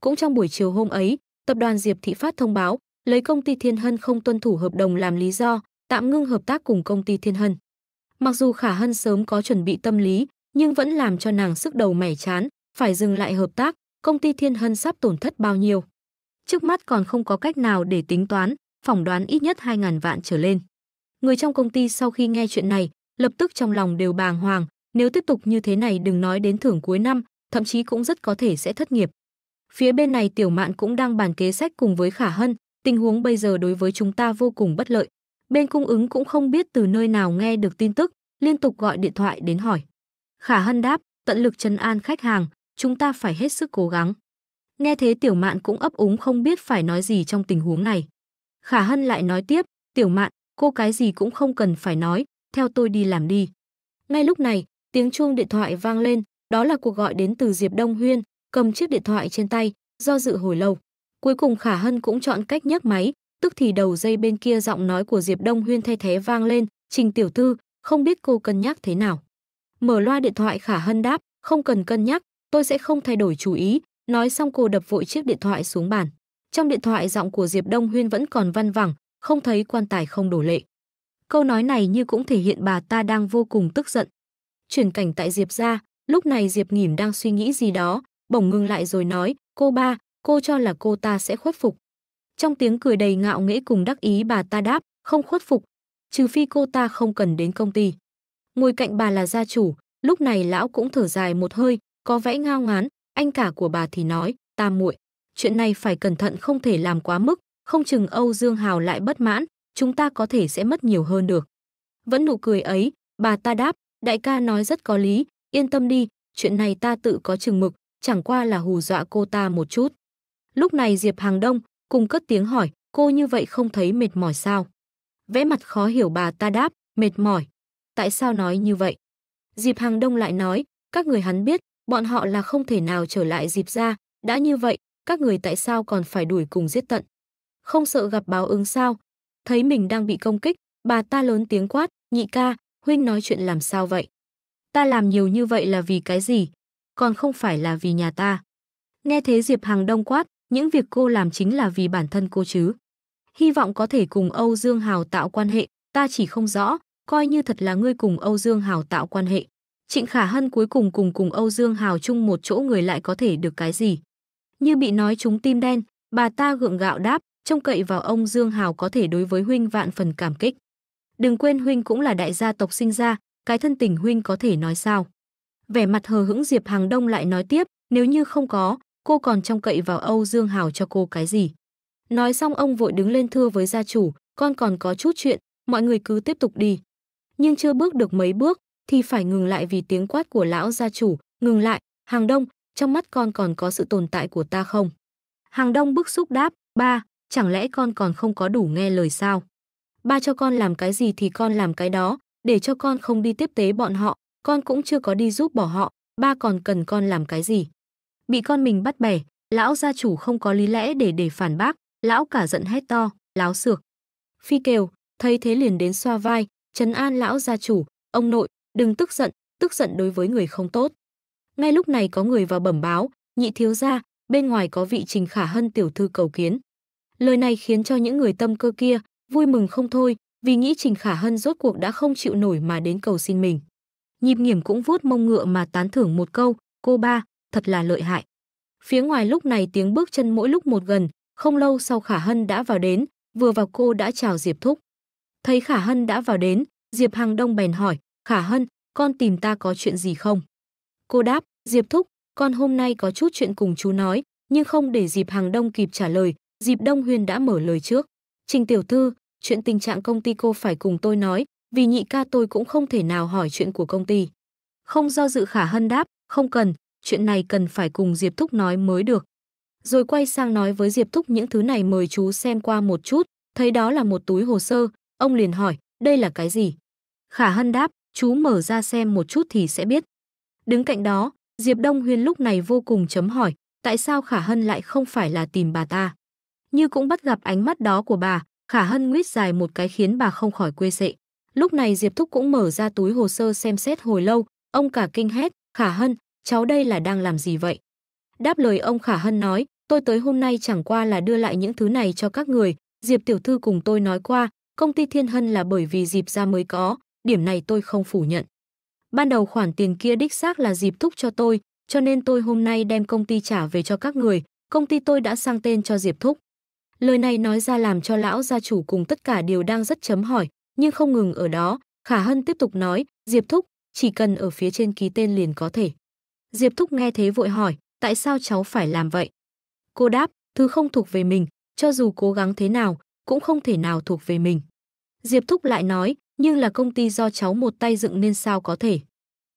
Cũng trong buổi chiều hôm ấy, tập đoàn Diệp Thị Phát thông báo, lấy công ty Thiên Hân không tuân thủ hợp đồng làm lý do, tạm ngưng hợp tác cùng công ty Thiên Hân. Mặc dù Khả Hân sớm có chuẩn bị tâm lý, nhưng vẫn làm cho nàng sức đầu mẻ chán, phải dừng lại hợp tác, công ty Thiên Hân sắp tổn thất bao nhiêu. Trước mắt còn không có cách nào để tính toán, phỏng đoán ít nhất 2.000 vạn trở lên. Người trong công ty sau khi nghe chuyện này, lập tức trong lòng đều bàng hoàng, nếu tiếp tục như thế này đừng nói đến thưởng cuối năm, thậm chí cũng rất có thể sẽ thất nghiệp. Phía bên này Tiểu Mạn cũng đang bàn kế sách cùng với Khả Hân, tình huống bây giờ đối với chúng ta vô cùng bất lợi. Bên cung ứng cũng không biết từ nơi nào nghe được tin tức, liên tục gọi điện thoại đến hỏi. Khả Hân đáp, tận lực trấn an khách hàng, chúng ta phải hết sức cố gắng. Nghe thế Tiểu Mạn cũng ấp úng không biết phải nói gì trong tình huống này. Khả Hân lại nói tiếp, Tiểu Mạn, cô cái gì cũng không cần phải nói, theo tôi đi làm đi. Ngay lúc này, tiếng chuông điện thoại vang lên, đó là cuộc gọi đến từ Diệp Đông Huyên, cầm chiếc điện thoại trên tay, do dự hồi lâu. Cuối cùng Khả Hân cũng chọn cách nhấc máy, tức thì đầu dây bên kia giọng nói của Diệp Đông Huyên thay thế vang lên, "Trình tiểu thư, không biết cô cân nhắc thế nào?" Mở loa điện thoại Khả Hân đáp, "Không cần cân nhắc, tôi sẽ không thay đổi chủ ý." Nói xong cô đập vội chiếc điện thoại xuống bàn. Trong điện thoại giọng của Diệp Đông Huyên vẫn còn văn vẳng, không thấy quan tài không đổ lệ. Câu nói này như cũng thể hiện bà ta đang vô cùng tức giận. Chuyển cảnh tại Diệp ra, lúc này Diệp Nghỉm đang suy nghĩ gì đó, bỗng ngừng lại rồi nói, cô ba, cô cho là cô ta sẽ khuất phục. Trong tiếng cười đầy ngạo nghễ cùng đắc ý bà ta đáp, không khuất phục, trừ phi cô ta không cần đến công ty. Ngồi cạnh bà là gia chủ, lúc này lão cũng thở dài một hơi, có vẻ ngao ngán, anh cả của bà thì nói, ta muội, chuyện này phải cẩn thận không thể làm quá mức, không chừng Âu Dương Hào lại bất mãn, chúng ta có thể sẽ mất nhiều hơn được. Vẫn nụ cười ấy, bà ta đáp, đại ca nói rất có lý, yên tâm đi, chuyện này ta tự có chừng mực, chẳng qua là hù dọa cô ta một chút. Lúc này Diệp Hàng Đông cùng cất tiếng hỏi, cô như vậy không thấy mệt mỏi sao? Vẽ mặt khó hiểu bà ta đáp, mệt mỏi. Tại sao nói như vậy? Diệp Hàng Đông lại nói, các người hắn biết, bọn họ là không thể nào trở lại Diệp ra, đã như vậy, các người tại sao còn phải đuổi cùng giết tận? Không sợ gặp báo ứng sao? Thấy mình đang bị công kích, bà ta lớn tiếng quát, nhị ca, huynh nói chuyện làm sao vậy? Ta làm nhiều như vậy là vì cái gì? còn không phải là vì nhà ta. Nghe thế Diệp Hàng Đông quát, những việc cô làm chính là vì bản thân cô chứ. Hy vọng có thể cùng Âu Dương Hào tạo quan hệ, ta chỉ không rõ, coi như thật là ngươi cùng Âu Dương Hào tạo quan hệ. Trịnh Khả Hân cuối cùng cùng cùng Âu Dương Hào chung một chỗ người lại có thể được cái gì. Như bị nói trúng tim đen, bà ta gượng gạo đáp, trông cậy vào ông Dương Hào có thể đối với huynh vạn phần cảm kích. Đừng quên huynh cũng là đại gia tộc sinh ra, cái thân tình huynh có thể nói sao. Vẻ mặt hờ hững Diệp Hàng Đông lại nói tiếp, nếu như không có, cô còn trông cậy vào Âu Dương Hảo cho cô cái gì. Nói xong ông vội đứng lên thưa với gia chủ, con còn có chút chuyện, mọi người cứ tiếp tục đi. Nhưng chưa bước được mấy bước, thì phải ngừng lại vì tiếng quát của lão gia chủ, ngừng lại, Hàng Đông, trong mắt con còn có sự tồn tại của ta không? Hàng Đông bức xúc đáp, ba, chẳng lẽ con còn không có đủ nghe lời sao? Ba cho con làm cái gì thì con làm cái đó, để cho con không đi tiếp tế bọn họ, con cũng chưa có đi giúp bỏ họ, ba còn cần con làm cái gì? Bị con mình bắt bẻ, lão gia chủ không có lý lẽ để để phản bác, lão cả giận hét to, láo xược. Phi kêu, thấy thế liền đến xoa vai, trấn an lão gia chủ, ông nội, đừng tức giận, tức giận đối với người không tốt. Ngay lúc này có người vào bẩm báo, nhị thiếu gia, bên ngoài có vị Trình Khả Hân tiểu thư cầu kiến. Lời này khiến cho những người tâm cơ kia vui mừng không thôi, vì nghĩ Trình Khả Hân rốt cuộc đã không chịu nổi mà đến cầu xin mình nhịp nghiểm cũng vuốt mông ngựa mà tán thưởng một câu, cô ba, thật là lợi hại. Phía ngoài lúc này tiếng bước chân mỗi lúc một gần, không lâu sau Khả Hân đã vào đến, vừa vào cô đã chào Diệp Thúc. Thấy Khả Hân đã vào đến, Diệp Hằng Đông bèn hỏi, Khả Hân, con tìm ta có chuyện gì không? Cô đáp, Diệp Thúc, con hôm nay có chút chuyện cùng chú nói, nhưng không để Diệp Hằng Đông kịp trả lời, Diệp Đông Huyền đã mở lời trước. Trình tiểu thư, chuyện tình trạng công ty cô phải cùng tôi nói, vì nhị ca tôi cũng không thể nào hỏi chuyện của công ty. Không do dự Khả Hân đáp, không cần, chuyện này cần phải cùng Diệp Thúc nói mới được. Rồi quay sang nói với Diệp Thúc những thứ này mời chú xem qua một chút, thấy đó là một túi hồ sơ, ông liền hỏi, đây là cái gì? Khả Hân đáp, chú mở ra xem một chút thì sẽ biết. Đứng cạnh đó, Diệp Đông Huyên lúc này vô cùng chấm hỏi, tại sao Khả Hân lại không phải là tìm bà ta? Như cũng bắt gặp ánh mắt đó của bà, Khả Hân nguyết dài một cái khiến bà không khỏi quê sệ. Lúc này Diệp Thúc cũng mở ra túi hồ sơ xem xét hồi lâu, ông cả kinh hét, Khả Hân, cháu đây là đang làm gì vậy? Đáp lời ông Khả Hân nói, tôi tới hôm nay chẳng qua là đưa lại những thứ này cho các người, Diệp Tiểu Thư cùng tôi nói qua, công ty Thiên Hân là bởi vì Diệp ra mới có, điểm này tôi không phủ nhận. Ban đầu khoản tiền kia đích xác là Diệp thúc cho tôi, cho nên tôi hôm nay đem công ty trả về cho các người, công ty tôi đã sang tên cho Diệp Thúc. Lời này nói ra làm cho lão gia chủ cùng tất cả đều đang rất chấm hỏi, nhưng không ngừng ở đó, Khả Hân tiếp tục nói, Diệp Thúc, chỉ cần ở phía trên ký tên liền có thể. Diệp Thúc nghe thế vội hỏi, tại sao cháu phải làm vậy? Cô đáp, thứ không thuộc về mình, cho dù cố gắng thế nào, cũng không thể nào thuộc về mình. Diệp Thúc lại nói, nhưng là công ty do cháu một tay dựng nên sao có thể.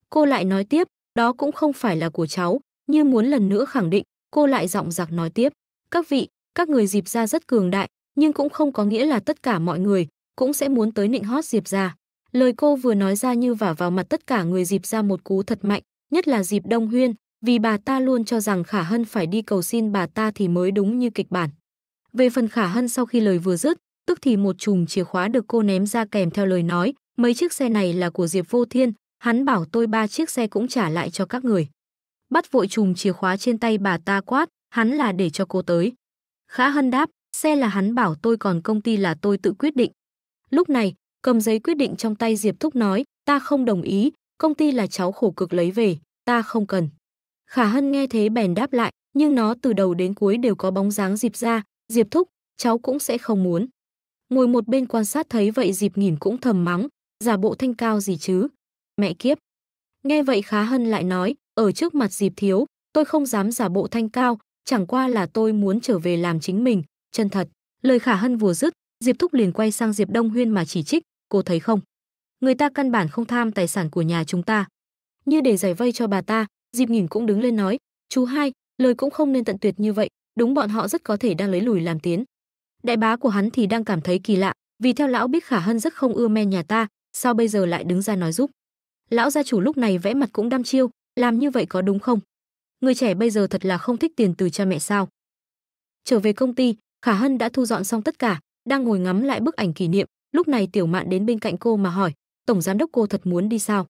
Cô lại nói tiếp, đó cũng không phải là của cháu, như muốn lần nữa khẳng định, cô lại giọng giặc nói tiếp. Các vị, các người dịp ra rất cường đại, nhưng cũng không có nghĩa là tất cả mọi người, cũng sẽ muốn tới nịnh hót Diệp ra. Lời cô vừa nói ra như vả vào mặt tất cả người Diệp ra một cú thật mạnh, nhất là Diệp Đông Huyên, vì bà ta luôn cho rằng Khả Hân phải đi cầu xin bà ta thì mới đúng như kịch bản. Về phần Khả Hân sau khi lời vừa dứt, tức thì một chùm chìa khóa được cô ném ra kèm theo lời nói, mấy chiếc xe này là của Diệp Vô Thiên, hắn bảo tôi ba chiếc xe cũng trả lại cho các người. Bắt vội chùm chìa khóa trên tay bà ta quát, hắn là để cho cô tới. Khả Hân đáp, xe là hắn bảo tôi còn công ty là tôi tự quyết định, Lúc này, cầm giấy quyết định trong tay Diệp Thúc nói, ta không đồng ý, công ty là cháu khổ cực lấy về, ta không cần. Khả Hân nghe thế bèn đáp lại, nhưng nó từ đầu đến cuối đều có bóng dáng Diệp ra, Diệp Thúc, cháu cũng sẽ không muốn. Ngồi một bên quan sát thấy vậy Diệp nhìn cũng thầm mắng, giả bộ thanh cao gì chứ. Mẹ kiếp. Nghe vậy Khá Hân lại nói, ở trước mặt Diệp Thiếu, tôi không dám giả bộ thanh cao, chẳng qua là tôi muốn trở về làm chính mình, chân thật. Lời Khả Hân vừa dứt, Diệp Thúc liền quay sang Diệp Đông Huyên mà chỉ trích, cô thấy không? Người ta căn bản không tham tài sản của nhà chúng ta. Như để giải vây cho bà ta, Diệp Nghìn cũng đứng lên nói, chú hai, lời cũng không nên tận tuyệt như vậy, đúng bọn họ rất có thể đang lấy lùi làm tiến. Đại bá của hắn thì đang cảm thấy kỳ lạ, vì theo lão biết Khả Hân rất không ưa men nhà ta, sao bây giờ lại đứng ra nói giúp? Lão gia chủ lúc này vẽ mặt cũng đăm chiêu, làm như vậy có đúng không? Người trẻ bây giờ thật là không thích tiền từ cha mẹ sao? Trở về công ty, Khả Hân đã thu dọn xong tất cả, đang ngồi ngắm lại bức ảnh kỷ niệm, lúc này Tiểu Mạn đến bên cạnh cô mà hỏi, "Tổng giám đốc cô thật muốn đi sao?"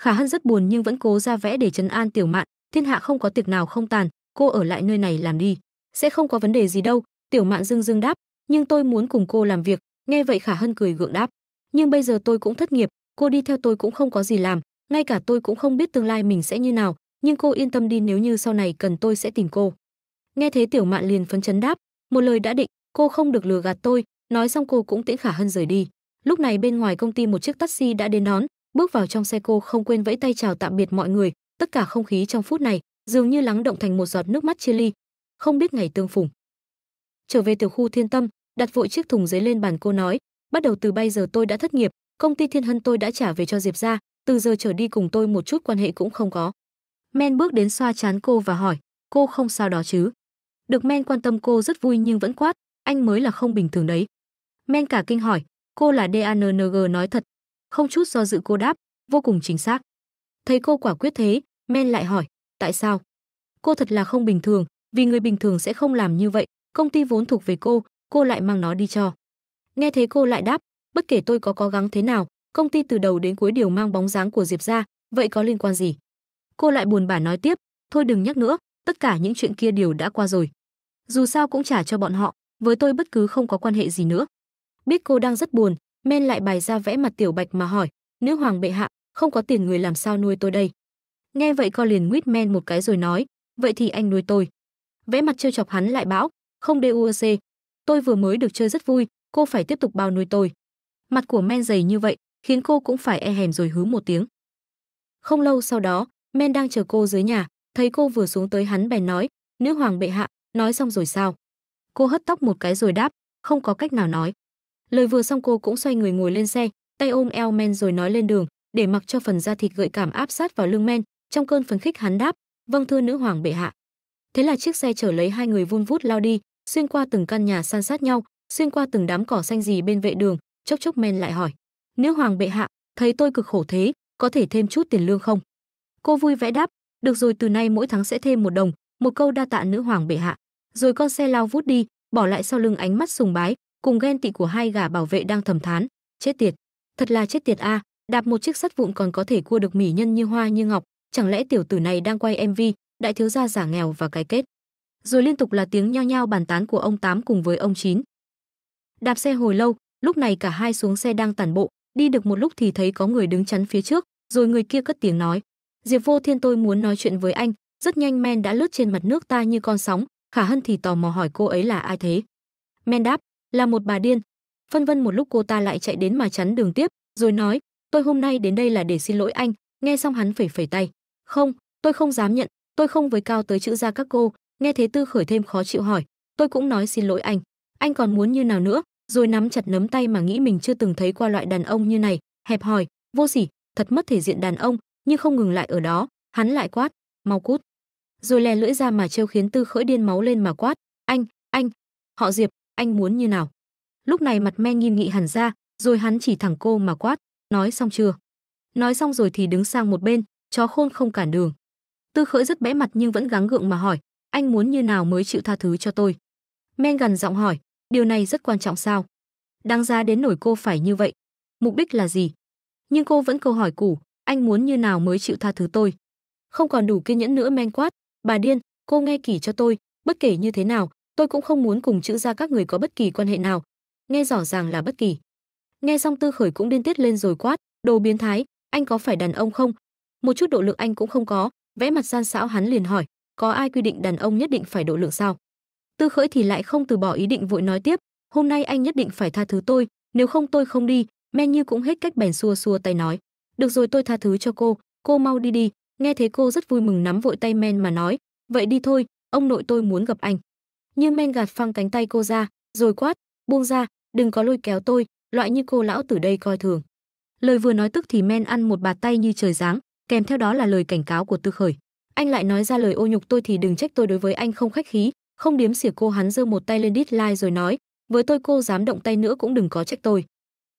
Khả Hân rất buồn nhưng vẫn cố ra vẽ để trấn an Tiểu Mạn, thiên hạ không có tiệc nào không tàn, cô ở lại nơi này làm đi, sẽ không có vấn đề gì đâu, Tiểu Mạn dưng dưng đáp, "Nhưng tôi muốn cùng cô làm việc." Nghe vậy Khả Hân cười gượng đáp, "Nhưng bây giờ tôi cũng thất nghiệp, cô đi theo tôi cũng không có gì làm, ngay cả tôi cũng không biết tương lai mình sẽ như nào, nhưng cô yên tâm đi nếu như sau này cần tôi sẽ tìm cô." Nghe thế Tiểu Mạn liền phấn chấn đáp, một lời đã định, Cô không được lừa gạt tôi, nói xong cô cũng tiễn Khả Hân rời đi. Lúc này bên ngoài công ty một chiếc taxi đã đến đón, bước vào trong xe cô không quên vẫy tay chào tạm biệt mọi người, tất cả không khí trong phút này dường như lắng động thành một giọt nước mắt chia ly, không biết ngày tương phùng. Trở về tiểu khu Thiên Tâm, đặt vội chiếc thùng giấy lên bàn cô nói, bắt đầu từ bây giờ tôi đã thất nghiệp, công ty Thiên Hân tôi đã trả về cho Diệp gia, từ giờ trở đi cùng tôi một chút quan hệ cũng không có. Men bước đến xoa chán cô và hỏi, cô không sao đó chứ? Được Men quan tâm cô rất vui nhưng vẫn quát, anh mới là không bình thường đấy. Men cả kinh hỏi, cô là DANNG nói thật. Không chút do dự cô đáp, vô cùng chính xác. Thấy cô quả quyết thế, Men lại hỏi, tại sao? Cô thật là không bình thường, vì người bình thường sẽ không làm như vậy, công ty vốn thuộc về cô, cô lại mang nó đi cho. Nghe thấy cô lại đáp, bất kể tôi có cố gắng thế nào, công ty từ đầu đến cuối đều mang bóng dáng của Diệp ra, vậy có liên quan gì? Cô lại buồn bã nói tiếp, thôi đừng nhắc nữa, tất cả những chuyện kia đều đã qua rồi. Dù sao cũng trả cho bọn họ, với tôi bất cứ không có quan hệ gì nữa. Biết cô đang rất buồn, men lại bày ra vẽ mặt tiểu bạch mà hỏi, nữ hoàng bệ hạ, không có tiền người làm sao nuôi tôi đây. Nghe vậy con liền nguyết men một cái rồi nói, vậy thì anh nuôi tôi. Vẽ mặt trêu chọc hắn lại bảo, không DUC, tôi vừa mới được chơi rất vui, cô phải tiếp tục bao nuôi tôi. Mặt của men dày như vậy, khiến cô cũng phải e hèm rồi hứ một tiếng. Không lâu sau đó, men đang chờ cô dưới nhà, thấy cô vừa xuống tới hắn bèn nói, nữ hoàng bệ hạ, nói xong rồi sao? Cô hất tóc một cái rồi đáp, không có cách nào nói. Lời vừa xong cô cũng xoay người ngồi lên xe, tay ôm eo men rồi nói lên đường, để mặc cho phần da thịt gợi cảm áp sát vào lưng men, trong cơn phấn khích hắn đáp, "Vâng thưa nữ hoàng bệ hạ." Thế là chiếc xe chở lấy hai người vun vút lao đi, xuyên qua từng căn nhà san sát nhau, xuyên qua từng đám cỏ xanh gì bên vệ đường, chốc chốc men lại hỏi, "Nữ hoàng bệ hạ, thấy tôi cực khổ thế, có thể thêm chút tiền lương không?" Cô vui vẻ đáp, "Được rồi, từ nay mỗi tháng sẽ thêm một đồng." Một câu đa tạ nữ hoàng bệ hạ rồi con xe lao vút đi, bỏ lại sau lưng ánh mắt sùng bái, cùng ghen tị của hai gã bảo vệ đang thầm thán, chết tiệt, thật là chết tiệt a, à, đạp một chiếc sắt vụn còn có thể cua được mỹ nhân như hoa như ngọc, chẳng lẽ tiểu tử này đang quay MV, đại thiếu gia giả nghèo và cái kết. Rồi liên tục là tiếng nhao nhao bàn tán của ông tám cùng với ông chín. Đạp xe hồi lâu, lúc này cả hai xuống xe đang tản bộ, đi được một lúc thì thấy có người đứng chắn phía trước, rồi người kia cất tiếng nói: "Diệp Vô Thiên tôi muốn nói chuyện với anh." Rất nhanh men đã lướt trên mặt nước ta như con sóng, Khả Hân thì tò mò hỏi cô ấy là ai thế. Men đáp, là một bà điên. Phân vân một lúc cô ta lại chạy đến mà chắn đường tiếp, rồi nói, tôi hôm nay đến đây là để xin lỗi anh, nghe xong hắn phẩy phẩy tay. Không, tôi không dám nhận, tôi không với cao tới chữ ra các cô, nghe thế tư khởi thêm khó chịu hỏi, tôi cũng nói xin lỗi anh, anh còn muốn như nào nữa, rồi nắm chặt nấm tay mà nghĩ mình chưa từng thấy qua loại đàn ông như này, hẹp hòi, vô sỉ, thật mất thể diện đàn ông, nhưng không ngừng lại ở đó, hắn lại quát, mau cút rồi lè lưỡi ra mà trêu khiến tư khởi điên máu lên mà quát anh anh họ diệp anh muốn như nào lúc này mặt me nghiêm nghị hẳn ra rồi hắn chỉ thẳng cô mà quát nói xong chưa nói xong rồi thì đứng sang một bên chó khôn không cản đường tư khởi rất bẽ mặt nhưng vẫn gắng gượng mà hỏi anh muốn như nào mới chịu tha thứ cho tôi men gần giọng hỏi điều này rất quan trọng sao đáng giá đến nổi cô phải như vậy mục đích là gì nhưng cô vẫn câu hỏi củ anh muốn như nào mới chịu tha thứ tôi không còn đủ kiên nhẫn nữa men quát Bà điên, cô nghe kỹ cho tôi, bất kể như thế nào, tôi cũng không muốn cùng chữ ra các người có bất kỳ quan hệ nào. Nghe rõ ràng là bất kỳ. Nghe xong Tư Khởi cũng điên tiết lên rồi quát, đồ biến thái, anh có phải đàn ông không? Một chút độ lượng anh cũng không có, vẽ mặt gian xảo hắn liền hỏi, có ai quy định đàn ông nhất định phải độ lượng sao? Tư Khởi thì lại không từ bỏ ý định vội nói tiếp, hôm nay anh nhất định phải tha thứ tôi, nếu không tôi không đi, men như cũng hết cách bèn xua xua tay nói, được rồi tôi tha thứ cho cô, cô mau đi đi, Nghe thấy cô rất vui mừng nắm vội tay Men mà nói, "Vậy đi thôi, ông nội tôi muốn gặp anh." Nhưng Men gạt phăng cánh tay cô ra, rồi quát, "Buông ra, đừng có lôi kéo tôi, loại như cô lão từ đây coi thường." Lời vừa nói tức thì Men ăn một bạt tay như trời giáng, kèm theo đó là lời cảnh cáo của Tư Khởi. Anh lại nói ra lời ô nhục tôi thì đừng trách tôi đối với anh không khách khí, không điếm xỉa cô hắn giơ một tay lên đít lai rồi nói, với tôi cô dám động tay nữa cũng đừng có trách tôi.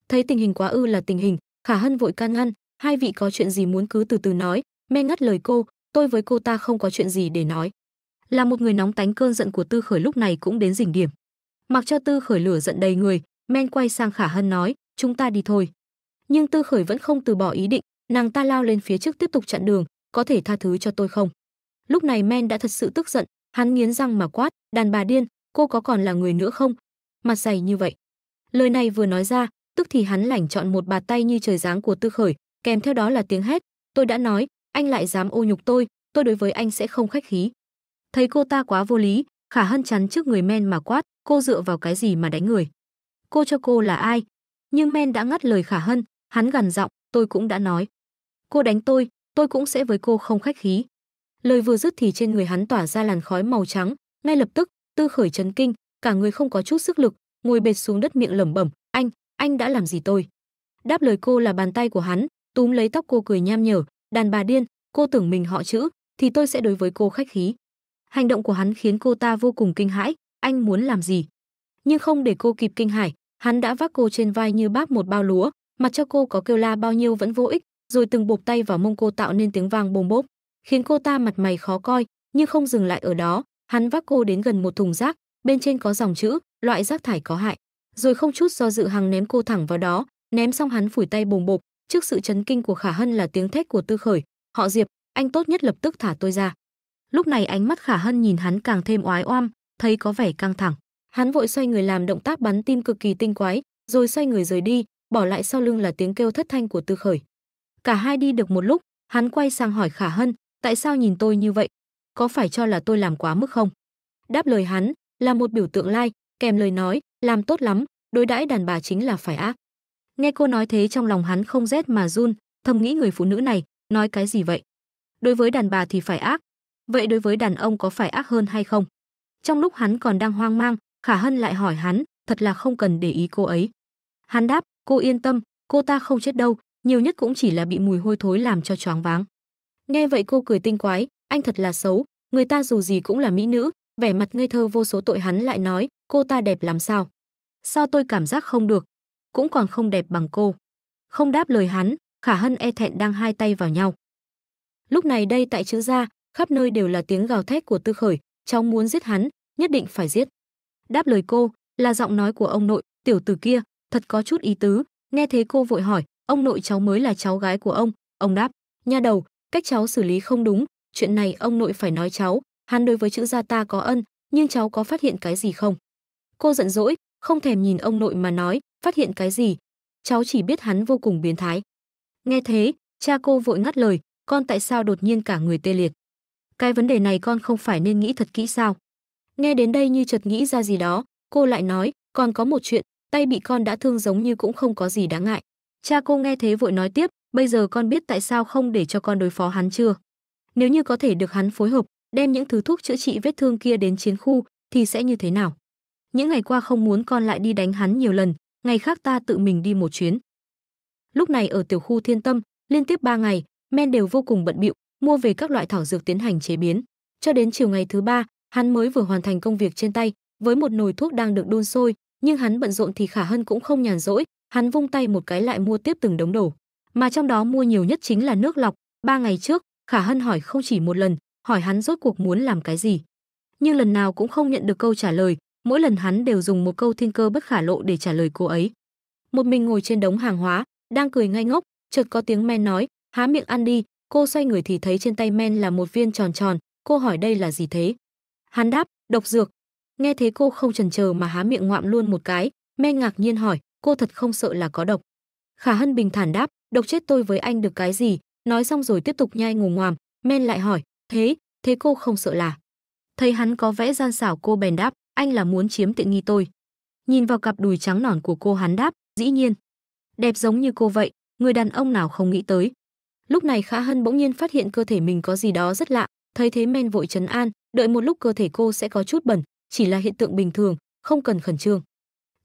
Thấy tình hình quá ư là tình hình, Khả Hân vội can ngăn, hai vị có chuyện gì muốn cứ từ từ nói, men ngắt lời cô tôi với cô ta không có chuyện gì để nói là một người nóng tánh cơn giận của tư khởi lúc này cũng đến đỉnh điểm mặc cho tư khởi lửa giận đầy người men quay sang khả hân nói chúng ta đi thôi nhưng tư khởi vẫn không từ bỏ ý định nàng ta lao lên phía trước tiếp tục chặn đường có thể tha thứ cho tôi không lúc này men đã thật sự tức giận hắn nghiến răng mà quát đàn bà điên cô có còn là người nữa không mặt dày như vậy lời này vừa nói ra tức thì hắn lảnh chọn một bà tay như trời giáng của tư khởi kèm theo đó là tiếng hét tôi đã nói anh lại dám ô nhục tôi, tôi đối với anh sẽ không khách khí. Thấy cô ta quá vô lý, Khả Hân chắn trước người men mà quát, cô dựa vào cái gì mà đánh người? Cô cho cô là ai? Nhưng men đã ngắt lời Khả Hân, hắn gằn giọng, tôi cũng đã nói. Cô đánh tôi, tôi cũng sẽ với cô không khách khí. Lời vừa dứt thì trên người hắn tỏa ra làn khói màu trắng, ngay lập tức, Tư Khởi chấn kinh, cả người không có chút sức lực, ngồi bệt xuống đất miệng lẩm bẩm, "Anh, anh đã làm gì tôi?" Đáp lời cô là bàn tay của hắn, túm lấy tóc cô cười nham nhở, đàn bà điên cô tưởng mình họ chữ thì tôi sẽ đối với cô khách khí hành động của hắn khiến cô ta vô cùng kinh hãi anh muốn làm gì nhưng không để cô kịp kinh hãi hắn đã vác cô trên vai như bác một bao lúa mặt cho cô có kêu la bao nhiêu vẫn vô ích rồi từng bộp tay vào mông cô tạo nên tiếng vang bồm bốp khiến cô ta mặt mày khó coi nhưng không dừng lại ở đó hắn vác cô đến gần một thùng rác bên trên có dòng chữ loại rác thải có hại rồi không chút do dự hằng ném cô thẳng vào đó ném xong hắn phủi tay bồm bộp Trước sự chấn kinh của Khả Hân là tiếng thét của Tư Khởi, "Họ Diệp, anh tốt nhất lập tức thả tôi ra." Lúc này ánh mắt Khả Hân nhìn hắn càng thêm oái oăm, thấy có vẻ căng thẳng. Hắn vội xoay người làm động tác bắn tim cực kỳ tinh quái, rồi xoay người rời đi, bỏ lại sau lưng là tiếng kêu thất thanh của Tư Khởi. Cả hai đi được một lúc, hắn quay sang hỏi Khả Hân, "Tại sao nhìn tôi như vậy? Có phải cho là tôi làm quá mức không?" Đáp lời hắn là một biểu tượng lai, like, kèm lời nói, "Làm tốt lắm, đối đãi đàn bà chính là phải ác." Nghe cô nói thế trong lòng hắn không rét mà run, thầm nghĩ người phụ nữ này, nói cái gì vậy? Đối với đàn bà thì phải ác, vậy đối với đàn ông có phải ác hơn hay không? Trong lúc hắn còn đang hoang mang, Khả Hân lại hỏi hắn, thật là không cần để ý cô ấy. Hắn đáp, cô yên tâm, cô ta không chết đâu, nhiều nhất cũng chỉ là bị mùi hôi thối làm cho choáng váng. Nghe vậy cô cười tinh quái, anh thật là xấu, người ta dù gì cũng là mỹ nữ, vẻ mặt ngây thơ vô số tội hắn lại nói, cô ta đẹp làm sao? Sao tôi cảm giác không được, cũng còn không đẹp bằng cô. Không đáp lời hắn, Khả Hân e thẹn đang hai tay vào nhau. Lúc này đây tại chữ gia, khắp nơi đều là tiếng gào thét của Tư Khởi, cháu muốn giết hắn, nhất định phải giết. Đáp lời cô là giọng nói của ông nội, tiểu tử kia, thật có chút ý tứ, nghe thế cô vội hỏi, ông nội cháu mới là cháu gái của ông, ông đáp, nha đầu, cách cháu xử lý không đúng, chuyện này ông nội phải nói cháu, hắn đối với chữ gia ta có ân, nhưng cháu có phát hiện cái gì không? Cô giận dỗi, không thèm nhìn ông nội mà nói, phát hiện cái gì? Cháu chỉ biết hắn vô cùng biến thái. Nghe thế, cha cô vội ngắt lời, con tại sao đột nhiên cả người tê liệt? Cái vấn đề này con không phải nên nghĩ thật kỹ sao? Nghe đến đây như chợt nghĩ ra gì đó, cô lại nói, còn có một chuyện, tay bị con đã thương giống như cũng không có gì đáng ngại. Cha cô nghe thế vội nói tiếp, bây giờ con biết tại sao không để cho con đối phó hắn chưa? Nếu như có thể được hắn phối hợp, đem những thứ thuốc chữa trị vết thương kia đến chiến khu, thì sẽ như thế nào? những ngày qua không muốn con lại đi đánh hắn nhiều lần, ngày khác ta tự mình đi một chuyến. Lúc này ở tiểu khu Thiên Tâm, liên tiếp 3 ngày, Men đều vô cùng bận bịu, mua về các loại thảo dược tiến hành chế biến. Cho đến chiều ngày thứ ba, hắn mới vừa hoàn thành công việc trên tay, với một nồi thuốc đang được đun sôi, nhưng hắn bận rộn thì Khả Hân cũng không nhàn rỗi, hắn vung tay một cái lại mua tiếp từng đống đổ, mà trong đó mua nhiều nhất chính là nước lọc, ba ngày trước, Khả Hân hỏi không chỉ một lần, hỏi hắn rốt cuộc muốn làm cái gì. Nhưng lần nào cũng không nhận được câu trả lời, mỗi lần hắn đều dùng một câu thiên cơ bất khả lộ để trả lời cô ấy. Một mình ngồi trên đống hàng hóa, đang cười ngây ngốc, chợt có tiếng men nói, há miệng ăn đi, cô xoay người thì thấy trên tay men là một viên tròn tròn, cô hỏi đây là gì thế? Hắn đáp, độc dược. Nghe thế cô không chần chờ mà há miệng ngoạm luôn một cái, men ngạc nhiên hỏi, cô thật không sợ là có độc. Khả Hân bình thản đáp, độc chết tôi với anh được cái gì, nói xong rồi tiếp tục nhai ngủ ngoàm, men lại hỏi, thế, thế cô không sợ là. Thấy hắn có vẽ gian xảo cô bèn đáp, anh là muốn chiếm tiện nghi tôi. Nhìn vào cặp đùi trắng nõn của cô hắn đáp, dĩ nhiên. Đẹp giống như cô vậy, người đàn ông nào không nghĩ tới. Lúc này Khả Hân bỗng nhiên phát hiện cơ thể mình có gì đó rất lạ, thấy thế men vội trấn an, đợi một lúc cơ thể cô sẽ có chút bẩn, chỉ là hiện tượng bình thường, không cần khẩn trương.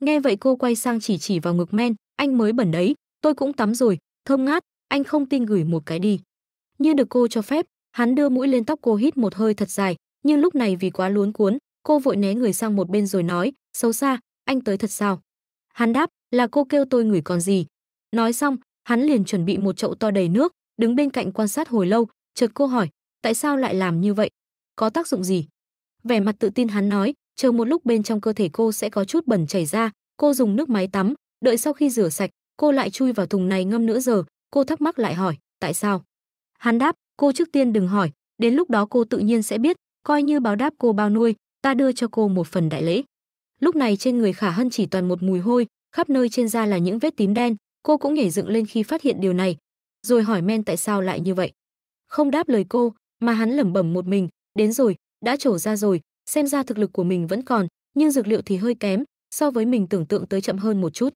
Nghe vậy cô quay sang chỉ chỉ vào ngực men, anh mới bẩn đấy, tôi cũng tắm rồi, thơm ngát, anh không tin gửi một cái đi. Như được cô cho phép, hắn đưa mũi lên tóc cô hít một hơi thật dài, nhưng lúc này vì quá luống cuốn, Cô vội né người sang một bên rồi nói, xấu xa, anh tới thật sao? Hắn đáp, là cô kêu tôi ngửi còn gì. Nói xong, hắn liền chuẩn bị một chậu to đầy nước, đứng bên cạnh quan sát hồi lâu, chợt cô hỏi, tại sao lại làm như vậy? Có tác dụng gì? Vẻ mặt tự tin hắn nói, chờ một lúc bên trong cơ thể cô sẽ có chút bẩn chảy ra, cô dùng nước máy tắm, đợi sau khi rửa sạch, cô lại chui vào thùng này ngâm nửa giờ, cô thắc mắc lại hỏi, tại sao? Hắn đáp, cô trước tiên đừng hỏi, đến lúc đó cô tự nhiên sẽ biết, coi như báo đáp cô bao nuôi, ta đưa cho cô một phần đại lễ. Lúc này trên người Khả Hân chỉ toàn một mùi hôi, khắp nơi trên da là những vết tím đen, cô cũng nhảy dựng lên khi phát hiện điều này, rồi hỏi men tại sao lại như vậy. Không đáp lời cô, mà hắn lẩm bẩm một mình, đến rồi, đã trổ ra rồi, xem ra thực lực của mình vẫn còn, nhưng dược liệu thì hơi kém, so với mình tưởng tượng tới chậm hơn một chút.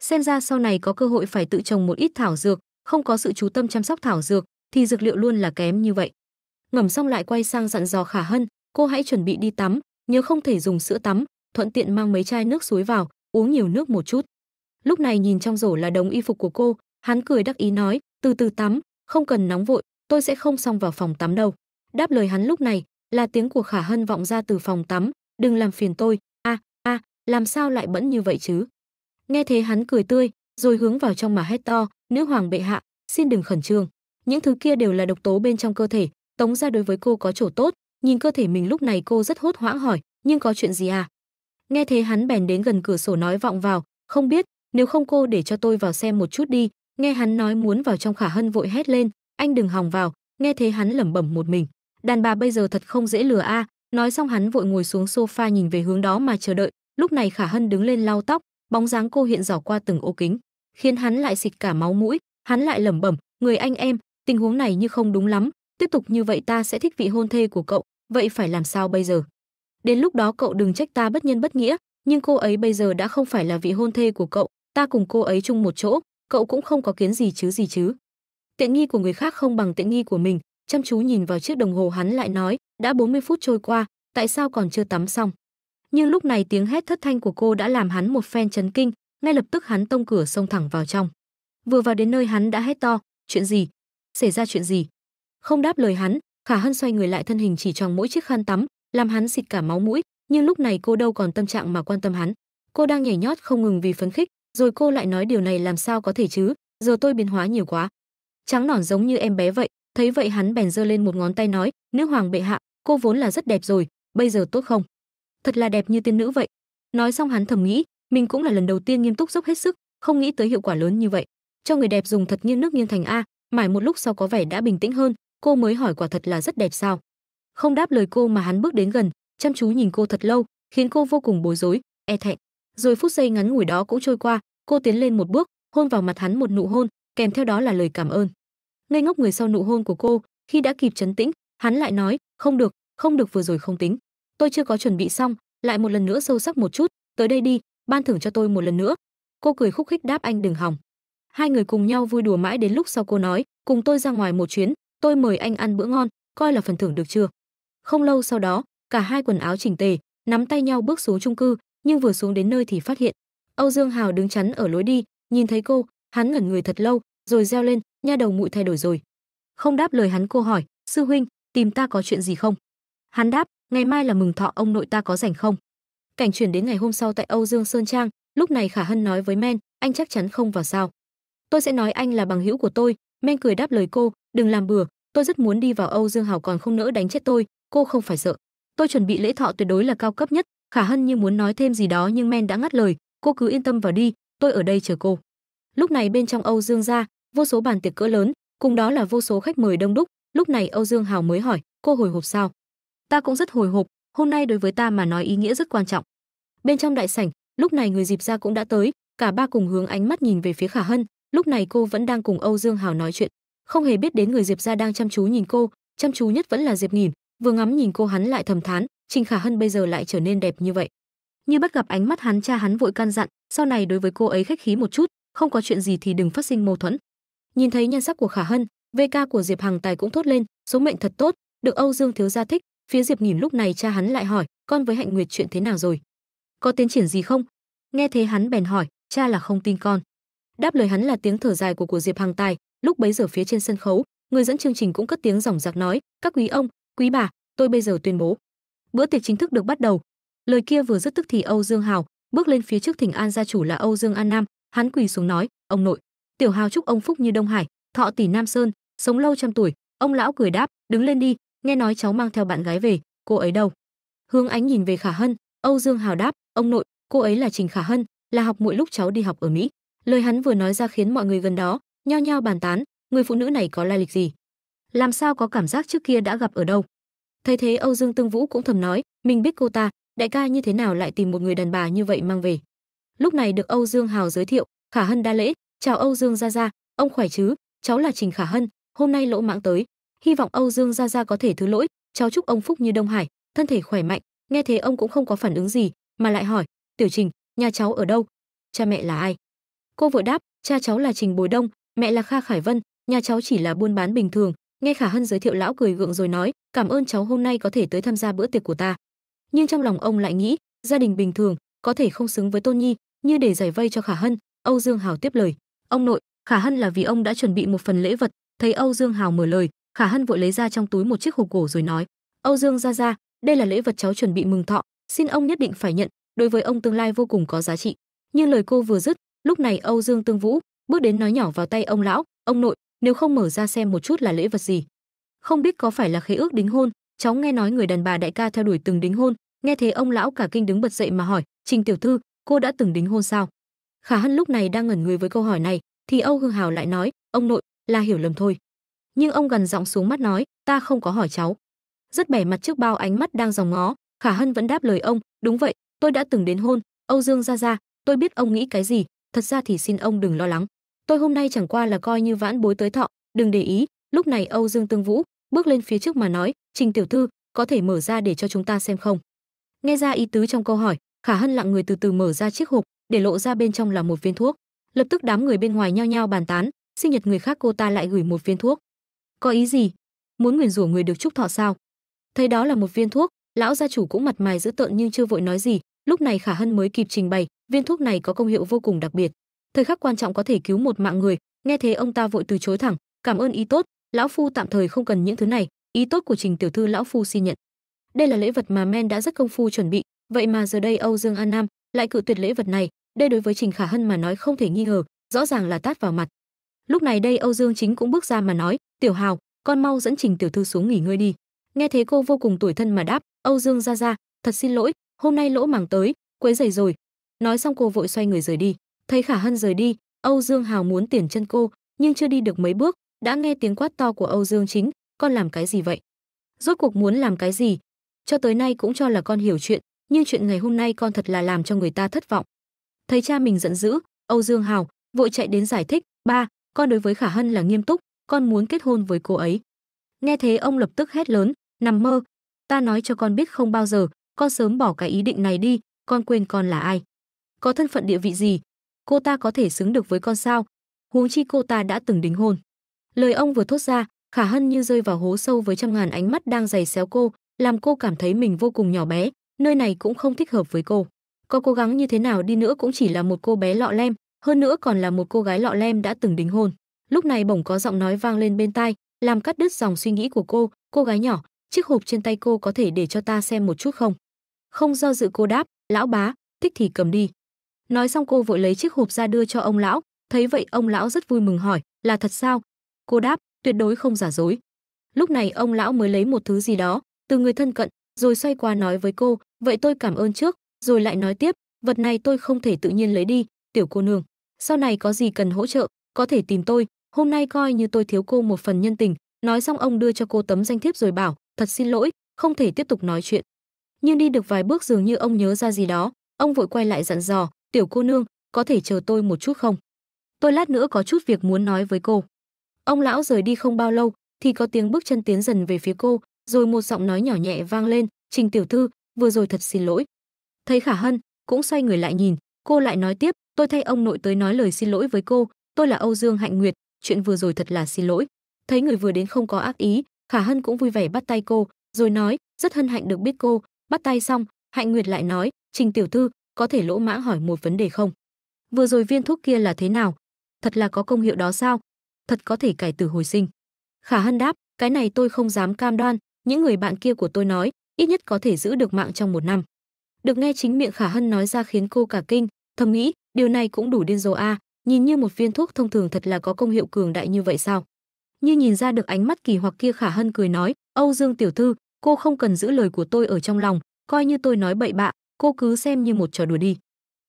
Xem ra sau này có cơ hội phải tự trồng một ít thảo dược, không có sự chú tâm chăm sóc thảo dược thì dược liệu luôn là kém như vậy. Ngẩm xong lại quay sang dặn dò Khả Hân, cô hãy chuẩn bị đi tắm, nhớ không thể dùng sữa tắm, thuận tiện mang mấy chai nước suối vào, uống nhiều nước một chút. Lúc này nhìn trong rổ là đống y phục của cô, hắn cười đắc ý nói, từ từ tắm, không cần nóng vội, tôi sẽ không xong vào phòng tắm đâu. Đáp lời hắn lúc này là tiếng của Khả Hân vọng ra từ phòng tắm, đừng làm phiền tôi, a a, làm sao lại bẫn như vậy chứ? Nghe thế hắn cười tươi, rồi hướng vào trong mà hét to, nữ hoàng bệ hạ, xin đừng khẩn trương. Những thứ kia đều là độc tố bên trong cơ thể, tống ra đối với cô có chỗ tốt, Nhìn cơ thể mình lúc này cô rất hốt hoảng hỏi, nhưng có chuyện gì à? Nghe thế hắn bèn đến gần cửa sổ nói vọng vào, không biết, nếu không cô để cho tôi vào xem một chút đi. Nghe hắn nói muốn vào trong khả hân vội hét lên, anh đừng hòng vào, nghe thế hắn lẩm bẩm một mình. Đàn bà bây giờ thật không dễ lừa a, nói xong hắn vội ngồi xuống sofa nhìn về hướng đó mà chờ đợi, lúc này khả hân đứng lên lau tóc, bóng dáng cô hiện dò qua từng ô kính, khiến hắn lại xịt cả máu mũi, hắn lại lẩm bẩm, người anh em, tình huống này như không đúng lắm, tiếp tục như vậy ta sẽ thích vị hôn thê của cậu, vậy phải làm sao bây giờ? Đến lúc đó cậu đừng trách ta bất nhân bất nghĩa, nhưng cô ấy bây giờ đã không phải là vị hôn thê của cậu, ta cùng cô ấy chung một chỗ, cậu cũng không có kiến gì chứ gì chứ. Tiện nghi của người khác không bằng tiện nghi của mình, chăm chú nhìn vào chiếc đồng hồ hắn lại nói, đã 40 phút trôi qua, tại sao còn chưa tắm xong? Nhưng lúc này tiếng hét thất thanh của cô đã làm hắn một phen chấn kinh, ngay lập tức hắn tông cửa xông thẳng vào trong. Vừa vào đến nơi hắn đã hét to, chuyện gì? Xảy ra chuyện gì? Không đáp lời hắn, khả hân xoay người lại thân hình chỉ tròn mỗi chiếc khăn tắm làm hắn xịt cả máu mũi nhưng lúc này cô đâu còn tâm trạng mà quan tâm hắn cô đang nhảy nhót không ngừng vì phấn khích rồi cô lại nói điều này làm sao có thể chứ giờ tôi biến hóa nhiều quá trắng nõn giống như em bé vậy thấy vậy hắn bèn giơ lên một ngón tay nói nữ hoàng bệ hạ cô vốn là rất đẹp rồi bây giờ tốt không thật là đẹp như tiên nữ vậy nói xong hắn thầm nghĩ mình cũng là lần đầu tiên nghiêm túc dốc hết sức không nghĩ tới hiệu quả lớn như vậy cho người đẹp dùng thật nghiêng nước nghiêng thành a mải một lúc sau có vẻ đã bình tĩnh hơn cô mới hỏi quả thật là rất đẹp sao. Không đáp lời cô mà hắn bước đến gần, chăm chú nhìn cô thật lâu, khiến cô vô cùng bối rối, e thẹn. Rồi phút giây ngắn ngủi đó cũng trôi qua, cô tiến lên một bước, hôn vào mặt hắn một nụ hôn, kèm theo đó là lời cảm ơn. Ngây ngốc người sau nụ hôn của cô, khi đã kịp chấn tĩnh, hắn lại nói, "Không được, không được vừa rồi không tính. Tôi chưa có chuẩn bị xong." Lại một lần nữa sâu sắc một chút, "Tới đây đi, ban thưởng cho tôi một lần nữa." Cô cười khúc khích đáp anh đừng hỏng. Hai người cùng nhau vui đùa mãi đến lúc sau cô nói, "Cùng tôi ra ngoài một chuyến, tôi mời anh ăn bữa ngon coi là phần thưởng được chưa không lâu sau đó cả hai quần áo chỉnh tề nắm tay nhau bước xuống chung cư nhưng vừa xuống đến nơi thì phát hiện âu dương hào đứng chắn ở lối đi nhìn thấy cô hắn ngẩn người thật lâu rồi reo lên nha đầu mũi thay đổi rồi không đáp lời hắn cô hỏi sư huynh tìm ta có chuyện gì không hắn đáp ngày mai là mừng thọ ông nội ta có rảnh không cảnh chuyển đến ngày hôm sau tại âu dương sơn trang lúc này khả hân nói với men anh chắc chắn không vào sao tôi sẽ nói anh là bằng hữu của tôi men cười đáp lời cô đừng làm bừa tôi rất muốn đi vào Âu Dương Hảo còn không nỡ đánh chết tôi, cô không phải sợ. Tôi chuẩn bị lễ thọ tuyệt đối là cao cấp nhất, Khả Hân như muốn nói thêm gì đó nhưng Men đã ngắt lời, cô cứ yên tâm vào đi, tôi ở đây chờ cô. Lúc này bên trong Âu Dương gia, vô số bàn tiệc cỡ lớn, cùng đó là vô số khách mời đông đúc, lúc này Âu Dương Hào mới hỏi, cô hồi hộp sao? Ta cũng rất hồi hộp, hôm nay đối với ta mà nói ý nghĩa rất quan trọng. Bên trong đại sảnh, lúc này người dịp ra cũng đã tới, cả ba cùng hướng ánh mắt nhìn về phía Khả Hân, lúc này cô vẫn đang cùng Âu Dương Hào nói chuyện không hề biết đến người diệp gia đang chăm chú nhìn cô chăm chú nhất vẫn là diệp nghỉn vừa ngắm nhìn cô hắn lại thầm thán trình khả hân bây giờ lại trở nên đẹp như vậy như bắt gặp ánh mắt hắn cha hắn vội can dặn sau này đối với cô ấy khách khí một chút không có chuyện gì thì đừng phát sinh mâu thuẫn nhìn thấy nhan sắc của khả hân vk của diệp hằng tài cũng thốt lên số mệnh thật tốt được âu dương thiếu gia thích phía diệp nghỉn lúc này cha hắn lại hỏi con với hạnh nguyệt chuyện thế nào rồi có tiến triển gì không nghe thế hắn bèn hỏi cha là không tin con đáp lời hắn là tiếng thở dài của của diệp hằng tài lúc bấy giờ phía trên sân khấu người dẫn chương trình cũng cất tiếng ròng rạc nói các quý ông quý bà tôi bây giờ tuyên bố bữa tiệc chính thức được bắt đầu lời kia vừa dứt tức thì âu dương hào bước lên phía trước thỉnh an gia chủ là âu dương an nam hắn quỳ xuống nói ông nội tiểu hào chúc ông phúc như đông hải thọ tỷ nam sơn sống lâu trăm tuổi ông lão cười đáp đứng lên đi nghe nói cháu mang theo bạn gái về cô ấy đâu hướng ánh nhìn về khả hân âu dương hào đáp ông nội cô ấy là trình khả hân là học muội lúc cháu đi học ở mỹ lời hắn vừa nói ra khiến mọi người gần đó nhao nhao bàn tán người phụ nữ này có lai lịch gì làm sao có cảm giác trước kia đã gặp ở đâu thấy thế âu dương tương vũ cũng thầm nói mình biết cô ta đại ca như thế nào lại tìm một người đàn bà như vậy mang về lúc này được âu dương hào giới thiệu khả hân đa lễ chào âu dương gia gia ông khỏe chứ cháu là trình khả hân hôm nay lỗ mãng tới hy vọng âu dương gia gia có thể thứ lỗi cháu chúc ông phúc như đông hải thân thể khỏe mạnh nghe thế ông cũng không có phản ứng gì mà lại hỏi tiểu trình nhà cháu ở đâu cha mẹ là ai cô vội đáp cha cháu là trình bồi đông mẹ là Kha Khải Vân, nhà cháu chỉ là buôn bán bình thường. Nghe Khả Hân giới thiệu lão cười gượng rồi nói, cảm ơn cháu hôm nay có thể tới tham gia bữa tiệc của ta. Nhưng trong lòng ông lại nghĩ, gia đình bình thường có thể không xứng với Tôn Nhi, như để giải vây cho Khả Hân, Âu Dương Hào tiếp lời, "Ông nội, Khả Hân là vì ông đã chuẩn bị một phần lễ vật." Thấy Âu Dương Hào mở lời, Khả Hân vội lấy ra trong túi một chiếc hộp cổ rồi nói, "Âu Dương gia gia, đây là lễ vật cháu chuẩn bị mừng thọ, xin ông nhất định phải nhận, đối với ông tương lai vô cùng có giá trị." Nhưng lời cô vừa dứt, lúc này Âu Dương Tương Vũ, bước đến nói nhỏ vào tay ông lão ông nội nếu không mở ra xem một chút là lễ vật gì không biết có phải là khế ước đính hôn cháu nghe nói người đàn bà đại ca theo đuổi từng đính hôn nghe thế ông lão cả kinh đứng bật dậy mà hỏi trình tiểu thư cô đã từng đính hôn sao khả hân lúc này đang ngẩn người với câu hỏi này thì âu hương hào lại nói ông nội là hiểu lầm thôi nhưng ông gần giọng xuống mắt nói ta không có hỏi cháu rất bẻ mặt trước bao ánh mắt đang dòng ngó khả hân vẫn đáp lời ông đúng vậy tôi đã từng đến hôn âu dương ra ra tôi biết ông nghĩ cái gì thật ra thì xin ông đừng lo lắng tôi hôm nay chẳng qua là coi như vãn bối tới thọ đừng để ý lúc này âu dương tương vũ bước lên phía trước mà nói trình tiểu thư có thể mở ra để cho chúng ta xem không nghe ra ý tứ trong câu hỏi khả hân lặng người từ từ mở ra chiếc hộp để lộ ra bên trong là một viên thuốc lập tức đám người bên ngoài nhao nhao bàn tán sinh nhật người khác cô ta lại gửi một viên thuốc có ý gì muốn nguyền rủa người được chúc thọ sao thấy đó là một viên thuốc lão gia chủ cũng mặt mày dữ tợn nhưng chưa vội nói gì lúc này khả hân mới kịp trình bày viên thuốc này có công hiệu vô cùng đặc biệt thời khắc quan trọng có thể cứu một mạng người nghe thế ông ta vội từ chối thẳng cảm ơn ý tốt lão phu tạm thời không cần những thứ này ý tốt của trình tiểu thư lão phu xin nhận đây là lễ vật mà men đã rất công phu chuẩn bị vậy mà giờ đây âu dương an nam lại cự tuyệt lễ vật này đây đối với trình khả hân mà nói không thể nghi ngờ rõ ràng là tát vào mặt lúc này đây âu dương chính cũng bước ra mà nói tiểu hào con mau dẫn trình tiểu thư xuống nghỉ ngơi đi nghe thế cô vô cùng tuổi thân mà đáp âu dương ra ra thật xin lỗi hôm nay lỗ màng tới quấy rầy rồi nói xong cô vội xoay người rời đi Thấy Khả Hân rời đi, Âu Dương Hào muốn tiền chân cô, nhưng chưa đi được mấy bước, đã nghe tiếng quát to của Âu Dương Chính, con làm cái gì vậy? Rốt cuộc muốn làm cái gì? Cho tới nay cũng cho là con hiểu chuyện, nhưng chuyện ngày hôm nay con thật là làm cho người ta thất vọng. Thấy cha mình giận dữ, Âu Dương Hào vội chạy đến giải thích, "Ba, con đối với Khả Hân là nghiêm túc, con muốn kết hôn với cô ấy." Nghe thế ông lập tức hét lớn, "Nằm mơ, ta nói cho con biết không bao giờ, con sớm bỏ cái ý định này đi, con quên con là ai, có thân phận địa vị gì, cô ta có thể xứng được với con sao huống chi cô ta đã từng đính hôn lời ông vừa thốt ra khả hân như rơi vào hố sâu với trăm ngàn ánh mắt đang giày xéo cô làm cô cảm thấy mình vô cùng nhỏ bé nơi này cũng không thích hợp với cô có cố gắng như thế nào đi nữa cũng chỉ là một cô bé lọ lem hơn nữa còn là một cô gái lọ lem đã từng đính hôn lúc này bỗng có giọng nói vang lên bên tai làm cắt đứt dòng suy nghĩ của cô cô gái nhỏ chiếc hộp trên tay cô có thể để cho ta xem một chút không không do dự cô đáp lão bá thích thì cầm đi Nói xong cô vội lấy chiếc hộp ra đưa cho ông lão, thấy vậy ông lão rất vui mừng hỏi, là thật sao? Cô đáp, tuyệt đối không giả dối. Lúc này ông lão mới lấy một thứ gì đó từ người thân cận, rồi xoay qua nói với cô, vậy tôi cảm ơn trước, rồi lại nói tiếp, vật này tôi không thể tự nhiên lấy đi, tiểu cô nương, sau này có gì cần hỗ trợ, có thể tìm tôi, hôm nay coi như tôi thiếu cô một phần nhân tình. Nói xong ông đưa cho cô tấm danh thiếp rồi bảo, thật xin lỗi, không thể tiếp tục nói chuyện. Nhưng đi được vài bước dường như ông nhớ ra gì đó, ông vội quay lại dặn dò, tiểu cô nương, có thể chờ tôi một chút không? Tôi lát nữa có chút việc muốn nói với cô. Ông lão rời đi không bao lâu, thì có tiếng bước chân tiến dần về phía cô, rồi một giọng nói nhỏ nhẹ vang lên, "Trình tiểu thư, vừa rồi thật xin lỗi." Thấy Khả Hân, cũng xoay người lại nhìn, cô lại nói tiếp, "Tôi thay ông nội tới nói lời xin lỗi với cô, tôi là Âu Dương Hạnh Nguyệt, chuyện vừa rồi thật là xin lỗi." Thấy người vừa đến không có ác ý, Khả Hân cũng vui vẻ bắt tay cô, rồi nói, "Rất hân hạnh được biết cô." Bắt tay xong, Hạnh Nguyệt lại nói, "Trình tiểu thư, có thể lỗ mãng hỏi một vấn đề không? Vừa rồi viên thuốc kia là thế nào? Thật là có công hiệu đó sao? Thật có thể cải tử hồi sinh. Khả Hân đáp, cái này tôi không dám cam đoan, những người bạn kia của tôi nói, ít nhất có thể giữ được mạng trong một năm. Được nghe chính miệng Khả Hân nói ra khiến cô cả kinh, thầm nghĩ, điều này cũng đủ điên rồ a, nhìn như một viên thuốc thông thường thật là có công hiệu cường đại như vậy sao? Như nhìn ra được ánh mắt kỳ hoặc kia Khả Hân cười nói, "Âu Dương tiểu thư, cô không cần giữ lời của tôi ở trong lòng, coi như tôi nói bậy bạ, cô cứ xem như một trò đùa đi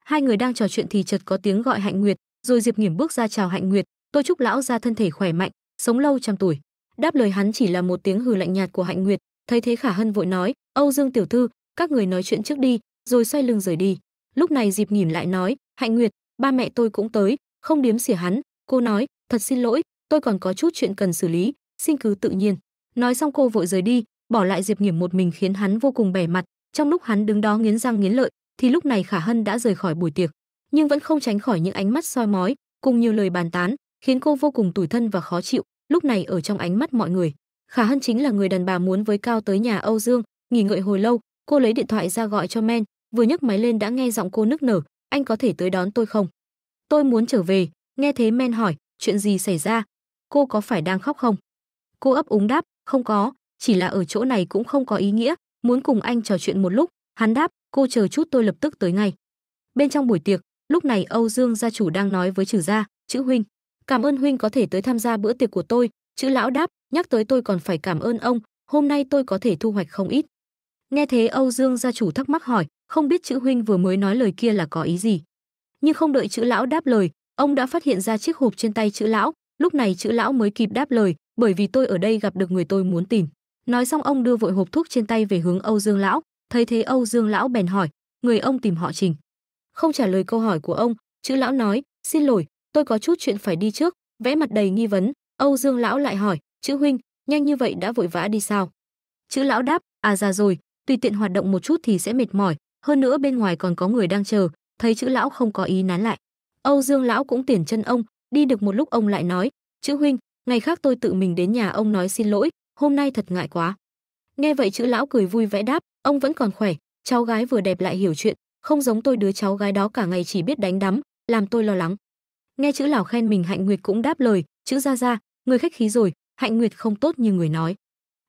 hai người đang trò chuyện thì chợt có tiếng gọi hạnh nguyệt rồi diệp nghiễm bước ra chào hạnh nguyệt tôi chúc lão gia thân thể khỏe mạnh sống lâu trăm tuổi đáp lời hắn chỉ là một tiếng hừ lạnh nhạt của hạnh nguyệt thấy thế khả hân vội nói âu dương tiểu thư các người nói chuyện trước đi rồi xoay lưng rời đi lúc này diệp nghiễm lại nói hạnh nguyệt ba mẹ tôi cũng tới không điếm xỉa hắn cô nói thật xin lỗi tôi còn có chút chuyện cần xử lý xin cứ tự nhiên nói xong cô vội rời đi bỏ lại diệp nghiễm một mình khiến hắn vô cùng bẻ mặt trong lúc hắn đứng đó nghiến răng nghiến lợi, thì lúc này Khả Hân đã rời khỏi buổi tiệc, nhưng vẫn không tránh khỏi những ánh mắt soi mói, cùng nhiều lời bàn tán, khiến cô vô cùng tủi thân và khó chịu, lúc này ở trong ánh mắt mọi người. Khả Hân chính là người đàn bà muốn với Cao tới nhà Âu Dương, nghỉ ngợi hồi lâu, cô lấy điện thoại ra gọi cho Men, vừa nhấc máy lên đã nghe giọng cô nức nở, anh có thể tới đón tôi không? Tôi muốn trở về, nghe thế Men hỏi, chuyện gì xảy ra? Cô có phải đang khóc không? Cô ấp úng đáp, không có, chỉ là ở chỗ này cũng không có ý nghĩa, muốn cùng anh trò chuyện một lúc, hắn đáp, cô chờ chút tôi lập tức tới ngay. Bên trong buổi tiệc, lúc này Âu Dương gia chủ đang nói với Trử gia, "Chữ huynh, cảm ơn huynh có thể tới tham gia bữa tiệc của tôi." Chữ lão đáp, "Nhắc tới tôi còn phải cảm ơn ông, hôm nay tôi có thể thu hoạch không ít." Nghe thế Âu Dương gia chủ thắc mắc hỏi, không biết chữ huynh vừa mới nói lời kia là có ý gì. Nhưng không đợi chữ lão đáp lời, ông đã phát hiện ra chiếc hộp trên tay chữ lão, lúc này chữ lão mới kịp đáp lời, bởi vì tôi ở đây gặp được người tôi muốn tìm. Nói xong ông đưa vội hộp thuốc trên tay về hướng Âu Dương lão, thấy thế Âu Dương lão bèn hỏi, người ông tìm họ Trình. Không trả lời câu hỏi của ông, chữ lão nói, xin lỗi, tôi có chút chuyện phải đi trước, vẽ mặt đầy nghi vấn, Âu Dương lão lại hỏi, chữ huynh, nhanh như vậy đã vội vã đi sao? Chữ lão đáp, à ra rồi, tùy tiện hoạt động một chút thì sẽ mệt mỏi, hơn nữa bên ngoài còn có người đang chờ, thấy chữ lão không có ý nán lại. Âu Dương lão cũng tiền chân ông, đi được một lúc ông lại nói, chữ huynh, ngày khác tôi tự mình đến nhà ông nói xin lỗi, hôm nay thật ngại quá. Nghe vậy chữ lão cười vui vẻ đáp, ông vẫn còn khỏe, cháu gái vừa đẹp lại hiểu chuyện, không giống tôi đứa cháu gái đó cả ngày chỉ biết đánh đấm, làm tôi lo lắng. Nghe chữ lão khen mình Hạnh Nguyệt cũng đáp lời, chữ ra ra, người khách khí rồi, Hạnh Nguyệt không tốt như người nói.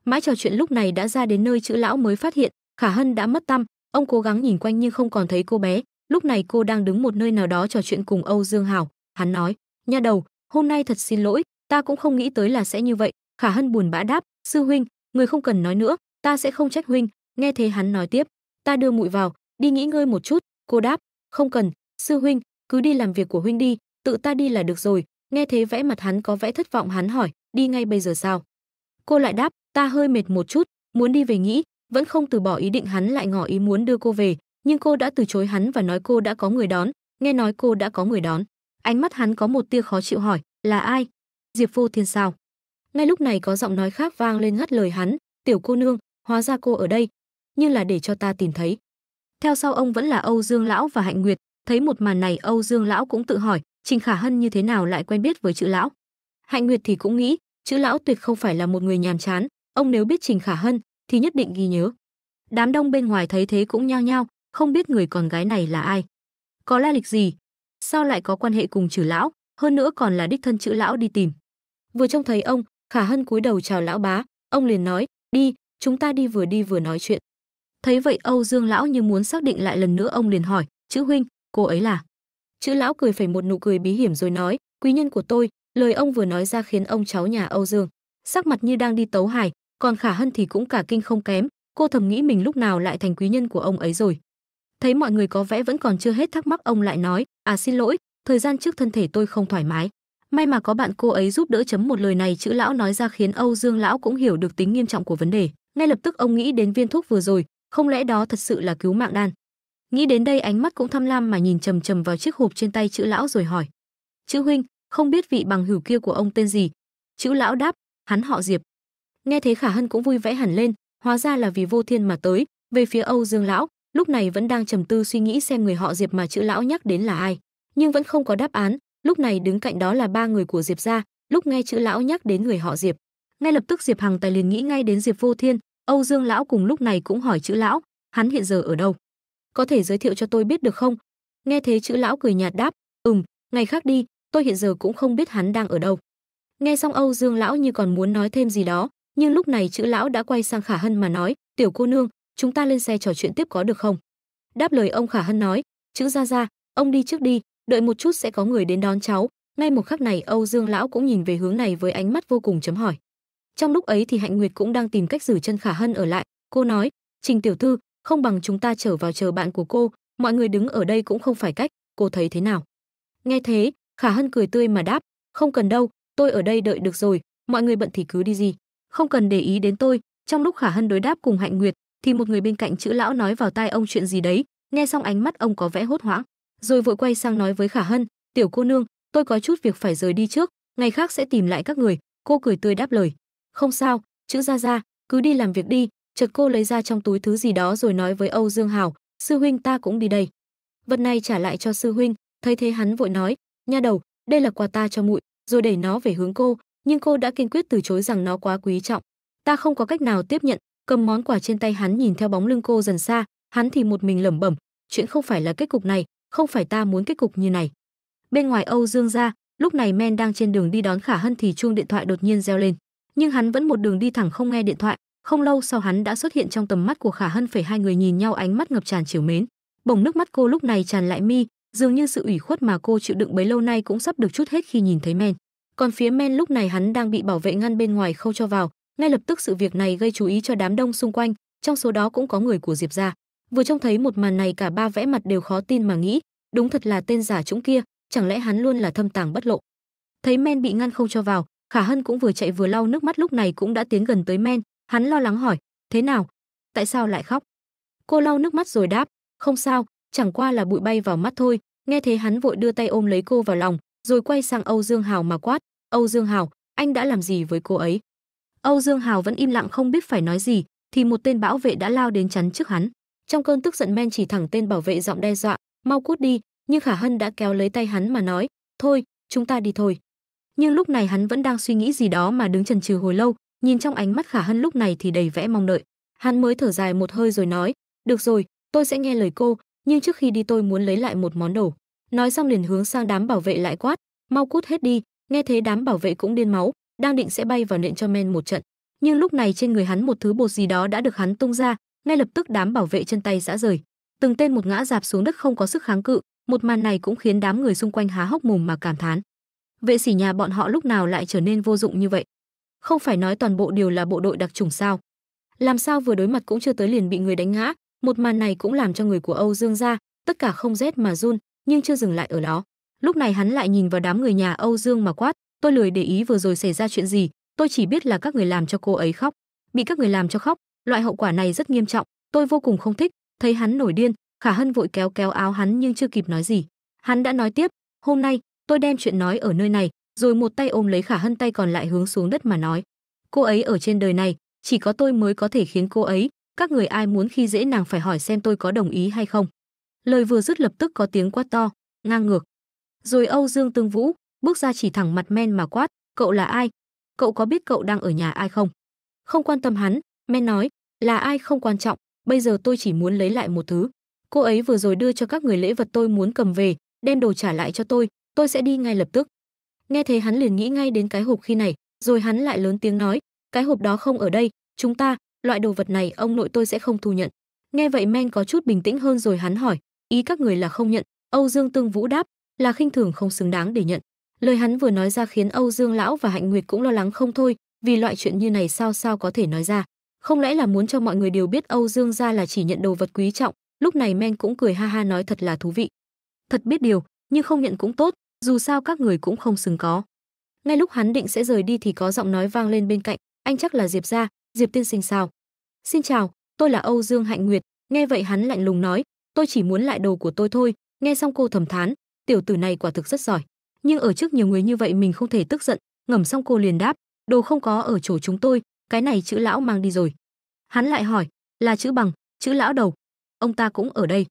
Mãi trò chuyện lúc này đã ra đến nơi chữ lão mới phát hiện, Khả Hân đã mất tâm, ông cố gắng nhìn quanh nhưng không còn thấy cô bé, lúc này cô đang đứng một nơi nào đó trò chuyện cùng Âu Dương Hảo, hắn nói, nha đầu, hôm nay thật xin lỗi, ta cũng không nghĩ tới là sẽ như vậy, Khả Hân buồn bã đáp, sư huynh người không cần nói nữa ta sẽ không trách huynh nghe thế hắn nói tiếp ta đưa muội vào đi nghỉ ngơi một chút cô đáp không cần sư huynh cứ đi làm việc của huynh đi tự ta đi là được rồi nghe thế vẽ mặt hắn có vẽ thất vọng hắn hỏi đi ngay bây giờ sao cô lại đáp ta hơi mệt một chút muốn đi về nghĩ vẫn không từ bỏ ý định hắn lại ngỏ ý muốn đưa cô về nhưng cô đã từ chối hắn và nói cô đã có người đón nghe nói cô đã có người đón ánh mắt hắn có một tia khó chịu hỏi là ai diệp vô thiên sao ngay lúc này có giọng nói khác vang lên ngắt lời hắn, "Tiểu cô nương, hóa ra cô ở đây, như là để cho ta tìm thấy." Theo sau ông vẫn là Âu Dương lão và Hạnh Nguyệt, thấy một màn này Âu Dương lão cũng tự hỏi, Trình Khả Hân như thế nào lại quen biết với chữ lão? Hạnh Nguyệt thì cũng nghĩ, chữ lão tuyệt không phải là một người nhàm chán, ông nếu biết Trình Khả Hân thì nhất định ghi nhớ. Đám đông bên ngoài thấy thế cũng nhao nhao, không biết người con gái này là ai, có la lịch gì, sao lại có quan hệ cùng chữ lão, hơn nữa còn là đích thân chữ lão đi tìm. Vừa trông thấy ông, khả hân cúi đầu chào lão bá ông liền nói đi chúng ta đi vừa đi vừa nói chuyện thấy vậy âu dương lão như muốn xác định lại lần nữa ông liền hỏi chữ huynh cô ấy là chữ lão cười phẩy một nụ cười bí hiểm rồi nói quý nhân của tôi lời ông vừa nói ra khiến ông cháu nhà âu dương sắc mặt như đang đi tấu hài còn khả hân thì cũng cả kinh không kém cô thầm nghĩ mình lúc nào lại thành quý nhân của ông ấy rồi thấy mọi người có vẻ vẫn còn chưa hết thắc mắc ông lại nói à xin lỗi thời gian trước thân thể tôi không thoải mái May mà có bạn cô ấy giúp đỡ chấm một lời này chữ lão nói ra khiến Âu Dương lão cũng hiểu được tính nghiêm trọng của vấn đề. Ngay lập tức ông nghĩ đến viên thuốc vừa rồi, không lẽ đó thật sự là cứu mạng đan? Nghĩ đến đây ánh mắt cũng tham lam mà nhìn chầm chầm vào chiếc hộp trên tay chữ lão rồi hỏi. Chữ huynh, không biết vị bằng hữu kia của ông tên gì? Chữ lão đáp, hắn họ Diệp. Nghe thế Khả Hân cũng vui vẻ hẳn lên, hóa ra là vì vô thiên mà tới, về phía Âu Dương lão, lúc này vẫn đang trầm tư suy nghĩ xem người họ Diệp mà chữ lão nhắc đến là ai, nhưng vẫn không có đáp án, lúc này đứng cạnh đó là ba người của diệp gia lúc nghe chữ lão nhắc đến người họ diệp ngay lập tức diệp hằng tài liền nghĩ ngay đến diệp vô thiên âu dương lão cùng lúc này cũng hỏi chữ lão hắn hiện giờ ở đâu có thể giới thiệu cho tôi biết được không nghe thế chữ lão cười nhạt đáp ừm ngày khác đi tôi hiện giờ cũng không biết hắn đang ở đâu nghe xong âu dương lão như còn muốn nói thêm gì đó nhưng lúc này chữ lão đã quay sang khả hân mà nói tiểu cô nương chúng ta lên xe trò chuyện tiếp có được không đáp lời ông khả hân nói chữ gia gia, ông đi trước đi đợi một chút sẽ có người đến đón cháu ngay một khắc này âu dương lão cũng nhìn về hướng này với ánh mắt vô cùng chấm hỏi trong lúc ấy thì hạnh nguyệt cũng đang tìm cách giữ chân khả hân ở lại cô nói trình tiểu thư không bằng chúng ta trở vào chờ bạn của cô mọi người đứng ở đây cũng không phải cách cô thấy thế nào nghe thế khả hân cười tươi mà đáp không cần đâu tôi ở đây đợi được rồi mọi người bận thì cứ đi gì không cần để ý đến tôi trong lúc khả hân đối đáp cùng hạnh nguyệt thì một người bên cạnh chữ lão nói vào tai ông chuyện gì đấy nghe xong ánh mắt ông có vẻ hốt hoảng rồi vội quay sang nói với Khả Hân, "Tiểu cô nương, tôi có chút việc phải rời đi trước, ngày khác sẽ tìm lại các người." Cô cười tươi đáp lời, "Không sao, chữ ra ra, cứ đi làm việc đi." Chợt cô lấy ra trong túi thứ gì đó rồi nói với Âu Dương Hào, "Sư huynh ta cũng đi đây." Vật này trả lại cho sư huynh, thấy thế hắn vội nói, "Nha đầu, đây là quà ta cho muội, rồi đẩy nó về hướng cô, nhưng cô đã kiên quyết từ chối rằng nó quá quý trọng. Ta không có cách nào tiếp nhận." Cầm món quà trên tay hắn nhìn theo bóng lưng cô dần xa, hắn thì một mình lẩm bẩm, chuyện không phải là kết cục này, không phải ta muốn kết cục như này. Bên ngoài Âu Dương gia, lúc này Men đang trên đường đi đón Khả Hân thì chuông điện thoại đột nhiên reo lên, nhưng hắn vẫn một đường đi thẳng không nghe điện thoại, không lâu sau hắn đã xuất hiện trong tầm mắt của Khả Hân, phải hai người nhìn nhau ánh mắt ngập tràn chiều mến. Bỗng nước mắt cô lúc này tràn lại mi, dường như sự ủy khuất mà cô chịu đựng bấy lâu nay cũng sắp được chút hết khi nhìn thấy Men. Còn phía Men lúc này hắn đang bị bảo vệ ngăn bên ngoài không cho vào, ngay lập tức sự việc này gây chú ý cho đám đông xung quanh, trong số đó cũng có người của Diệp gia. Vừa trông thấy một màn này cả ba vẽ mặt đều khó tin mà nghĩ, đúng thật là tên giả chúng kia, chẳng lẽ hắn luôn là thâm tàng bất lộ. Thấy men bị ngăn không cho vào, Khả Hân cũng vừa chạy vừa lau nước mắt lúc này cũng đã tiến gần tới men, hắn lo lắng hỏi, thế nào? Tại sao lại khóc? Cô lau nước mắt rồi đáp, không sao, chẳng qua là bụi bay vào mắt thôi, nghe thế hắn vội đưa tay ôm lấy cô vào lòng, rồi quay sang Âu Dương Hào mà quát, Âu Dương Hào, anh đã làm gì với cô ấy? Âu Dương Hào vẫn im lặng không biết phải nói gì, thì một tên bảo vệ đã lao đến chắn trước hắn. Trong cơn tức giận men chỉ thẳng tên bảo vệ giọng đe dọa, "Mau cút đi!" Nhưng Khả Hân đã kéo lấy tay hắn mà nói, "Thôi, chúng ta đi thôi." Nhưng lúc này hắn vẫn đang suy nghĩ gì đó mà đứng chần chừ hồi lâu, nhìn trong ánh mắt Khả Hân lúc này thì đầy vẽ mong đợi. Hắn mới thở dài một hơi rồi nói, "Được rồi, tôi sẽ nghe lời cô, nhưng trước khi đi tôi muốn lấy lại một món đồ." Nói xong liền hướng sang đám bảo vệ lại quát, "Mau cút hết đi!" Nghe thế đám bảo vệ cũng điên máu, đang định sẽ bay vào nện cho men một trận nhưng lúc này trên người hắn một thứ bột gì đó đã được hắn tung ra ngay lập tức đám bảo vệ chân tay giã rời từng tên một ngã dạp xuống đất không có sức kháng cự một màn này cũng khiến đám người xung quanh há hốc mồm mà cảm thán vệ sĩ nhà bọn họ lúc nào lại trở nên vô dụng như vậy không phải nói toàn bộ đều là bộ đội đặc trùng sao làm sao vừa đối mặt cũng chưa tới liền bị người đánh ngã một màn này cũng làm cho người của âu dương ra tất cả không rét mà run nhưng chưa dừng lại ở đó lúc này hắn lại nhìn vào đám người nhà âu dương mà quát tôi lười để ý vừa rồi xảy ra chuyện gì tôi chỉ biết là các người làm cho cô ấy khóc bị các người làm cho khóc loại hậu quả này rất nghiêm trọng, tôi vô cùng không thích, thấy hắn nổi điên, Khả Hân vội kéo kéo áo hắn nhưng chưa kịp nói gì, hắn đã nói tiếp, "Hôm nay, tôi đem chuyện nói ở nơi này." Rồi một tay ôm lấy Khả Hân tay còn lại hướng xuống đất mà nói, "Cô ấy ở trên đời này, chỉ có tôi mới có thể khiến cô ấy, các người ai muốn khi dễ nàng phải hỏi xem tôi có đồng ý hay không." Lời vừa dứt lập tức có tiếng quát to, ngang ngược. Rồi Âu Dương Tương Vũ bước ra chỉ thẳng mặt men mà quát, "Cậu là ai? Cậu có biết cậu đang ở nhà ai không?" Không quan tâm hắn, men nói, là ai không quan trọng bây giờ tôi chỉ muốn lấy lại một thứ cô ấy vừa rồi đưa cho các người lễ vật tôi muốn cầm về đem đồ trả lại cho tôi tôi sẽ đi ngay lập tức nghe thấy hắn liền nghĩ ngay đến cái hộp khi này rồi hắn lại lớn tiếng nói cái hộp đó không ở đây chúng ta loại đồ vật này ông nội tôi sẽ không thu nhận nghe vậy men có chút bình tĩnh hơn rồi hắn hỏi ý các người là không nhận âu dương tương vũ đáp là khinh thường không xứng đáng để nhận lời hắn vừa nói ra khiến âu dương lão và hạnh nguyệt cũng lo lắng không thôi vì loại chuyện như này sao sao có thể nói ra không lẽ là muốn cho mọi người đều biết Âu Dương gia là chỉ nhận đồ vật quý trọng, lúc này Men cũng cười ha ha nói thật là thú vị. Thật biết điều, nhưng không nhận cũng tốt, dù sao các người cũng không xứng có. Ngay lúc hắn định sẽ rời đi thì có giọng nói vang lên bên cạnh, anh chắc là Diệp gia, Diệp tiên sinh sao? Xin chào, tôi là Âu Dương Hạnh Nguyệt, nghe vậy hắn lạnh lùng nói, tôi chỉ muốn lại đồ của tôi thôi, nghe xong cô thầm thán, tiểu tử này quả thực rất giỏi, nhưng ở trước nhiều người như vậy mình không thể tức giận, ngầm xong cô liền đáp, đồ không có ở chỗ chúng tôi, cái này chữ lão mang đi rồi. Hắn lại hỏi, là chữ bằng, chữ lão đầu. Ông ta cũng ở đây.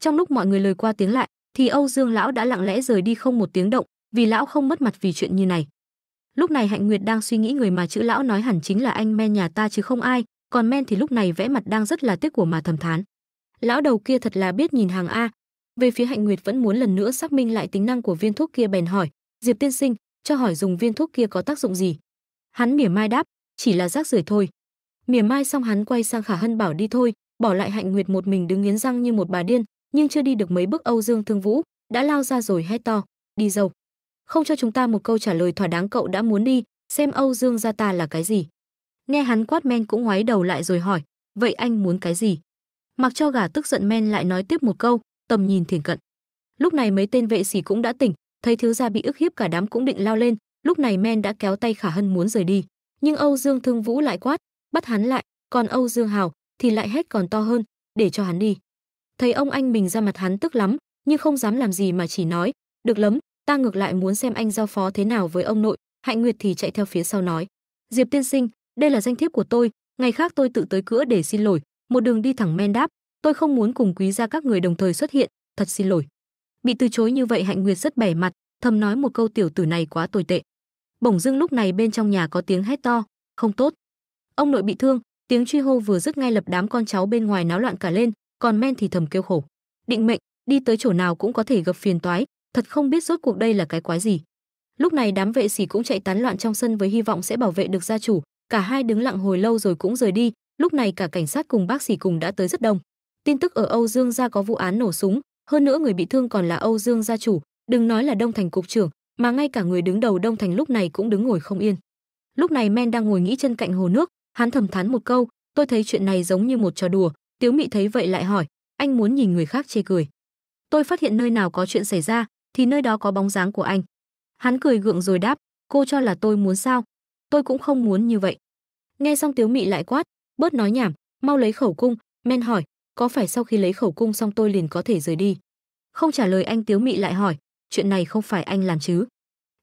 Trong lúc mọi người lời qua tiếng lại, thì Âu Dương lão đã lặng lẽ rời đi không một tiếng động, vì lão không mất mặt vì chuyện như này. Lúc này Hạnh Nguyệt đang suy nghĩ người mà chữ lão nói hẳn chính là anh men nhà ta chứ không ai, còn men thì lúc này vẽ mặt đang rất là tiếc của mà thầm thán. Lão đầu kia thật là biết nhìn hàng a. Về phía Hạnh Nguyệt vẫn muốn lần nữa xác minh lại tính năng của viên thuốc kia bèn hỏi, "Diệp tiên sinh, cho hỏi dùng viên thuốc kia có tác dụng gì?" Hắn mỉa mai đáp, chỉ là rác rưởi thôi. Mỉa mai xong hắn quay sang Khả Hân bảo đi thôi, bỏ lại Hạnh Nguyệt một mình đứng nghiến răng như một bà điên, nhưng chưa đi được mấy bước Âu Dương Thương Vũ đã lao ra rồi hét to, "Đi dâu." Không cho chúng ta một câu trả lời thỏa đáng cậu đã muốn đi, xem Âu Dương gia ta là cái gì. Nghe hắn quát men cũng ngoái đầu lại rồi hỏi, "Vậy anh muốn cái gì?" Mặc cho gà tức giận men lại nói tiếp một câu, tầm nhìn thiền cận. Lúc này mấy tên vệ sĩ cũng đã tỉnh, thấy thiếu gia bị ức hiếp cả đám cũng định lao lên, lúc này men đã kéo tay Khả Hân muốn rời đi. Nhưng Âu Dương Thương Vũ lại quát, bắt hắn lại, còn Âu Dương Hào thì lại hét còn to hơn, để cho hắn đi. Thấy ông anh mình ra mặt hắn tức lắm, nhưng không dám làm gì mà chỉ nói, được lắm, ta ngược lại muốn xem anh giao phó thế nào với ông nội, Hạnh Nguyệt thì chạy theo phía sau nói. Diệp tiên sinh, đây là danh thiếp của tôi, ngày khác tôi tự tới cửa để xin lỗi, một đường đi thẳng men đáp, tôi không muốn cùng quý gia các người đồng thời xuất hiện, thật xin lỗi. Bị từ chối như vậy Hạnh Nguyệt rất bẻ mặt, thầm nói một câu tiểu tử này quá tồi tệ. Bỗng dưng lúc này bên trong nhà có tiếng hét to, không tốt. Ông nội bị thương, tiếng truy hô vừa dứt ngay lập đám con cháu bên ngoài náo loạn cả lên, còn men thì thầm kêu khổ. Định mệnh, đi tới chỗ nào cũng có thể gặp phiền toái, thật không biết rốt cuộc đây là cái quái gì. Lúc này đám vệ sĩ cũng chạy tán loạn trong sân với hy vọng sẽ bảo vệ được gia chủ, cả hai đứng lặng hồi lâu rồi cũng rời đi, lúc này cả cảnh sát cùng bác sĩ cùng đã tới rất đông. Tin tức ở Âu Dương gia có vụ án nổ súng, hơn nữa người bị thương còn là Âu Dương gia chủ, đừng nói là Đông Thành cục trưởng, mà ngay cả người đứng đầu Đông Thành lúc này cũng đứng ngồi không yên. Lúc này Men đang ngồi nghĩ chân cạnh hồ nước, hắn thầm thán một câu, tôi thấy chuyện này giống như một trò đùa, Tiếu Mị thấy vậy lại hỏi, anh muốn nhìn người khác chê cười. Tôi phát hiện nơi nào có chuyện xảy ra, thì nơi đó có bóng dáng của anh. Hắn cười gượng rồi đáp, cô cho là tôi muốn sao? Tôi cũng không muốn như vậy. Nghe xong Tiếu Mị lại quát, bớt nói nhảm, mau lấy khẩu cung, Men hỏi, có phải sau khi lấy khẩu cung xong tôi liền có thể rời đi? Không trả lời anh Tiếu Mị lại hỏi, chuyện này không phải anh làm chứ?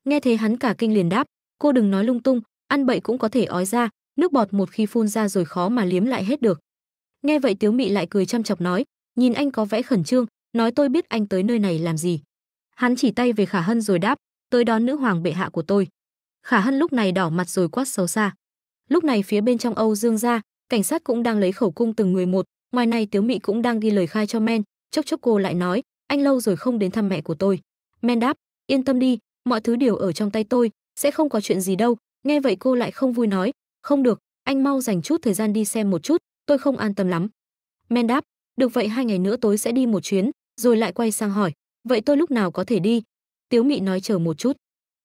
nghe thế hắn cả kinh liền đáp cô đừng nói lung tung ăn bậy cũng có thể ói ra nước bọt một khi phun ra rồi khó mà liếm lại hết được nghe vậy tiếu mị lại cười chăm chọc nói nhìn anh có vẻ khẩn trương nói tôi biết anh tới nơi này làm gì hắn chỉ tay về khả hân rồi đáp tới đón nữ hoàng bệ hạ của tôi khả hân lúc này đỏ mặt rồi quát xấu xa lúc này phía bên trong âu dương gia cảnh sát cũng đang lấy khẩu cung từng người một ngoài này tiếu mị cũng đang ghi lời khai cho men chốc chốc cô lại nói anh lâu rồi không đến thăm mẹ của tôi men đáp yên tâm đi mọi thứ đều ở trong tay tôi, sẽ không có chuyện gì đâu. Nghe vậy cô lại không vui nói, không được, anh mau dành chút thời gian đi xem một chút, tôi không an tâm lắm. Men đáp, được vậy hai ngày nữa tối sẽ đi một chuyến, rồi lại quay sang hỏi, vậy tôi lúc nào có thể đi? Tiếu Mị nói chờ một chút.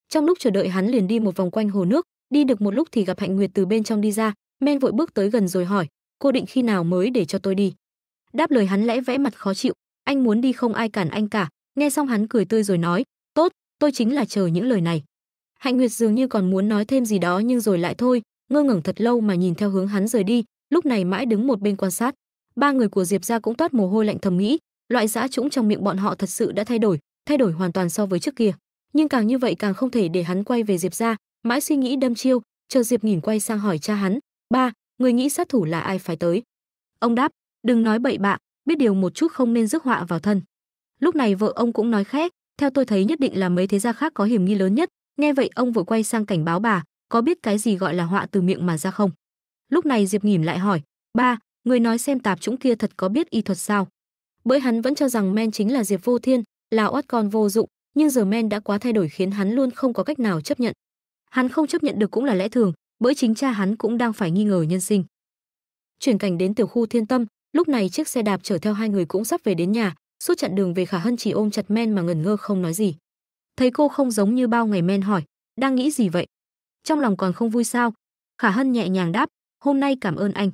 Trong lúc chờ đợi hắn liền đi một vòng quanh hồ nước, đi được một lúc thì gặp Hạnh Nguyệt từ bên trong đi ra, Men vội bước tới gần rồi hỏi, cô định khi nào mới để cho tôi đi? Đáp lời hắn lẽ vẽ mặt khó chịu, anh muốn đi không ai cản anh cả. Nghe xong hắn cười tươi rồi nói, tốt, tôi chính là chờ những lời này hạnh nguyệt dường như còn muốn nói thêm gì đó nhưng rồi lại thôi ngơ ngẩn thật lâu mà nhìn theo hướng hắn rời đi lúc này mãi đứng một bên quan sát ba người của diệp ra cũng toát mồ hôi lạnh thầm nghĩ loại dã trũng trong miệng bọn họ thật sự đã thay đổi thay đổi hoàn toàn so với trước kia nhưng càng như vậy càng không thể để hắn quay về diệp ra mãi suy nghĩ đâm chiêu chờ diệp nhìn quay sang hỏi cha hắn ba người nghĩ sát thủ là ai phải tới ông đáp đừng nói bậy bạ biết điều một chút không nên rước họa vào thân lúc này vợ ông cũng nói khác theo tôi thấy nhất định là mấy thế gia khác có hiểm nghi lớn nhất nghe vậy ông vội quay sang cảnh báo bà có biết cái gì gọi là họa từ miệng mà ra không lúc này diệp nghỉm lại hỏi ba người nói xem tạp chúng kia thật có biết y thuật sao bởi hắn vẫn cho rằng men chính là diệp vô thiên là oát con vô dụng nhưng giờ men đã quá thay đổi khiến hắn luôn không có cách nào chấp nhận hắn không chấp nhận được cũng là lẽ thường bởi chính cha hắn cũng đang phải nghi ngờ nhân sinh chuyển cảnh đến tiểu khu thiên tâm lúc này chiếc xe đạp chở theo hai người cũng sắp về đến nhà Suốt chặn đường về Khả Hân chỉ ôm chặt Men mà ngẩn ngơ không nói gì. Thấy cô không giống như bao ngày Men hỏi, đang nghĩ gì vậy? Trong lòng còn không vui sao? Khả Hân nhẹ nhàng đáp, hôm nay cảm ơn anh.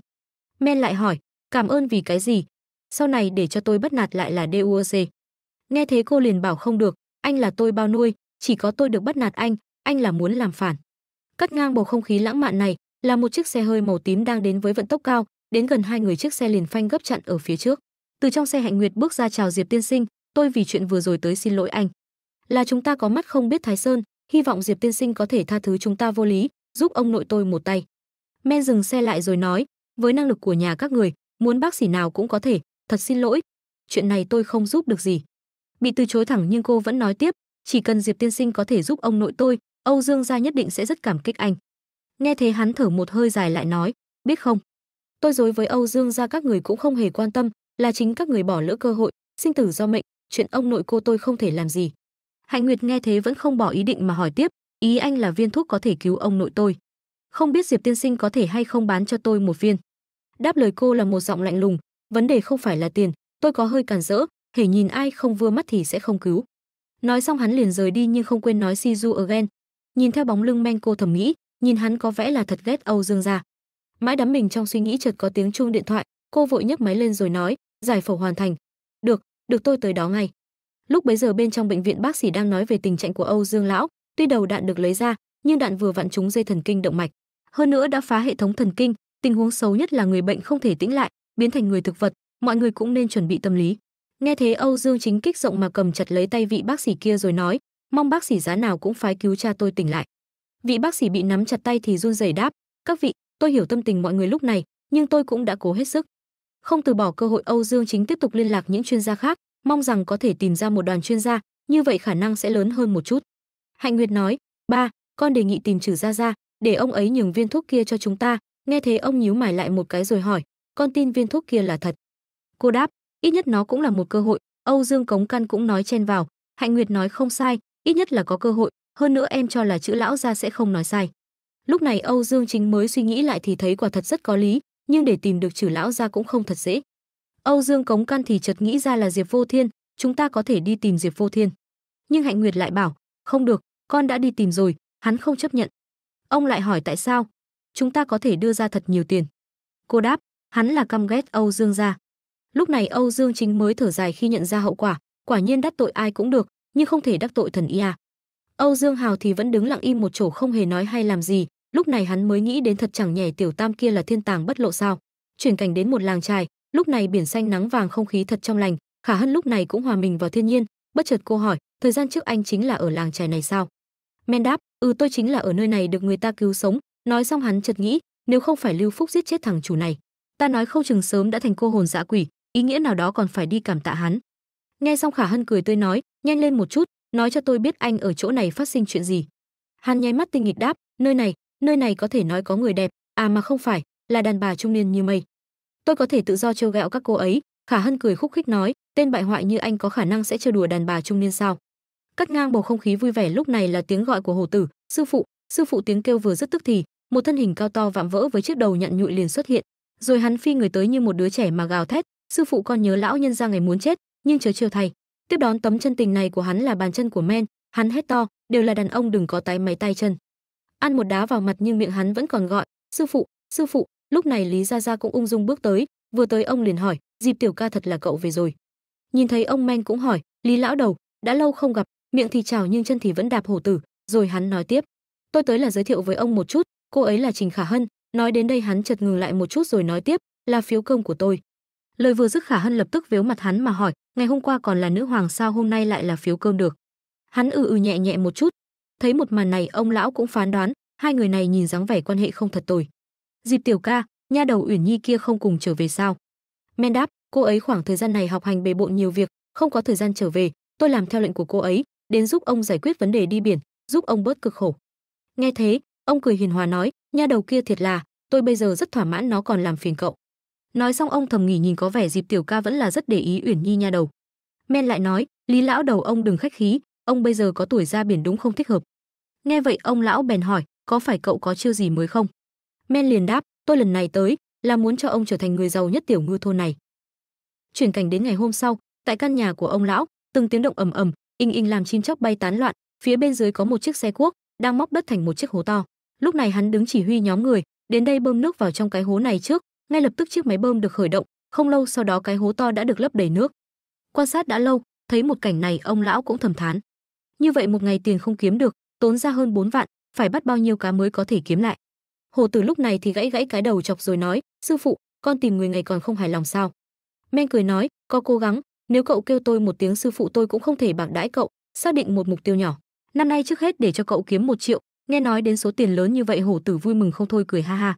Men lại hỏi, cảm ơn vì cái gì? Sau này để cho tôi bắt nạt lại là DUC. Nghe thế cô liền bảo không được, anh là tôi bao nuôi, chỉ có tôi được bắt nạt anh, anh là muốn làm phản. Cắt ngang bầu không khí lãng mạn này là một chiếc xe hơi màu tím đang đến với vận tốc cao, đến gần hai người chiếc xe liền phanh gấp chặn ở phía trước từ trong xe hạnh nguyệt bước ra chào diệp tiên sinh tôi vì chuyện vừa rồi tới xin lỗi anh là chúng ta có mắt không biết thái sơn hy vọng diệp tiên sinh có thể tha thứ chúng ta vô lý giúp ông nội tôi một tay men dừng xe lại rồi nói với năng lực của nhà các người muốn bác sĩ nào cũng có thể thật xin lỗi chuyện này tôi không giúp được gì bị từ chối thẳng nhưng cô vẫn nói tiếp chỉ cần diệp tiên sinh có thể giúp ông nội tôi âu dương gia nhất định sẽ rất cảm kích anh nghe thế hắn thở một hơi dài lại nói biết không tôi dối với âu dương gia các người cũng không hề quan tâm là chính các người bỏ lỡ cơ hội, sinh tử do mệnh, chuyện ông nội cô tôi không thể làm gì. Hạnh Nguyệt nghe thế vẫn không bỏ ý định mà hỏi tiếp, ý anh là viên thuốc có thể cứu ông nội tôi. Không biết Diệp tiên sinh có thể hay không bán cho tôi một viên. Đáp lời cô là một giọng lạnh lùng, vấn đề không phải là tiền, tôi có hơi cản rỡ, hễ nhìn ai không vừa mắt thì sẽ không cứu. Nói xong hắn liền rời đi nhưng không quên nói see you again. Nhìn theo bóng lưng men cô thầm nghĩ, nhìn hắn có vẻ là thật ghét Âu Dương gia. Mãi đắm mình trong suy nghĩ chợt có tiếng chuông điện thoại, cô vội nhấc máy lên rồi nói, giải phẫu hoàn thành được được tôi tới đó ngay lúc bấy giờ bên trong bệnh viện bác sĩ đang nói về tình trạng của âu dương lão tuy đầu đạn được lấy ra nhưng đạn vừa vặn trúng dây thần kinh động mạch hơn nữa đã phá hệ thống thần kinh tình huống xấu nhất là người bệnh không thể tĩnh lại biến thành người thực vật mọi người cũng nên chuẩn bị tâm lý nghe thế âu dương chính kích rộng mà cầm chặt lấy tay vị bác sĩ kia rồi nói mong bác sĩ giá nào cũng phái cứu cha tôi tỉnh lại vị bác sĩ bị nắm chặt tay thì run rẩy đáp các vị tôi hiểu tâm tình mọi người lúc này nhưng tôi cũng đã cố hết sức không từ bỏ cơ hội Âu Dương Chính tiếp tục liên lạc những chuyên gia khác, mong rằng có thể tìm ra một đoàn chuyên gia, như vậy khả năng sẽ lớn hơn một chút. Hạnh Nguyệt nói, ba, con đề nghị tìm trừ Gia Gia, để ông ấy nhường viên thuốc kia cho chúng ta, nghe thế ông nhíu mày lại một cái rồi hỏi, con tin viên thuốc kia là thật. Cô đáp, ít nhất nó cũng là một cơ hội, Âu Dương Cống Căn cũng nói chen vào, Hạnh Nguyệt nói không sai, ít nhất là có cơ hội, hơn nữa em cho là chữ lão gia sẽ không nói sai. Lúc này Âu Dương Chính mới suy nghĩ lại thì thấy quả thật rất có lý, nhưng để tìm được trừ lão ra cũng không thật dễ. Âu Dương Cống can thì chợt nghĩ ra là Diệp Vô Thiên, chúng ta có thể đi tìm Diệp Vô Thiên. Nhưng Hạnh Nguyệt lại bảo, không được, con đã đi tìm rồi, hắn không chấp nhận. Ông lại hỏi tại sao? Chúng ta có thể đưa ra thật nhiều tiền. Cô đáp, hắn là căm ghét Âu Dương gia. Lúc này Âu Dương chính mới thở dài khi nhận ra hậu quả, quả nhiên đắc tội ai cũng được, nhưng không thể đắc tội thần y à. Âu Dương Hào thì vẫn đứng lặng im một chỗ không hề nói hay làm gì, lúc này hắn mới nghĩ đến thật chẳng nhẻ tiểu tam kia là thiên tàng bất lộ sao chuyển cảnh đến một làng trài lúc này biển xanh nắng vàng không khí thật trong lành khả hân lúc này cũng hòa mình vào thiên nhiên bất chợt cô hỏi thời gian trước anh chính là ở làng trài này sao men đáp ừ tôi chính là ở nơi này được người ta cứu sống nói xong hắn chợt nghĩ nếu không phải lưu phúc giết chết thằng chủ này ta nói không chừng sớm đã thành cô hồn dã quỷ ý nghĩa nào đó còn phải đi cảm tạ hắn nghe xong khả hân cười tươi nói nhanh lên một chút nói cho tôi biết anh ở chỗ này phát sinh chuyện gì hắn nháy mắt tinh nghịch đáp nơi này nơi này có thể nói có người đẹp à mà không phải là đàn bà trung niên như mây tôi có thể tự do trêu ghẹo các cô ấy khả hân cười khúc khích nói tên bại hoại như anh có khả năng sẽ trêu đùa đàn bà trung niên sao cắt ngang bầu không khí vui vẻ lúc này là tiếng gọi của hồ tử sư phụ sư phụ tiếng kêu vừa dứt tức thì một thân hình cao to vạm vỡ với chiếc đầu nhặn nhụi liền xuất hiện rồi hắn phi người tới như một đứa trẻ mà gào thét sư phụ con nhớ lão nhân ra ngày muốn chết nhưng chớ chiều thầy tiếp đón tấm chân tình này của hắn là bàn chân của men hắn hét to đều là đàn ông đừng có tái máy tay chân An một đá vào mặt nhưng miệng hắn vẫn còn gọi, "Sư phụ, sư phụ." Lúc này Lý Gia Gia cũng ung dung bước tới, vừa tới ông liền hỏi, Dịp tiểu ca thật là cậu về rồi?" Nhìn thấy ông men cũng hỏi, "Lý lão đầu, đã lâu không gặp." Miệng thì chào nhưng chân thì vẫn đạp hổ tử, rồi hắn nói tiếp, "Tôi tới là giới thiệu với ông một chút, cô ấy là Trình Khả Hân." Nói đến đây hắn chợt ngừng lại một chút rồi nói tiếp, "Là phiếu công của tôi." Lời vừa dứt Khả Hân lập tức véo mặt hắn mà hỏi, ngày hôm qua còn là nữ hoàng sao hôm nay lại là phiếu cơm được. Hắn ừ ừ nhẹ nhẹ một chút, thấy một màn này ông lão cũng phán đoán hai người này nhìn dáng vẻ quan hệ không thật tồi dịp tiểu ca nha đầu uyển nhi kia không cùng trở về sao men đáp cô ấy khoảng thời gian này học hành bề bộn nhiều việc không có thời gian trở về tôi làm theo lệnh của cô ấy đến giúp ông giải quyết vấn đề đi biển giúp ông bớt cực khổ nghe thế ông cười hiền hòa nói nha đầu kia thiệt là tôi bây giờ rất thỏa mãn nó còn làm phiền cậu nói xong ông thầm nghỉ nhìn có vẻ dịp tiểu ca vẫn là rất để ý uyển nhi nha đầu men lại nói lý lão đầu ông đừng khách khí ông bây giờ có tuổi ra biển đúng không thích hợp nghe vậy ông lão bèn hỏi có phải cậu có chiêu gì mới không men liền đáp tôi lần này tới là muốn cho ông trở thành người giàu nhất tiểu ngư thôn này chuyển cảnh đến ngày hôm sau tại căn nhà của ông lão từng tiếng động ầm ầm inh inh làm chim chóc bay tán loạn phía bên dưới có một chiếc xe cuốc đang móc đất thành một chiếc hố to lúc này hắn đứng chỉ huy nhóm người đến đây bơm nước vào trong cái hố này trước ngay lập tức chiếc máy bơm được khởi động không lâu sau đó cái hố to đã được lấp đầy nước quan sát đã lâu thấy một cảnh này ông lão cũng thầm thán như vậy một ngày tiền không kiếm được, tốn ra hơn 4 vạn, phải bắt bao nhiêu cá mới có thể kiếm lại. Hồ Tử lúc này thì gãy gãy cái đầu chọc rồi nói, "Sư phụ, con tìm người ngày còn không hài lòng sao?" Men cười nói, "Có cố gắng, nếu cậu kêu tôi một tiếng sư phụ tôi cũng không thể bạc đãi cậu, xác định một mục tiêu nhỏ. Năm nay trước hết để cho cậu kiếm một triệu." Nghe nói đến số tiền lớn như vậy Hồ Tử vui mừng không thôi cười ha ha.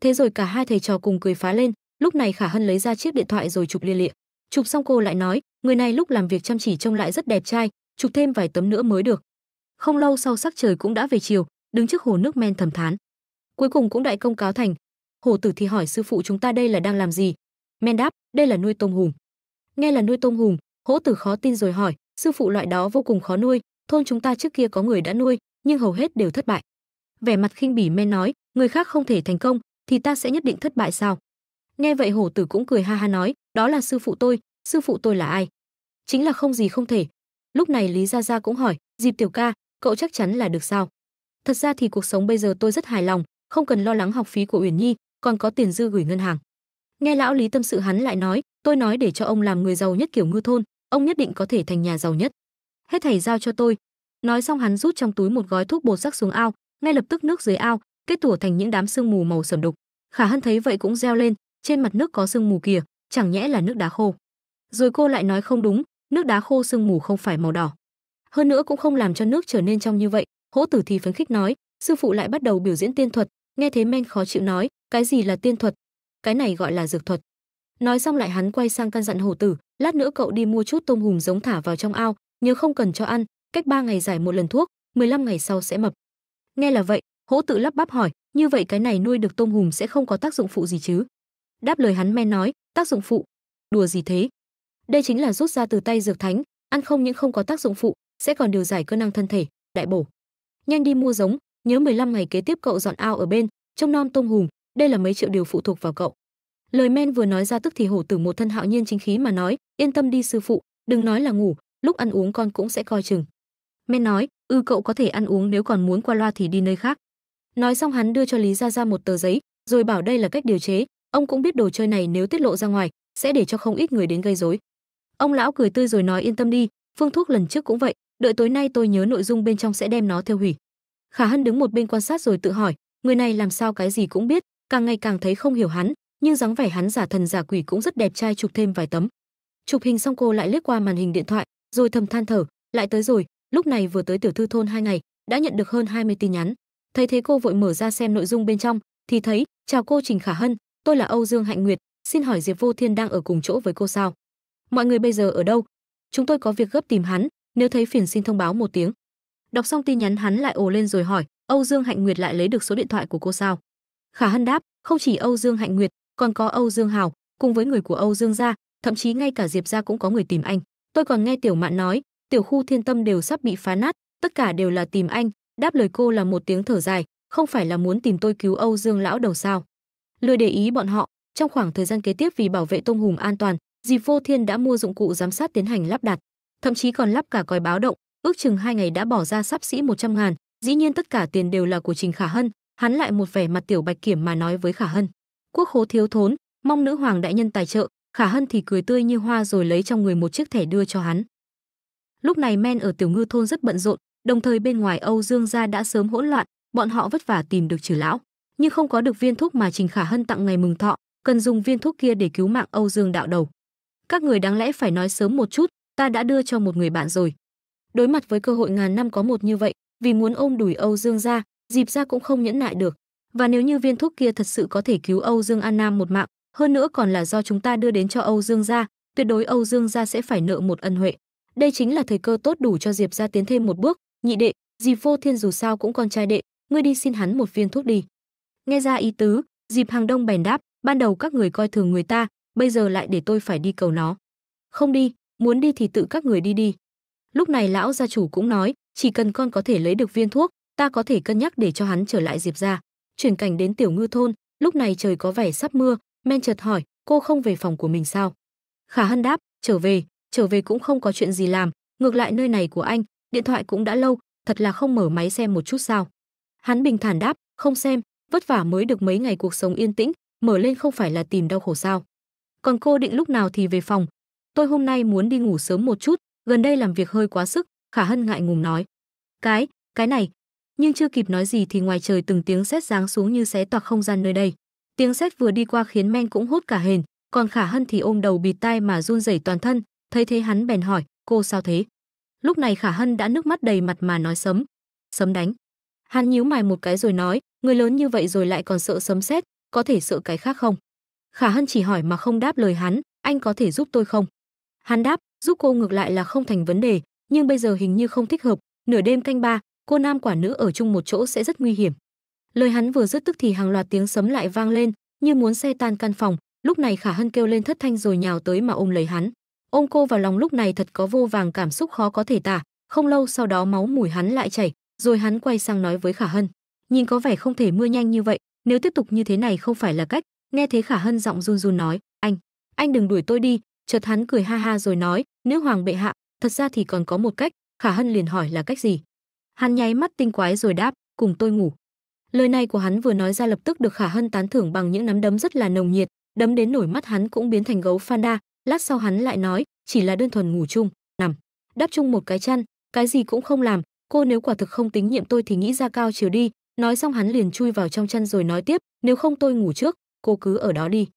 Thế rồi cả hai thầy trò cùng cười phá lên, lúc này Khả Hân lấy ra chiếc điện thoại rồi chụp lia lịa. Chụp xong cô lại nói, người này lúc làm việc chăm chỉ trông lại rất đẹp trai, chụp thêm vài tấm nữa mới được không lâu sau sắc trời cũng đã về chiều đứng trước hồ nước men thầm thán cuối cùng cũng đại công cáo thành hồ tử thì hỏi sư phụ chúng ta đây là đang làm gì men đáp đây là nuôi tôm hùm nghe là nuôi tôm hùm hỗ tử khó tin rồi hỏi sư phụ loại đó vô cùng khó nuôi thôn chúng ta trước kia có người đã nuôi nhưng hầu hết đều thất bại vẻ mặt khinh bỉ men nói người khác không thể thành công thì ta sẽ nhất định thất bại sao nghe vậy hổ tử cũng cười ha ha nói đó là sư phụ tôi sư phụ tôi là ai chính là không gì không thể Lúc này Lý Gia Gia cũng hỏi, "Dịp tiểu ca, cậu chắc chắn là được sao?" Thật ra thì cuộc sống bây giờ tôi rất hài lòng, không cần lo lắng học phí của Uyển Nhi, còn có tiền dư gửi ngân hàng. Nghe lão Lý tâm sự hắn lại nói, "Tôi nói để cho ông làm người giàu nhất kiểu ngư thôn, ông nhất định có thể thành nhà giàu nhất. Hết thảy giao cho tôi." Nói xong hắn rút trong túi một gói thuốc bột rắc xuống ao, ngay lập tức nước dưới ao kết tủa thành những đám sương mù màu sẩm đục. Khả Hân thấy vậy cũng reo lên, trên mặt nước có sương mù kìa, chẳng nhẽ là nước đá khô. Rồi cô lại nói không đúng, nước đá khô sương mù không phải màu đỏ. Hơn nữa cũng không làm cho nước trở nên trong như vậy, Hỗ Tử thì phấn khích nói, sư phụ lại bắt đầu biểu diễn tiên thuật, nghe thế men khó chịu nói, cái gì là tiên thuật? Cái này gọi là dược thuật. Nói xong lại hắn quay sang căn dặn Hổ Tử, lát nữa cậu đi mua chút tôm hùm giống thả vào trong ao, nhớ không cần cho ăn, cách 3 ngày giải một lần thuốc, 15 ngày sau sẽ mập. Nghe là vậy, Hỗ Tử lắp bắp hỏi, như vậy cái này nuôi được tôm hùm sẽ không có tác dụng phụ gì chứ? Đáp lời hắn men nói, tác dụng phụ? Đùa gì thế, đây chính là rút ra từ tay dược thánh ăn không những không có tác dụng phụ sẽ còn điều giải cơ năng thân thể đại bổ nhanh đi mua giống nhớ 15 ngày kế tiếp cậu dọn ao ở bên trông non tôm hùm đây là mấy triệu điều phụ thuộc vào cậu lời men vừa nói ra tức thì hổ tử một thân hạo nhiên chính khí mà nói yên tâm đi sư phụ đừng nói là ngủ lúc ăn uống con cũng sẽ coi chừng men nói ư cậu có thể ăn uống nếu còn muốn qua loa thì đi nơi khác nói xong hắn đưa cho lý gia ra một tờ giấy rồi bảo đây là cách điều chế ông cũng biết đồ chơi này nếu tiết lộ ra ngoài sẽ để cho không ít người đến gây rối Ông lão cười tươi rồi nói yên tâm đi, phương thuốc lần trước cũng vậy, đợi tối nay tôi nhớ nội dung bên trong sẽ đem nó theo hủy. Khả Hân đứng một bên quan sát rồi tự hỏi, người này làm sao cái gì cũng biết, càng ngày càng thấy không hiểu hắn, nhưng dáng vẻ hắn giả thần giả quỷ cũng rất đẹp trai chụp thêm vài tấm. Chụp hình xong cô lại liếc qua màn hình điện thoại, rồi thầm than thở, lại tới rồi, lúc này vừa tới tiểu thư thôn hai ngày, đã nhận được hơn 20 tin nhắn. Thấy thế cô vội mở ra xem nội dung bên trong, thì thấy, chào cô Trình Khả Hân, tôi là Âu Dương Hạnh Nguyệt, xin hỏi Diệp Vô Thiên đang ở cùng chỗ với cô sao? mọi người bây giờ ở đâu chúng tôi có việc gấp tìm hắn nếu thấy phiền xin thông báo một tiếng đọc xong tin nhắn hắn lại ồ lên rồi hỏi âu dương hạnh nguyệt lại lấy được số điện thoại của cô sao khả hân đáp không chỉ âu dương hạnh nguyệt còn có âu dương hào cùng với người của âu dương gia thậm chí ngay cả diệp gia cũng có người tìm anh tôi còn nghe tiểu mạn nói tiểu khu thiên tâm đều sắp bị phá nát tất cả đều là tìm anh đáp lời cô là một tiếng thở dài không phải là muốn tìm tôi cứu âu dương lão đầu sao lười để ý bọn họ trong khoảng thời gian kế tiếp vì bảo vệ tông hùng an toàn Dịp Vô Thiên đã mua dụng cụ giám sát tiến hành lắp đặt, thậm chí còn lắp cả còi báo động, ước chừng hai ngày đã bỏ ra sắp xỉ 100 ngàn, dĩ nhiên tất cả tiền đều là của Trình Khả Hân, hắn lại một vẻ mặt tiểu bạch kiểm mà nói với Khả Hân. Quốc khố thiếu thốn, mong nữ hoàng đại nhân tài trợ, Khả Hân thì cười tươi như hoa rồi lấy trong người một chiếc thẻ đưa cho hắn. Lúc này men ở tiểu ngư thôn rất bận rộn, đồng thời bên ngoài Âu Dương gia đã sớm hỗn loạn, bọn họ vất vả tìm được trừ lão, nhưng không có được viên thuốc mà Trình Khả Hân tặng ngày mừng thọ, cần dùng viên thuốc kia để cứu mạng Âu Dương đạo đầu các người đáng lẽ phải nói sớm một chút, ta đã đưa cho một người bạn rồi. Đối mặt với cơ hội ngàn năm có một như vậy, vì muốn ôm đùi Âu Dương ra, dịp ra cũng không nhẫn nại được. Và nếu như viên thuốc kia thật sự có thể cứu Âu Dương An Nam một mạng, hơn nữa còn là do chúng ta đưa đến cho Âu Dương gia, tuyệt đối Âu Dương gia sẽ phải nợ một ân huệ. Đây chính là thời cơ tốt đủ cho Diệp gia tiến thêm một bước, nhị đệ, Diệp Vô Thiên dù sao cũng con trai đệ, ngươi đi xin hắn một viên thuốc đi. Nghe ra ý tứ, Diệp Hàng Đông bèn đáp, ban đầu các người coi thường người ta, bây giờ lại để tôi phải đi cầu nó. Không đi, muốn đi thì tự các người đi đi. Lúc này lão gia chủ cũng nói, chỉ cần con có thể lấy được viên thuốc, ta có thể cân nhắc để cho hắn trở lại Diệp gia. Chuyển cảnh đến tiểu ngư thôn, lúc này trời có vẻ sắp mưa, men chợt hỏi, cô không về phòng của mình sao? Khả Hân đáp, trở về, trở về cũng không có chuyện gì làm, ngược lại nơi này của anh, điện thoại cũng đã lâu, thật là không mở máy xem một chút sao? Hắn bình thản đáp, không xem, vất vả mới được mấy ngày cuộc sống yên tĩnh, mở lên không phải là tìm đau khổ sao? còn cô định lúc nào thì về phòng. Tôi hôm nay muốn đi ngủ sớm một chút, gần đây làm việc hơi quá sức, Khả Hân ngại ngùng nói. Cái, cái này. Nhưng chưa kịp nói gì thì ngoài trời từng tiếng sét giáng xuống như xé toạc không gian nơi đây. Tiếng sét vừa đi qua khiến Men cũng hốt cả hền, còn Khả Hân thì ôm đầu bịt tai mà run rẩy toàn thân, thấy thế hắn bèn hỏi, cô sao thế? Lúc này Khả Hân đã nước mắt đầy mặt mà nói sấm. Sấm đánh. Hắn nhíu mày một cái rồi nói, người lớn như vậy rồi lại còn sợ sấm sét, có thể sợ cái khác không? Khả Hân chỉ hỏi mà không đáp lời hắn, anh có thể giúp tôi không? Hắn đáp, giúp cô ngược lại là không thành vấn đề, nhưng bây giờ hình như không thích hợp, nửa đêm canh ba, cô nam quả nữ ở chung một chỗ sẽ rất nguy hiểm. Lời hắn vừa dứt tức thì hàng loạt tiếng sấm lại vang lên, như muốn xe tan căn phòng, lúc này Khả Hân kêu lên thất thanh rồi nhào tới mà ôm lấy hắn. Ôm cô vào lòng lúc này thật có vô vàng cảm xúc khó có thể tả, không lâu sau đó máu mũi hắn lại chảy, rồi hắn quay sang nói với Khả Hân, nhìn có vẻ không thể mưa nhanh như vậy, nếu tiếp tục như thế này không phải là cách, nghe thế khả hân giọng run run nói anh anh đừng đuổi tôi đi chợt hắn cười ha ha rồi nói nữ hoàng bệ hạ thật ra thì còn có một cách khả hân liền hỏi là cách gì hắn nháy mắt tinh quái rồi đáp cùng tôi ngủ lời này của hắn vừa nói ra lập tức được khả hân tán thưởng bằng những nắm đấm rất là nồng nhiệt đấm đến nổi mắt hắn cũng biến thành gấu panda lát sau hắn lại nói chỉ là đơn thuần ngủ chung nằm đắp chung một cái chăn cái gì cũng không làm cô nếu quả thực không tính nhiệm tôi thì nghĩ ra cao chiều đi nói xong hắn liền chui vào trong chăn rồi nói tiếp nếu không tôi ngủ trước cô cứ ở đó đi.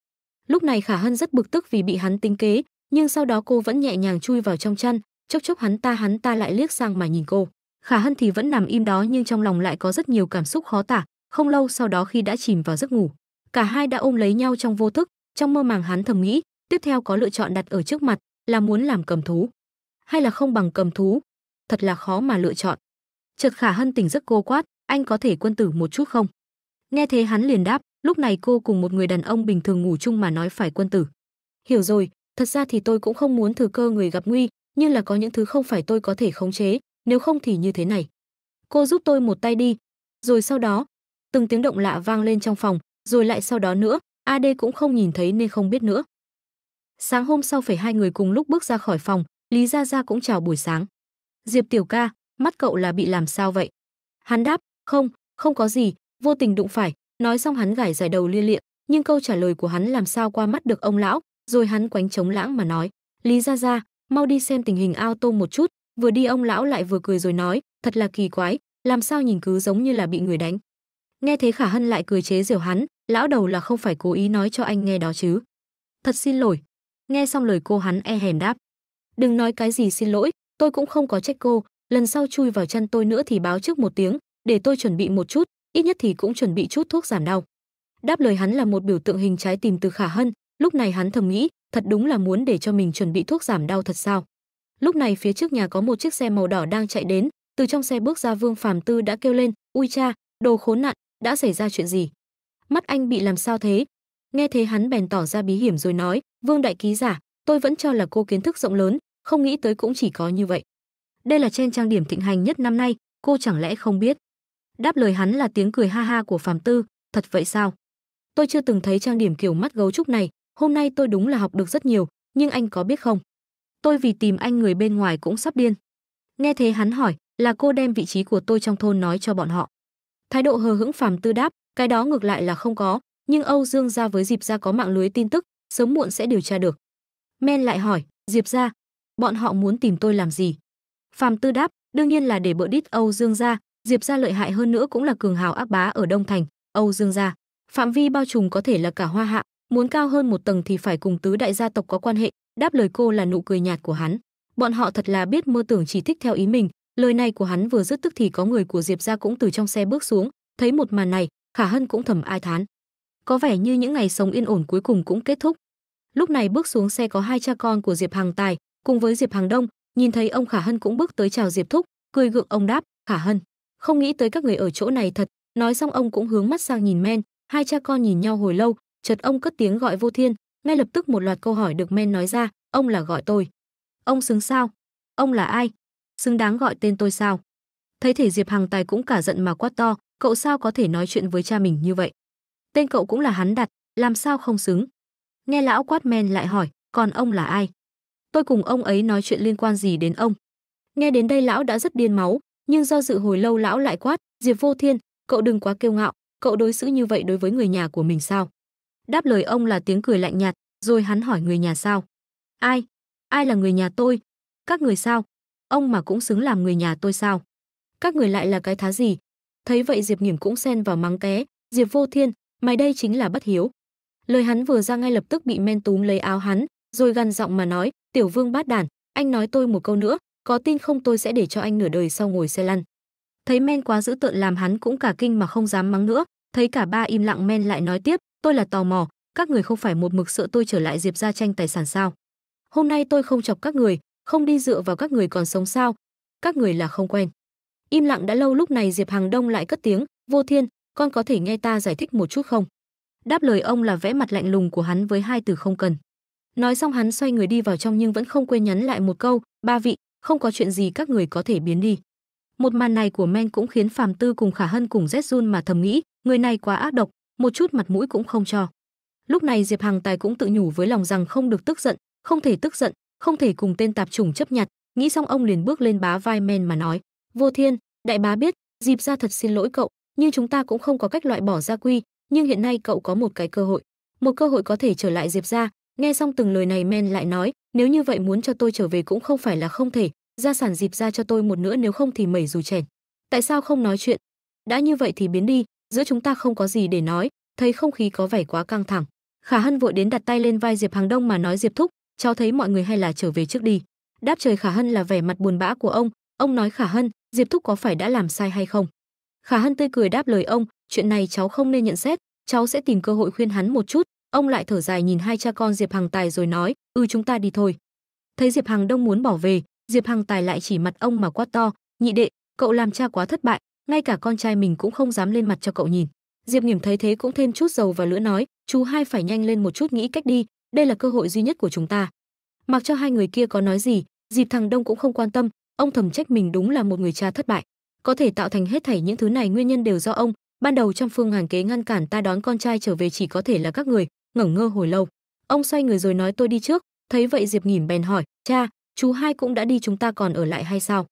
Lúc này Khả Hân rất bực tức vì bị hắn tính kế, nhưng sau đó cô vẫn nhẹ nhàng chui vào trong chăn, chốc chốc hắn ta hắn ta lại liếc sang mà nhìn cô. Khả Hân thì vẫn nằm im đó nhưng trong lòng lại có rất nhiều cảm xúc khó tả, không lâu sau đó khi đã chìm vào giấc ngủ, cả hai đã ôm lấy nhau trong vô thức, trong mơ màng hắn thầm nghĩ, tiếp theo có lựa chọn đặt ở trước mặt, là muốn làm cầm thú hay là không bằng cầm thú, thật là khó mà lựa chọn. Chợt Khả Hân tỉnh giấc cô quát, anh có thể quân tử một chút không? Nghe thế hắn liền đáp, Lúc này cô cùng một người đàn ông bình thường ngủ chung mà nói phải quân tử. Hiểu rồi, thật ra thì tôi cũng không muốn thừa cơ người gặp nguy, nhưng là có những thứ không phải tôi có thể khống chế, nếu không thì như thế này. Cô giúp tôi một tay đi. Rồi sau đó, từng tiếng động lạ vang lên trong phòng, rồi lại sau đó nữa, AD cũng không nhìn thấy nên không biết nữa. Sáng hôm sau phải hai người cùng lúc bước ra khỏi phòng, Lý Gia Gia cũng chào buổi sáng. Diệp Tiểu ca, mắt cậu là bị làm sao vậy? Hắn đáp, không, không có gì, vô tình đụng phải, Nói xong hắn gãi giải đầu lia liệng, nhưng câu trả lời của hắn làm sao qua mắt được ông lão, rồi hắn quánh chống lãng mà nói, "Lý gia gia, mau đi xem tình hình ao tôm một chút." Vừa đi ông lão lại vừa cười rồi nói, "Thật là kỳ quái, làm sao nhìn cứ giống như là bị người đánh." Nghe thế Khả Hân lại cười chế giễu hắn, lão đầu là không phải cố ý nói cho anh nghe đó chứ. "Thật xin lỗi." Nghe xong lời cô hắn e hèn đáp, "Đừng nói cái gì xin lỗi, tôi cũng không có trách cô, lần sau chui vào chân tôi nữa thì báo trước một tiếng, để tôi chuẩn bị một chút, ít nhất thì cũng chuẩn bị chút thuốc giảm đau đáp lời hắn là một biểu tượng hình trái tim từ khả hân lúc này hắn thầm nghĩ thật đúng là muốn để cho mình chuẩn bị thuốc giảm đau thật sao lúc này phía trước nhà có một chiếc xe màu đỏ đang chạy đến từ trong xe bước ra vương phàm tư đã kêu lên ui cha đồ khốn nạn đã xảy ra chuyện gì mắt anh bị làm sao thế nghe thế hắn bèn tỏ ra bí hiểm rồi nói vương đại ký giả tôi vẫn cho là cô kiến thức rộng lớn không nghĩ tới cũng chỉ có như vậy đây là trên trang điểm thịnh hành nhất năm nay cô chẳng lẽ không biết Đáp lời hắn là tiếng cười ha ha của Phạm Tư, thật vậy sao? Tôi chưa từng thấy trang điểm kiểu mắt gấu trúc này, hôm nay tôi đúng là học được rất nhiều, nhưng anh có biết không? Tôi vì tìm anh người bên ngoài cũng sắp điên. Nghe thế hắn hỏi, là cô đem vị trí của tôi trong thôn nói cho bọn họ. Thái độ hờ hững Phạm Tư đáp, cái đó ngược lại là không có, nhưng Âu Dương gia với Diệp gia có mạng lưới tin tức, sớm muộn sẽ điều tra được. Men lại hỏi, Diệp gia, bọn họ muốn tìm tôi làm gì? Phạm Tư đáp, đương nhiên là để bỡ đít Âu Dương gia, Diệp gia lợi hại hơn nữa cũng là cường hào áp bá ở Đông Thành, Âu Dương gia. Phạm vi bao trùm có thể là cả Hoa Hạ, muốn cao hơn một tầng thì phải cùng tứ đại gia tộc có quan hệ, đáp lời cô là nụ cười nhạt của hắn. Bọn họ thật là biết mơ tưởng chỉ thích theo ý mình, lời này của hắn vừa dứt tức thì có người của Diệp gia cũng từ trong xe bước xuống, thấy một màn này, Khả Hân cũng thầm ai thán. Có vẻ như những ngày sống yên ổn cuối cùng cũng kết thúc. Lúc này bước xuống xe có hai cha con của Diệp Hằng Tài, cùng với Diệp Hằng Đông, nhìn thấy ông Khả Hân cũng bước tới chào Diệp Thúc, cười gượng ông đáp, "Khả Hân." không nghĩ tới các người ở chỗ này thật nói xong ông cũng hướng mắt sang nhìn men hai cha con nhìn nhau hồi lâu chợt ông cất tiếng gọi vô thiên ngay lập tức một loạt câu hỏi được men nói ra ông là gọi tôi ông xứng sao ông là ai xứng đáng gọi tên tôi sao thấy thể diệp hằng tài cũng cả giận mà quát to cậu sao có thể nói chuyện với cha mình như vậy tên cậu cũng là hắn đặt làm sao không xứng nghe lão quát men lại hỏi còn ông là ai tôi cùng ông ấy nói chuyện liên quan gì đến ông nghe đến đây lão đã rất điên máu nhưng do dự hồi lâu lão lại quát diệp vô thiên cậu đừng quá kiêu ngạo cậu đối xử như vậy đối với người nhà của mình sao đáp lời ông là tiếng cười lạnh nhạt rồi hắn hỏi người nhà sao ai ai là người nhà tôi các người sao ông mà cũng xứng làm người nhà tôi sao các người lại là cái thá gì thấy vậy diệp nghiễm cũng xen vào mắng ké diệp vô thiên mày đây chính là bất hiếu lời hắn vừa ra ngay lập tức bị men túm lấy áo hắn rồi gằn giọng mà nói tiểu vương bát đản anh nói tôi một câu nữa có tin không tôi sẽ để cho anh nửa đời sau ngồi xe lăn. Thấy men quá dữ tợn làm hắn cũng cả kinh mà không dám mắng nữa, thấy cả ba im lặng men lại nói tiếp, tôi là tò mò, các người không phải một mực sợ tôi trở lại diệp gia tranh tài sản sao. Hôm nay tôi không chọc các người, không đi dựa vào các người còn sống sao, các người là không quen. Im lặng đã lâu lúc này Diệp Hàng Đông lại cất tiếng, vô thiên, con có thể nghe ta giải thích một chút không? Đáp lời ông là vẽ mặt lạnh lùng của hắn với hai từ không cần. Nói xong hắn xoay người đi vào trong nhưng vẫn không quên nhắn lại một câu, ba vị, không có chuyện gì các người có thể biến đi. Một màn này của Men cũng khiến Phạm Tư cùng Khả Hân cùng Zun mà thầm nghĩ, người này quá ác độc, một chút mặt mũi cũng không cho. Lúc này Diệp Hằng Tài cũng tự nhủ với lòng rằng không được tức giận, không thể tức giận, không thể cùng tên tạp chủng chấp nhặt, nghĩ xong ông liền bước lên bá vai Men mà nói, "Vô Thiên, đại bá biết, dịp ra thật xin lỗi cậu, nhưng chúng ta cũng không có cách loại bỏ gia quy, nhưng hiện nay cậu có một cái cơ hội, một cơ hội có thể trở lại Diệp gia, Nghe xong từng lời này men lại nói, nếu như vậy muốn cho tôi trở về cũng không phải là không thể, gia sản dịp ra cho tôi một nữa nếu không thì mẩy dù chèn. Tại sao không nói chuyện? Đã như vậy thì biến đi, giữa chúng ta không có gì để nói, thấy không khí có vẻ quá căng thẳng. Khả Hân vội đến đặt tay lên vai Diệp Hàng Đông mà nói Diệp thúc, cháu thấy mọi người hay là trở về trước đi. Đáp trời Khả Hân là vẻ mặt buồn bã của ông, ông nói Khả Hân, Diệp thúc có phải đã làm sai hay không? Khả Hân tươi cười đáp lời ông, chuyện này cháu không nên nhận xét, cháu sẽ tìm cơ hội khuyên hắn một chút, Ông lại thở dài nhìn hai cha con Diệp Hằng Tài rồi nói, "Ừ chúng ta đi thôi." Thấy Diệp Hằng Đông muốn bỏ về, Diệp Hằng Tài lại chỉ mặt ông mà quát to, "Nhị đệ, cậu làm cha quá thất bại, ngay cả con trai mình cũng không dám lên mặt cho cậu nhìn." Diệp Nghiễm thấy thế cũng thêm chút dầu vào lửa nói, "Chú hai phải nhanh lên một chút nghĩ cách đi, đây là cơ hội duy nhất của chúng ta." Mặc cho hai người kia có nói gì, Diệp Thằng Đông cũng không quan tâm, ông thầm trách mình đúng là một người cha thất bại. Có thể tạo thành hết thảy những thứ này nguyên nhân đều do ông, ban đầu trong phương hàng kế ngăn cản ta đón con trai trở về chỉ có thể là các người, ngẩn ngơ hồi lâu ông xoay người rồi nói tôi đi trước thấy vậy diệp nghỉm bèn hỏi cha chú hai cũng đã đi chúng ta còn ở lại hay sao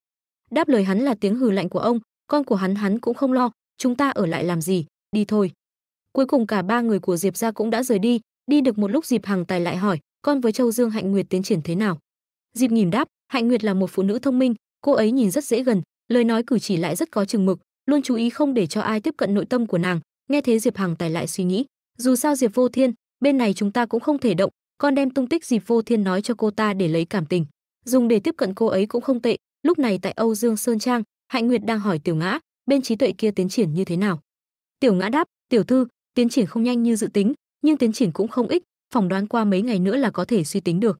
đáp lời hắn là tiếng hừ lạnh của ông con của hắn hắn cũng không lo chúng ta ở lại làm gì đi thôi cuối cùng cả ba người của diệp ra cũng đã rời đi đi được một lúc diệp hằng tài lại hỏi con với châu dương hạnh nguyệt tiến triển thế nào diệp nghỉm đáp hạnh nguyệt là một phụ nữ thông minh cô ấy nhìn rất dễ gần lời nói cử chỉ lại rất có chừng mực luôn chú ý không để cho ai tiếp cận nội tâm của nàng nghe thế diệp hằng tài lại suy nghĩ dù sao diệp vô thiên bên này chúng ta cũng không thể động con đem tung tích dịp vô thiên nói cho cô ta để lấy cảm tình dùng để tiếp cận cô ấy cũng không tệ lúc này tại âu dương sơn trang hạnh nguyệt đang hỏi tiểu ngã bên trí tuệ kia tiến triển như thế nào tiểu ngã đáp tiểu thư tiến triển không nhanh như dự tính nhưng tiến triển cũng không ít phỏng đoán qua mấy ngày nữa là có thể suy tính được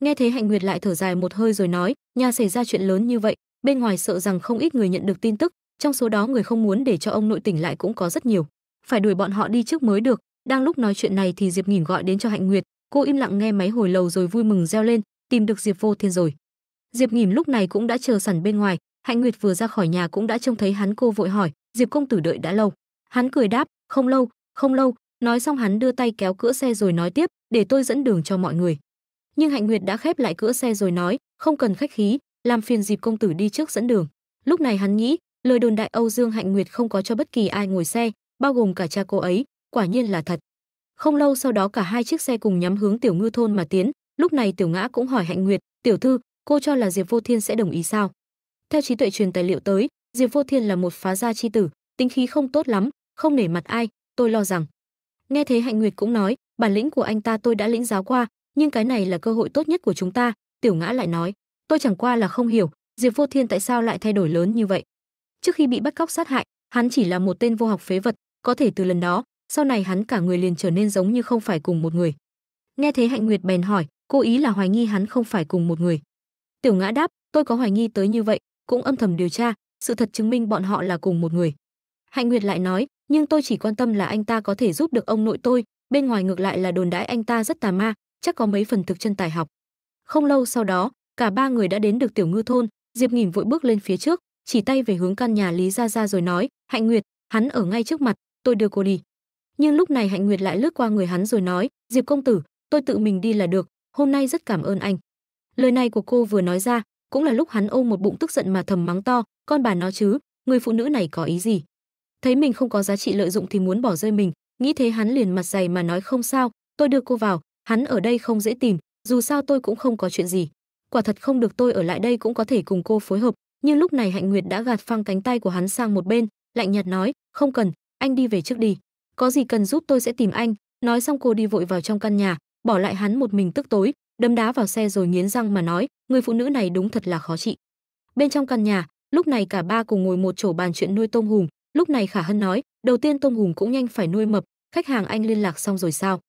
nghe thấy hạnh nguyệt lại thở dài một hơi rồi nói nhà xảy ra chuyện lớn như vậy bên ngoài sợ rằng không ít người nhận được tin tức trong số đó người không muốn để cho ông nội tỉnh lại cũng có rất nhiều phải đuổi bọn họ đi trước mới được đang lúc nói chuyện này thì Diệp Nghỉm gọi đến cho Hạnh Nguyệt, cô im lặng nghe máy hồi lâu rồi vui mừng reo lên, tìm được Diệp Vô Thiên rồi. Diệp Nghỉm lúc này cũng đã chờ sẵn bên ngoài, Hạnh Nguyệt vừa ra khỏi nhà cũng đã trông thấy hắn cô vội hỏi, Diệp công tử đợi đã lâu. Hắn cười đáp, không lâu, không lâu, nói xong hắn đưa tay kéo cửa xe rồi nói tiếp, để tôi dẫn đường cho mọi người. Nhưng Hạnh Nguyệt đã khép lại cửa xe rồi nói, không cần khách khí, làm phiền Diệp công tử đi trước dẫn đường. Lúc này hắn nghĩ, lời đồn đại Âu Dương Hạnh Nguyệt không có cho bất kỳ ai ngồi xe, bao gồm cả cha cô ấy, quả nhiên là thật không lâu sau đó cả hai chiếc xe cùng nhắm hướng tiểu ngư thôn mà tiến lúc này tiểu ngã cũng hỏi hạnh nguyệt tiểu thư cô cho là diệp vô thiên sẽ đồng ý sao theo trí tuệ truyền tài liệu tới diệp vô thiên là một phá gia chi tử tính khí không tốt lắm không nể mặt ai tôi lo rằng nghe thế hạnh nguyệt cũng nói bản lĩnh của anh ta tôi đã lĩnh giáo qua nhưng cái này là cơ hội tốt nhất của chúng ta tiểu ngã lại nói tôi chẳng qua là không hiểu diệp vô thiên tại sao lại thay đổi lớn như vậy trước khi bị bắt cóc sát hại hắn chỉ là một tên vô học phế vật có thể từ lần đó sau này hắn cả người liền trở nên giống như không phải cùng một người. Nghe thế Hạnh Nguyệt bèn hỏi, cô ý là hoài nghi hắn không phải cùng một người. Tiểu Ngã đáp, tôi có hoài nghi tới như vậy, cũng âm thầm điều tra, sự thật chứng minh bọn họ là cùng một người. Hạnh Nguyệt lại nói, nhưng tôi chỉ quan tâm là anh ta có thể giúp được ông nội tôi, bên ngoài ngược lại là đồn đãi anh ta rất tà ma, chắc có mấy phần thực chân tài học. Không lâu sau đó, cả ba người đã đến được tiểu ngư thôn, Diệp Nghỉm vội bước lên phía trước, chỉ tay về hướng căn nhà Lý Gia Gia rồi nói, "Hạnh Nguyệt, hắn ở ngay trước mặt, tôi đưa cô đi." nhưng lúc này hạnh nguyệt lại lướt qua người hắn rồi nói diệp công tử tôi tự mình đi là được hôm nay rất cảm ơn anh lời này của cô vừa nói ra cũng là lúc hắn ôm một bụng tức giận mà thầm mắng to con bà nó chứ người phụ nữ này có ý gì thấy mình không có giá trị lợi dụng thì muốn bỏ rơi mình nghĩ thế hắn liền mặt dày mà nói không sao tôi đưa cô vào hắn ở đây không dễ tìm dù sao tôi cũng không có chuyện gì quả thật không được tôi ở lại đây cũng có thể cùng cô phối hợp nhưng lúc này hạnh nguyệt đã gạt phăng cánh tay của hắn sang một bên lạnh nhạt nói không cần anh đi về trước đi có gì cần giúp tôi sẽ tìm anh nói xong cô đi vội vào trong căn nhà bỏ lại hắn một mình tức tối đấm đá vào xe rồi nghiến răng mà nói người phụ nữ này đúng thật là khó trị bên trong căn nhà lúc này cả ba cùng ngồi một chỗ bàn chuyện nuôi tôm hùm lúc này khả hân nói đầu tiên tôm hùm cũng nhanh phải nuôi mập khách hàng anh liên lạc xong rồi sao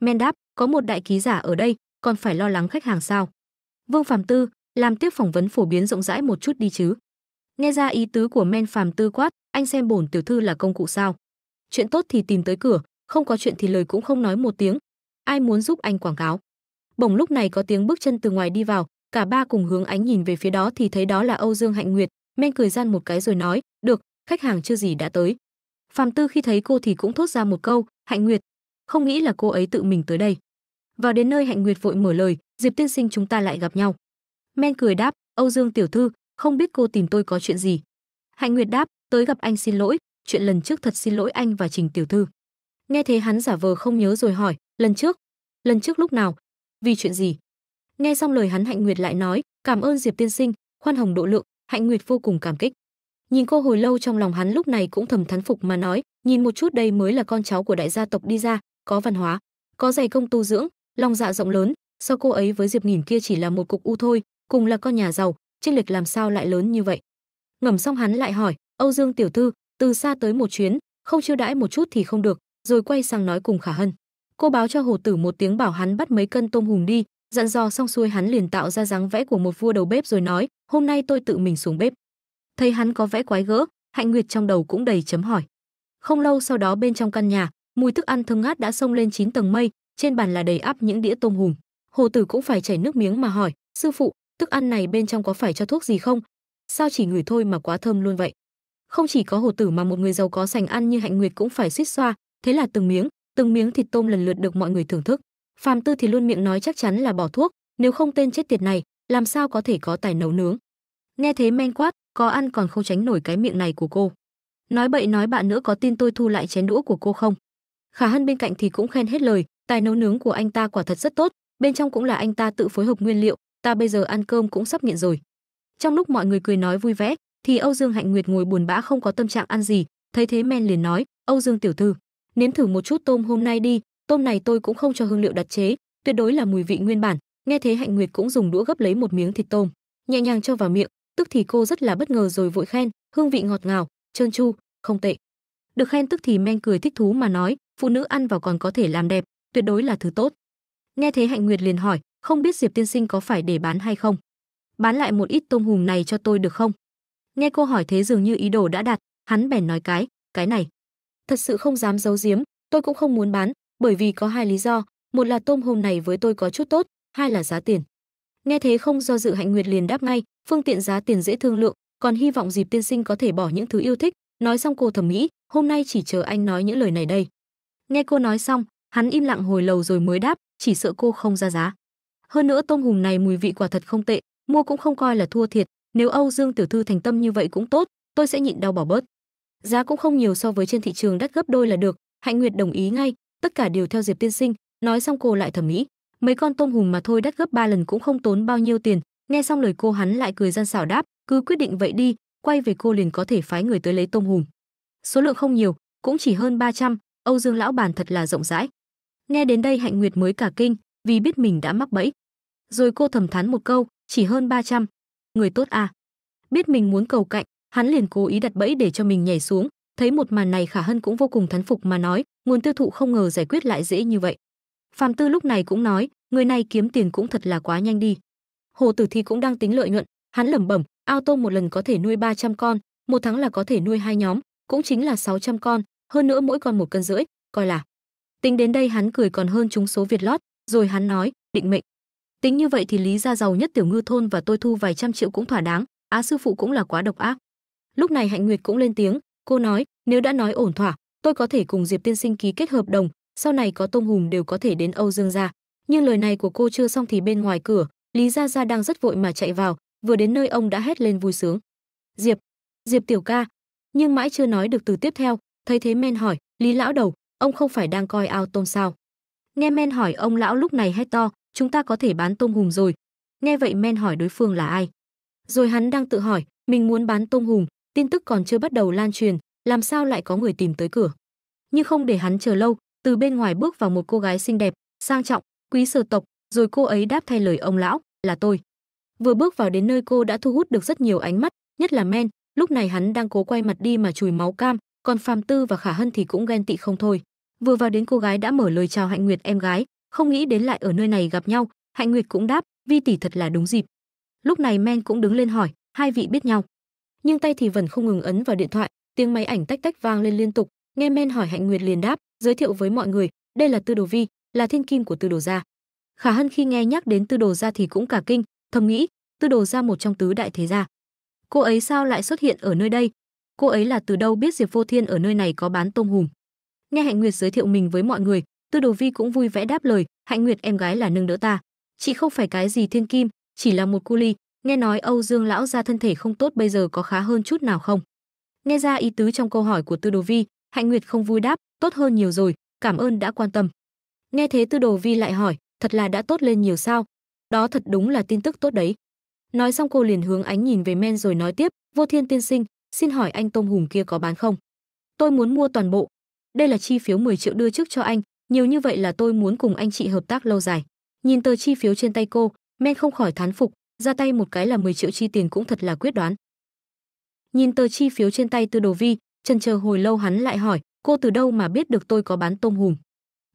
men đáp có một đại ký giả ở đây còn phải lo lắng khách hàng sao vương phàm tư làm tiếp phỏng vấn phổ biến rộng rãi một chút đi chứ nghe ra ý tứ của men phàm tư quát anh xem bổn tiểu thư là công cụ sao chuyện tốt thì tìm tới cửa, không có chuyện thì lời cũng không nói một tiếng. Ai muốn giúp anh quảng cáo? Bỗng lúc này có tiếng bước chân từ ngoài đi vào, cả ba cùng hướng ánh nhìn về phía đó thì thấy đó là Âu Dương Hạnh Nguyệt, men cười gian một cái rồi nói, "Được, khách hàng chưa gì đã tới." Phạm Tư khi thấy cô thì cũng thốt ra một câu, "Hạnh Nguyệt, không nghĩ là cô ấy tự mình tới đây." Vào đến nơi Hạnh Nguyệt vội mở lời, "Diệp tiên sinh chúng ta lại gặp nhau." Men cười đáp, "Âu Dương tiểu thư, không biết cô tìm tôi có chuyện gì?" Hạnh Nguyệt đáp, "Tới gặp anh xin lỗi, chuyện lần trước thật xin lỗi anh và Trình tiểu thư. Nghe thế hắn giả vờ không nhớ rồi hỏi, lần trước, lần trước lúc nào, vì chuyện gì? Nghe xong lời hắn Hạnh Nguyệt lại nói, cảm ơn Diệp tiên sinh, khoan hồng độ lượng, Hạnh Nguyệt vô cùng cảm kích. Nhìn cô hồi lâu trong lòng hắn lúc này cũng thầm thán phục mà nói, nhìn một chút đây mới là con cháu của đại gia tộc đi ra, có văn hóa, có dày công tu dưỡng, lòng dạ rộng lớn, so cô ấy với Diệp Nghìn kia chỉ là một cục u thôi, cùng là con nhà giàu, chênh lệch làm sao lại lớn như vậy. Ngầm xong hắn lại hỏi, "Âu Dương tiểu thư, từ xa tới một chuyến không chiêu đãi một chút thì không được rồi quay sang nói cùng khả hân cô báo cho hồ tử một tiếng bảo hắn bắt mấy cân tôm hùm đi dặn dò xong xuôi hắn liền tạo ra dáng vẽ của một vua đầu bếp rồi nói hôm nay tôi tự mình xuống bếp thấy hắn có vẽ quái gỡ hạnh nguyệt trong đầu cũng đầy chấm hỏi không lâu sau đó bên trong căn nhà mùi thức ăn thơm ngát đã xông lên chín tầng mây trên bàn là đầy áp những đĩa tôm hùm hồ tử cũng phải chảy nước miếng mà hỏi sư phụ thức ăn này bên trong có phải cho thuốc gì không sao chỉ ngửi thôi mà quá thơm luôn vậy không chỉ có hồ tử mà một người giàu có sành ăn như Hạnh Nguyệt cũng phải suýt xoa, thế là từng miếng, từng miếng thịt tôm lần lượt được mọi người thưởng thức. Phàm Tư thì luôn miệng nói chắc chắn là bỏ thuốc, nếu không tên chết tiệt này, làm sao có thể có tài nấu nướng. Nghe thế men quát, có ăn còn không tránh nổi cái miệng này của cô. Nói bậy nói bạn nữa có tin tôi thu lại chén đũa của cô không? Khả Hân bên cạnh thì cũng khen hết lời, tài nấu nướng của anh ta quả thật rất tốt, bên trong cũng là anh ta tự phối hợp nguyên liệu, ta bây giờ ăn cơm cũng sắp nghiện rồi. Trong lúc mọi người cười nói vui vẻ, thì Âu Dương Hạnh Nguyệt ngồi buồn bã không có tâm trạng ăn gì, thấy thế men liền nói, "Âu Dương tiểu thư, nếm thử một chút tôm hôm nay đi, tôm này tôi cũng không cho hương liệu đặc chế, tuyệt đối là mùi vị nguyên bản." Nghe thế Hạnh Nguyệt cũng dùng đũa gấp lấy một miếng thịt tôm, nhẹ nhàng cho vào miệng, tức thì cô rất là bất ngờ rồi vội khen, hương vị ngọt ngào, trơn tru, không tệ. Được khen tức thì men cười thích thú mà nói, phụ nữ ăn vào còn có thể làm đẹp, tuyệt đối là thứ tốt. Nghe thế Hạnh Nguyệt liền hỏi, không biết Diệp tiên sinh có phải để bán hay không? Bán lại một ít tôm hùm này cho tôi được không? Nghe cô hỏi thế dường như ý đồ đã đạt, hắn bèn nói cái, cái này. Thật sự không dám giấu giếm, tôi cũng không muốn bán, bởi vì có hai lý do, một là tôm hôm này với tôi có chút tốt, hai là giá tiền. Nghe thế không do dự Hạnh Nguyệt liền đáp ngay, phương tiện giá tiền dễ thương lượng, còn hy vọng dịp tiên sinh có thể bỏ những thứ yêu thích, nói xong cô thầm nghĩ, hôm nay chỉ chờ anh nói những lời này đây. Nghe cô nói xong, hắn im lặng hồi lâu rồi mới đáp, chỉ sợ cô không ra giá. Hơn nữa tôm hùm này mùi vị quả thật không tệ, mua cũng không coi là thua thiệt, nếu Âu Dương tiểu thư thành tâm như vậy cũng tốt, tôi sẽ nhịn đau bỏ bớt. Giá cũng không nhiều so với trên thị trường đắt gấp đôi là được, Hạnh Nguyệt đồng ý ngay, tất cả đều theo Diệp tiên sinh, nói xong cô lại thẩm mỹ, mấy con tôm hùm mà thôi đắt gấp ba lần cũng không tốn bao nhiêu tiền, nghe xong lời cô hắn lại cười gian xảo đáp, cứ quyết định vậy đi, quay về cô liền có thể phái người tới lấy tôm hùm. Số lượng không nhiều, cũng chỉ hơn 300, Âu Dương lão bàn thật là rộng rãi. Nghe đến đây Hạnh Nguyệt mới cả kinh, vì biết mình đã mắc bẫy. Rồi cô thầm thán một câu, chỉ hơn 300, người tốt à. Biết mình muốn cầu cạnh, hắn liền cố ý đặt bẫy để cho mình nhảy xuống, thấy một màn này Khả Hân cũng vô cùng thán phục mà nói, nguồn tiêu thụ không ngờ giải quyết lại dễ như vậy. Phạm Tư lúc này cũng nói, người này kiếm tiền cũng thật là quá nhanh đi. Hồ Tử Thi cũng đang tính lợi nhuận, hắn lẩm bẩm, ao tôm một lần có thể nuôi 300 con, một tháng là có thể nuôi hai nhóm, cũng chính là 600 con, hơn nữa mỗi con một cân rưỡi, coi là. Tính đến đây hắn cười còn hơn chúng số Việt lót, rồi hắn nói, định mệnh. Tính như vậy thì Lý gia giàu nhất tiểu ngư thôn và tôi thu vài trăm triệu cũng thỏa đáng, á sư phụ cũng là quá độc ác. Lúc này Hạnh Nguyệt cũng lên tiếng, cô nói, nếu đã nói ổn thỏa, tôi có thể cùng Diệp tiên sinh ký kết hợp đồng, sau này có tông hùng đều có thể đến Âu Dương gia. Nhưng lời này của cô chưa xong thì bên ngoài cửa, Lý gia gia đang rất vội mà chạy vào, vừa đến nơi ông đã hét lên vui sướng. Diệp, Diệp tiểu ca. Nhưng mãi chưa nói được từ tiếp theo, thấy thế men hỏi, Lý lão đầu, ông không phải đang coi ao tôm sao? Nghe men hỏi ông lão lúc này hét to, chúng ta có thể bán tôm hùm rồi. Nghe vậy men hỏi đối phương là ai. Rồi hắn đang tự hỏi, mình muốn bán tôm hùm, tin tức còn chưa bắt đầu lan truyền, làm sao lại có người tìm tới cửa. Nhưng không để hắn chờ lâu, từ bên ngoài bước vào một cô gái xinh đẹp, sang trọng, quý sở tộc, rồi cô ấy đáp thay lời ông lão, là tôi. Vừa bước vào đến nơi cô đã thu hút được rất nhiều ánh mắt, nhất là men, lúc này hắn đang cố quay mặt đi mà chùi máu cam, còn phàm Tư và Khả Hân thì cũng ghen tị không thôi. Vừa vào đến cô gái đã mở lời chào Hạnh Nguyệt em gái, không nghĩ đến lại ở nơi này gặp nhau hạnh nguyệt cũng đáp vi tỷ thật là đúng dịp lúc này men cũng đứng lên hỏi hai vị biết nhau nhưng tay thì vẫn không ngừng ấn vào điện thoại tiếng máy ảnh tách tách vang lên liên tục nghe men hỏi hạnh nguyệt liền đáp giới thiệu với mọi người đây là tư đồ vi là thiên kim của tư đồ gia khả hân khi nghe nhắc đến tư đồ gia thì cũng cả kinh thầm nghĩ tư đồ gia một trong tứ đại thế gia cô ấy sao lại xuất hiện ở nơi đây cô ấy là từ đâu biết diệp vô thiên ở nơi này có bán tôm hùm nghe hạnh nguyệt giới thiệu mình với mọi người tư đồ vi cũng vui vẻ đáp lời hạnh nguyệt em gái là nâng đỡ ta chị không phải cái gì thiên kim chỉ là một cu ly nghe nói âu dương lão gia thân thể không tốt bây giờ có khá hơn chút nào không nghe ra ý tứ trong câu hỏi của tư đồ vi hạnh nguyệt không vui đáp tốt hơn nhiều rồi cảm ơn đã quan tâm nghe thế tư đồ vi lại hỏi thật là đã tốt lên nhiều sao đó thật đúng là tin tức tốt đấy nói xong cô liền hướng ánh nhìn về men rồi nói tiếp vô thiên tiên sinh xin hỏi anh tôm hùm kia có bán không tôi muốn mua toàn bộ đây là chi phiếu 10 triệu đưa trước cho anh nhiều như vậy là tôi muốn cùng anh chị hợp tác lâu dài. Nhìn tờ chi phiếu trên tay cô, Men không khỏi thán phục, ra tay một cái là 10 triệu chi tiền cũng thật là quyết đoán. Nhìn tờ chi phiếu trên tay Tư Đồ Vi, chân chờ hồi lâu hắn lại hỏi, cô từ đâu mà biết được tôi có bán tôm hùm?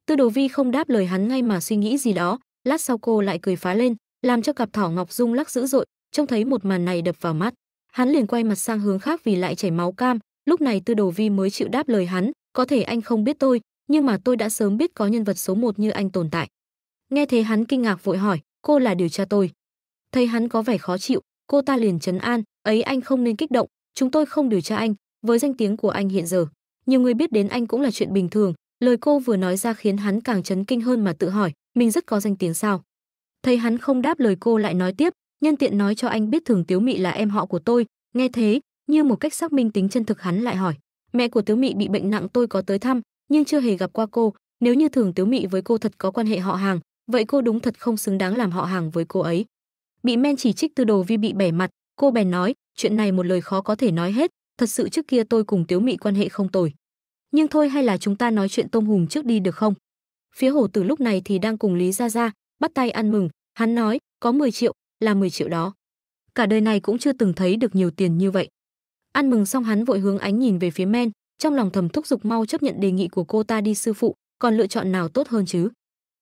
Tư Đồ Vi không đáp lời hắn ngay mà suy nghĩ gì đó, lát sau cô lại cười phá lên, làm cho cặp thỏ ngọc rung lắc dữ dội, trông thấy một màn này đập vào mắt, hắn liền quay mặt sang hướng khác vì lại chảy máu cam, lúc này Tư Đồ Vi mới chịu đáp lời hắn, có thể anh không biết tôi, nhưng mà tôi đã sớm biết có nhân vật số một như anh tồn tại. Nghe thế hắn kinh ngạc vội hỏi, cô là điều tra tôi. Thấy hắn có vẻ khó chịu, cô ta liền trấn an, ấy anh không nên kích động, chúng tôi không điều tra anh, với danh tiếng của anh hiện giờ. Nhiều người biết đến anh cũng là chuyện bình thường, lời cô vừa nói ra khiến hắn càng chấn kinh hơn mà tự hỏi, mình rất có danh tiếng sao. Thấy hắn không đáp lời cô lại nói tiếp, nhân tiện nói cho anh biết thường Tiếu Mị là em họ của tôi, nghe thế, như một cách xác minh tính chân thực hắn lại hỏi, mẹ của Tiếu Mị bị bệnh nặng tôi có tới thăm, nhưng chưa hề gặp qua cô, nếu như Thường Tiếu Mị với cô thật có quan hệ họ hàng, vậy cô đúng thật không xứng đáng làm họ hàng với cô ấy. Bị men chỉ trích từ Đồ Vi bị bẻ mặt, cô bèn nói, chuyện này một lời khó có thể nói hết, thật sự trước kia tôi cùng Tiếu Mị quan hệ không tồi. Nhưng thôi hay là chúng ta nói chuyện tôm hùm trước đi được không? Phía hồ từ lúc này thì đang cùng Lý Gia Gia bắt tay ăn mừng, hắn nói, có 10 triệu, là 10 triệu đó. Cả đời này cũng chưa từng thấy được nhiều tiền như vậy. Ăn mừng xong hắn vội hướng ánh nhìn về phía men, trong lòng thầm thúc giục mau chấp nhận đề nghị của cô ta đi sư phụ, còn lựa chọn nào tốt hơn chứ?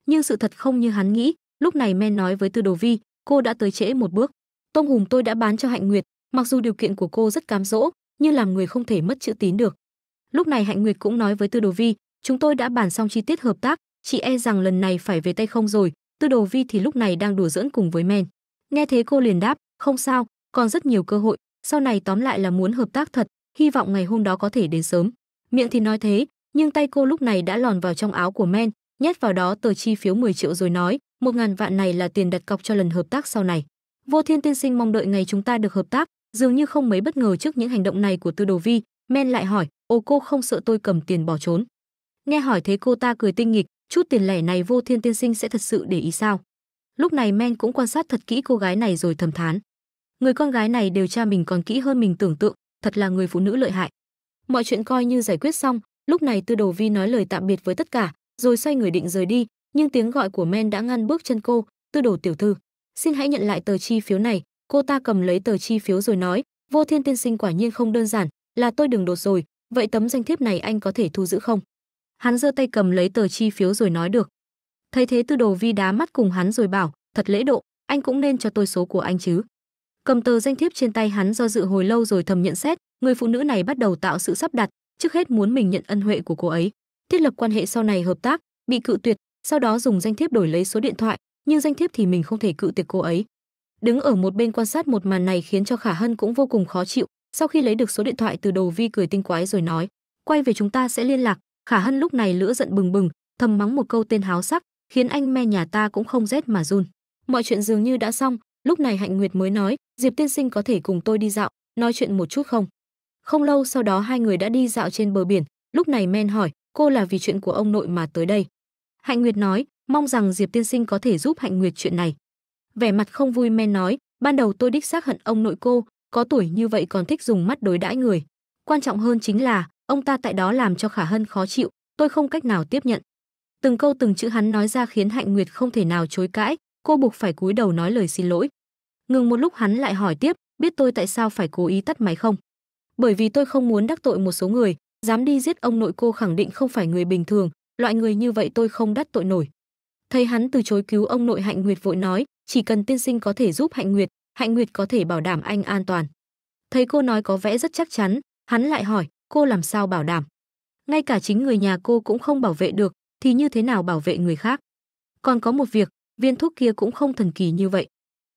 Nhưng sự thật không như hắn nghĩ, lúc này men nói với Tư Đồ Vi, cô đã tới trễ một bước. Tôm hùm tôi đã bán cho Hạnh Nguyệt, mặc dù điều kiện của cô rất cám dỗ, nhưng làm người không thể mất chữ tín được. Lúc này Hạnh Nguyệt cũng nói với Tư Đồ Vi, chúng tôi đã bàn xong chi tiết hợp tác, chị e rằng lần này phải về tay không rồi, Tư Đồ Vi thì lúc này đang đùa giỡn cùng với men. Nghe thế cô liền đáp, không sao, còn rất nhiều cơ hội, sau này tóm lại là muốn hợp tác thật, hy vọng ngày hôm đó có thể đến sớm. Miệng thì nói thế, nhưng tay cô lúc này đã lòn vào trong áo của Men, nhét vào đó tờ chi phiếu 10 triệu rồi nói, một ngàn vạn này là tiền đặt cọc cho lần hợp tác sau này. Vô Thiên tiên sinh mong đợi ngày chúng ta được hợp tác, dường như không mấy bất ngờ trước những hành động này của Tư Đồ Vi, Men lại hỏi, Ô cô không sợ tôi cầm tiền bỏ trốn?" Nghe hỏi thế cô ta cười tinh nghịch, chút tiền lẻ này Vô Thiên tiên sinh sẽ thật sự để ý sao? Lúc này Men cũng quan sát thật kỹ cô gái này rồi thầm thán, người con gái này điều tra mình còn kỹ hơn mình tưởng tượng, thật là người phụ nữ lợi hại mọi chuyện coi như giải quyết xong lúc này tư đồ vi nói lời tạm biệt với tất cả rồi xoay người định rời đi nhưng tiếng gọi của men đã ngăn bước chân cô tư đồ tiểu thư xin hãy nhận lại tờ chi phiếu này cô ta cầm lấy tờ chi phiếu rồi nói vô thiên tiên sinh quả nhiên không đơn giản là tôi đường đột rồi vậy tấm danh thiếp này anh có thể thu giữ không hắn giơ tay cầm lấy tờ chi phiếu rồi nói được thấy thế tư đồ vi đá mắt cùng hắn rồi bảo thật lễ độ anh cũng nên cho tôi số của anh chứ cầm tờ danh thiếp trên tay hắn do dự hồi lâu rồi thầm nhận xét người phụ nữ này bắt đầu tạo sự sắp đặt trước hết muốn mình nhận ân huệ của cô ấy thiết lập quan hệ sau này hợp tác bị cự tuyệt sau đó dùng danh thiếp đổi lấy số điện thoại nhưng danh thiếp thì mình không thể cự tuyệt cô ấy đứng ở một bên quan sát một màn này khiến cho khả hân cũng vô cùng khó chịu sau khi lấy được số điện thoại từ đầu vi cười tinh quái rồi nói quay về chúng ta sẽ liên lạc khả hân lúc này lửa giận bừng bừng thầm mắng một câu tên háo sắc khiến anh me nhà ta cũng không rét mà run mọi chuyện dường như đã xong lúc này hạnh nguyệt mới nói Diệp tiên sinh có thể cùng tôi đi dạo, nói chuyện một chút không? Không lâu sau đó hai người đã đi dạo trên bờ biển, lúc này men hỏi, cô là vì chuyện của ông nội mà tới đây. Hạnh Nguyệt nói, mong rằng Diệp tiên sinh có thể giúp Hạnh Nguyệt chuyện này. Vẻ mặt không vui men nói, ban đầu tôi đích xác hận ông nội cô, có tuổi như vậy còn thích dùng mắt đối đãi người. Quan trọng hơn chính là, ông ta tại đó làm cho Khả Hân khó chịu, tôi không cách nào tiếp nhận. Từng câu từng chữ hắn nói ra khiến Hạnh Nguyệt không thể nào chối cãi, cô buộc phải cúi đầu nói lời xin lỗi. Ngừng một lúc hắn lại hỏi tiếp, biết tôi tại sao phải cố ý tắt máy không? Bởi vì tôi không muốn đắc tội một số người, dám đi giết ông nội cô khẳng định không phải người bình thường, loại người như vậy tôi không đắc tội nổi. Thấy hắn từ chối cứu ông nội Hạnh Nguyệt vội nói, chỉ cần tiên sinh có thể giúp Hạnh Nguyệt, Hạnh Nguyệt có thể bảo đảm anh an toàn. Thấy cô nói có vẻ rất chắc chắn, hắn lại hỏi, cô làm sao bảo đảm? Ngay cả chính người nhà cô cũng không bảo vệ được, thì như thế nào bảo vệ người khác? Còn có một việc, viên thuốc kia cũng không thần kỳ như vậy.